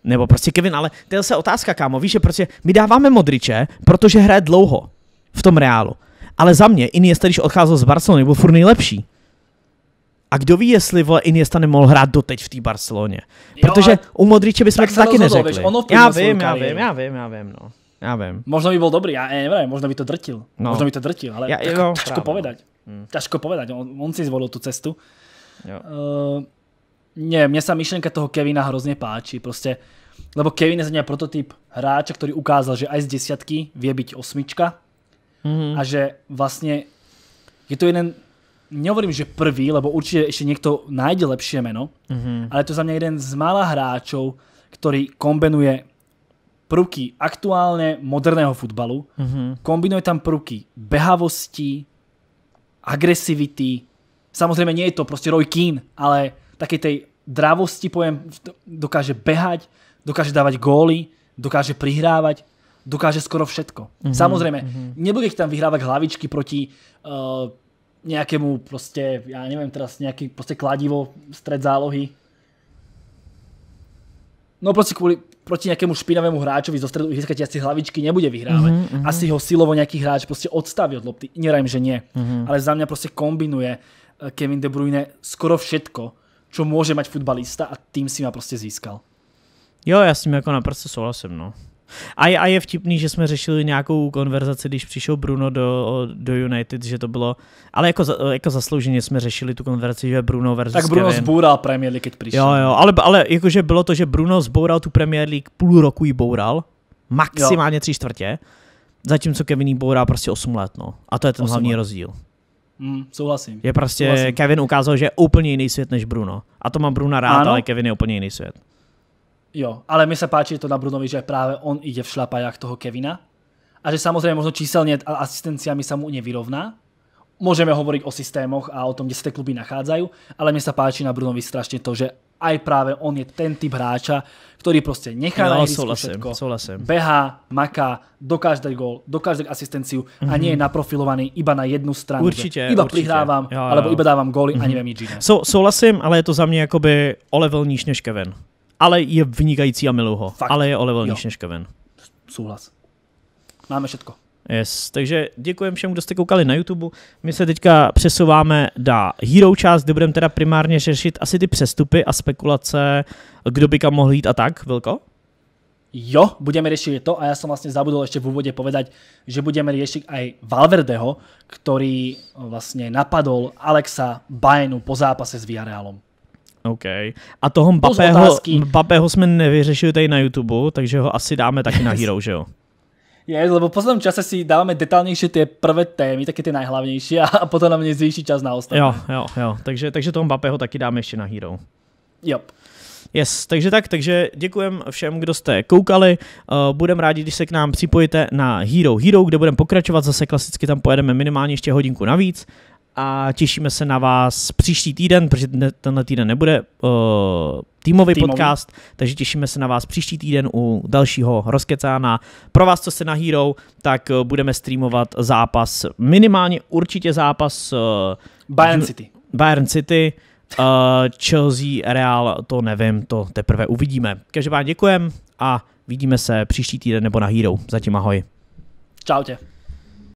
nebo prostě Kevin, ale to je zase otázka, kámo, víš, že prostě my dáváme Modriče, protože hraje dlouho v tom reálu. Ale za mě Iniesta, když odcházel z Barcelony, byl furt nejlepší. A kdo ví, jestli vole Iniesta nemohl hrát doteď v té Barceloně. Protože jo, u Modriče bychom to taky neřekli. ono já vím, já vím, já vím, já vím, no. Já vím. Možná by byl dobrý, já nevím, možná by to drtil. No. Možná by to drtil, ale já, tak, jo, těžko právě. No. povedať. Hmm. Těžko povedať, on, on si zvolil tu cestu. Jo. Uh, eh, nie, mne sa myšlenka toho Kevina hrozne páči, prostě. lebo Kevin je za mňa prototyp hráča, ktorý ukázal, že aj z desiatky vie byť osmička, Mm-hmm. A že vlastne je to jeden, nehovorím, že prvý, lebo určite ešte niekto nájde lepšie meno, mm-hmm. ale je to za mňa jeden z mála hráčov, ktorý kombinuje prvky aktuálne moderného futbalu, mm-hmm. kombinuje tam prvky behavosti, agresivity, samozrejme nie je to proste Roy Keane, ale také tej dravosti, poviem, dokáže behať, dokáže dávať góly, dokáže prihrávať, dokáže skoro všetko. Mm-hmm. Samozřejmě, mm-hmm. nebude ich tam vyhrávať hlavičky proti uh, nějakému prostě, já nevím teraz, nějaký prostě kladivo, stred zálohy. No proste kvôli, proti nějakému špinavému hráčovi zo stredu ihriska asi hlavičky nebude vyhrávať. Mm -hmm. Asi ho silovo nějaký hráč prostě odstaví od lopty. Nerajím, že nie. Mm -hmm. Ale za mě prostě kombinuje eh, Kevin De Bruyne skoro všetko, čo může mať futbalista a tým si ma prostě získal. Jo, já s ako jako prste souhlasím, no. A je, a je vtipný, že jsme řešili nějakou konverzaci, když přišel Bruno do, do United, že to bylo, ale jako, jako zaslouženě jsme řešili tu konverzaci, že Bruno versus Tak Bruno Kevin. zboural Premier League, když přišel. Jo, jo, ale, ale jakože bylo to, že Bruno zboural tu Premier League, půl roku ji boural, maximálně jo. tři čtvrtě, zatímco Kevin ji bourá prostě 8 let, no. A to je ten hlavní let. rozdíl. Mm, souhlasím. Je prostě, souhlasím. Kevin ukázal, že je úplně jiný svět než Bruno. A to má Bruna rád, ano. ale Kevin je úplně jiný svět. Jo, ale mi sa páči to na Brunovi, že práve on ide v šlapajách toho Kevina a že samozrejme možno číselne a asistenciami sa mu nevyrovná. Môžeme hovoriť o systémoch a o tom, kde sa tie kluby nachádzajú, ale mi sa páči na Brunovi strašne to, že aj práve on je ten typ hráča, ktorý proste nechá no, na hrysku všetko, souhlasím. behá, maká, dokáže dať gól, dokáže dať asistenciu mm-hmm. a mhm. nie je naprofilovaný iba na jednu stranu. Určite, Iba určite. prihrávám, jo, jo. alebo iba dávám góly mm-hmm. a mhm. neviem nič iné. So, souhlasím, ale je to za mě jakoby o level níž než Kevin ale je vynikající a miluji ho. Fakt. Ale je o level níž než Kevin. Souhlas. Máme všetko. Yes, takže děkujeme všem, kdo jste koukali na YouTube. My se teďka přesouváme na hero část, kde budeme teda primárně řešit asi ty přestupy a spekulace, kdo by kam mohl jít a tak, Vilko? Jo, budeme řešit to a já jsem vlastně zabudol ještě v úvodě povedať, že budeme řešit aj Valverdeho, který vlastně napadol Alexa Bajenu po zápase s Villarealom. OK. A toho Mbappého, Mbappého jsme nevyřešili tady na YouTube, takže ho asi dáme taky (laughs) yes. na Hero, že jo? Je, yes, lebo v posledním čase si dáváme detailnější ty prvé témy, taky ty nejhlavnější a potom nám zvýší čas na ostatní. Jo, jo, jo. Takže, takže toho Mbappého taky dáme ještě na Hero. Jo. Yep. Yes, takže tak, takže děkujem všem, kdo jste koukali. Uh, budem rádi, když se k nám připojíte na Hero Hero, kde budeme pokračovat. Zase klasicky tam pojedeme minimálně ještě hodinku navíc a těšíme se na vás příští týden, protože tenhle týden nebude uh, týmový, týmový podcast, takže těšíme se na vás příští týden u dalšího rozkecána. Pro vás, co se na Hero, tak uh, budeme streamovat zápas, minimálně určitě zápas uh, Bayern City. Bayern City, uh, Chelsea, Real, to nevím, to teprve uvidíme. Každopádně děkujem a vidíme se příští týden nebo na Hero. Zatím ahoj. Čau tě.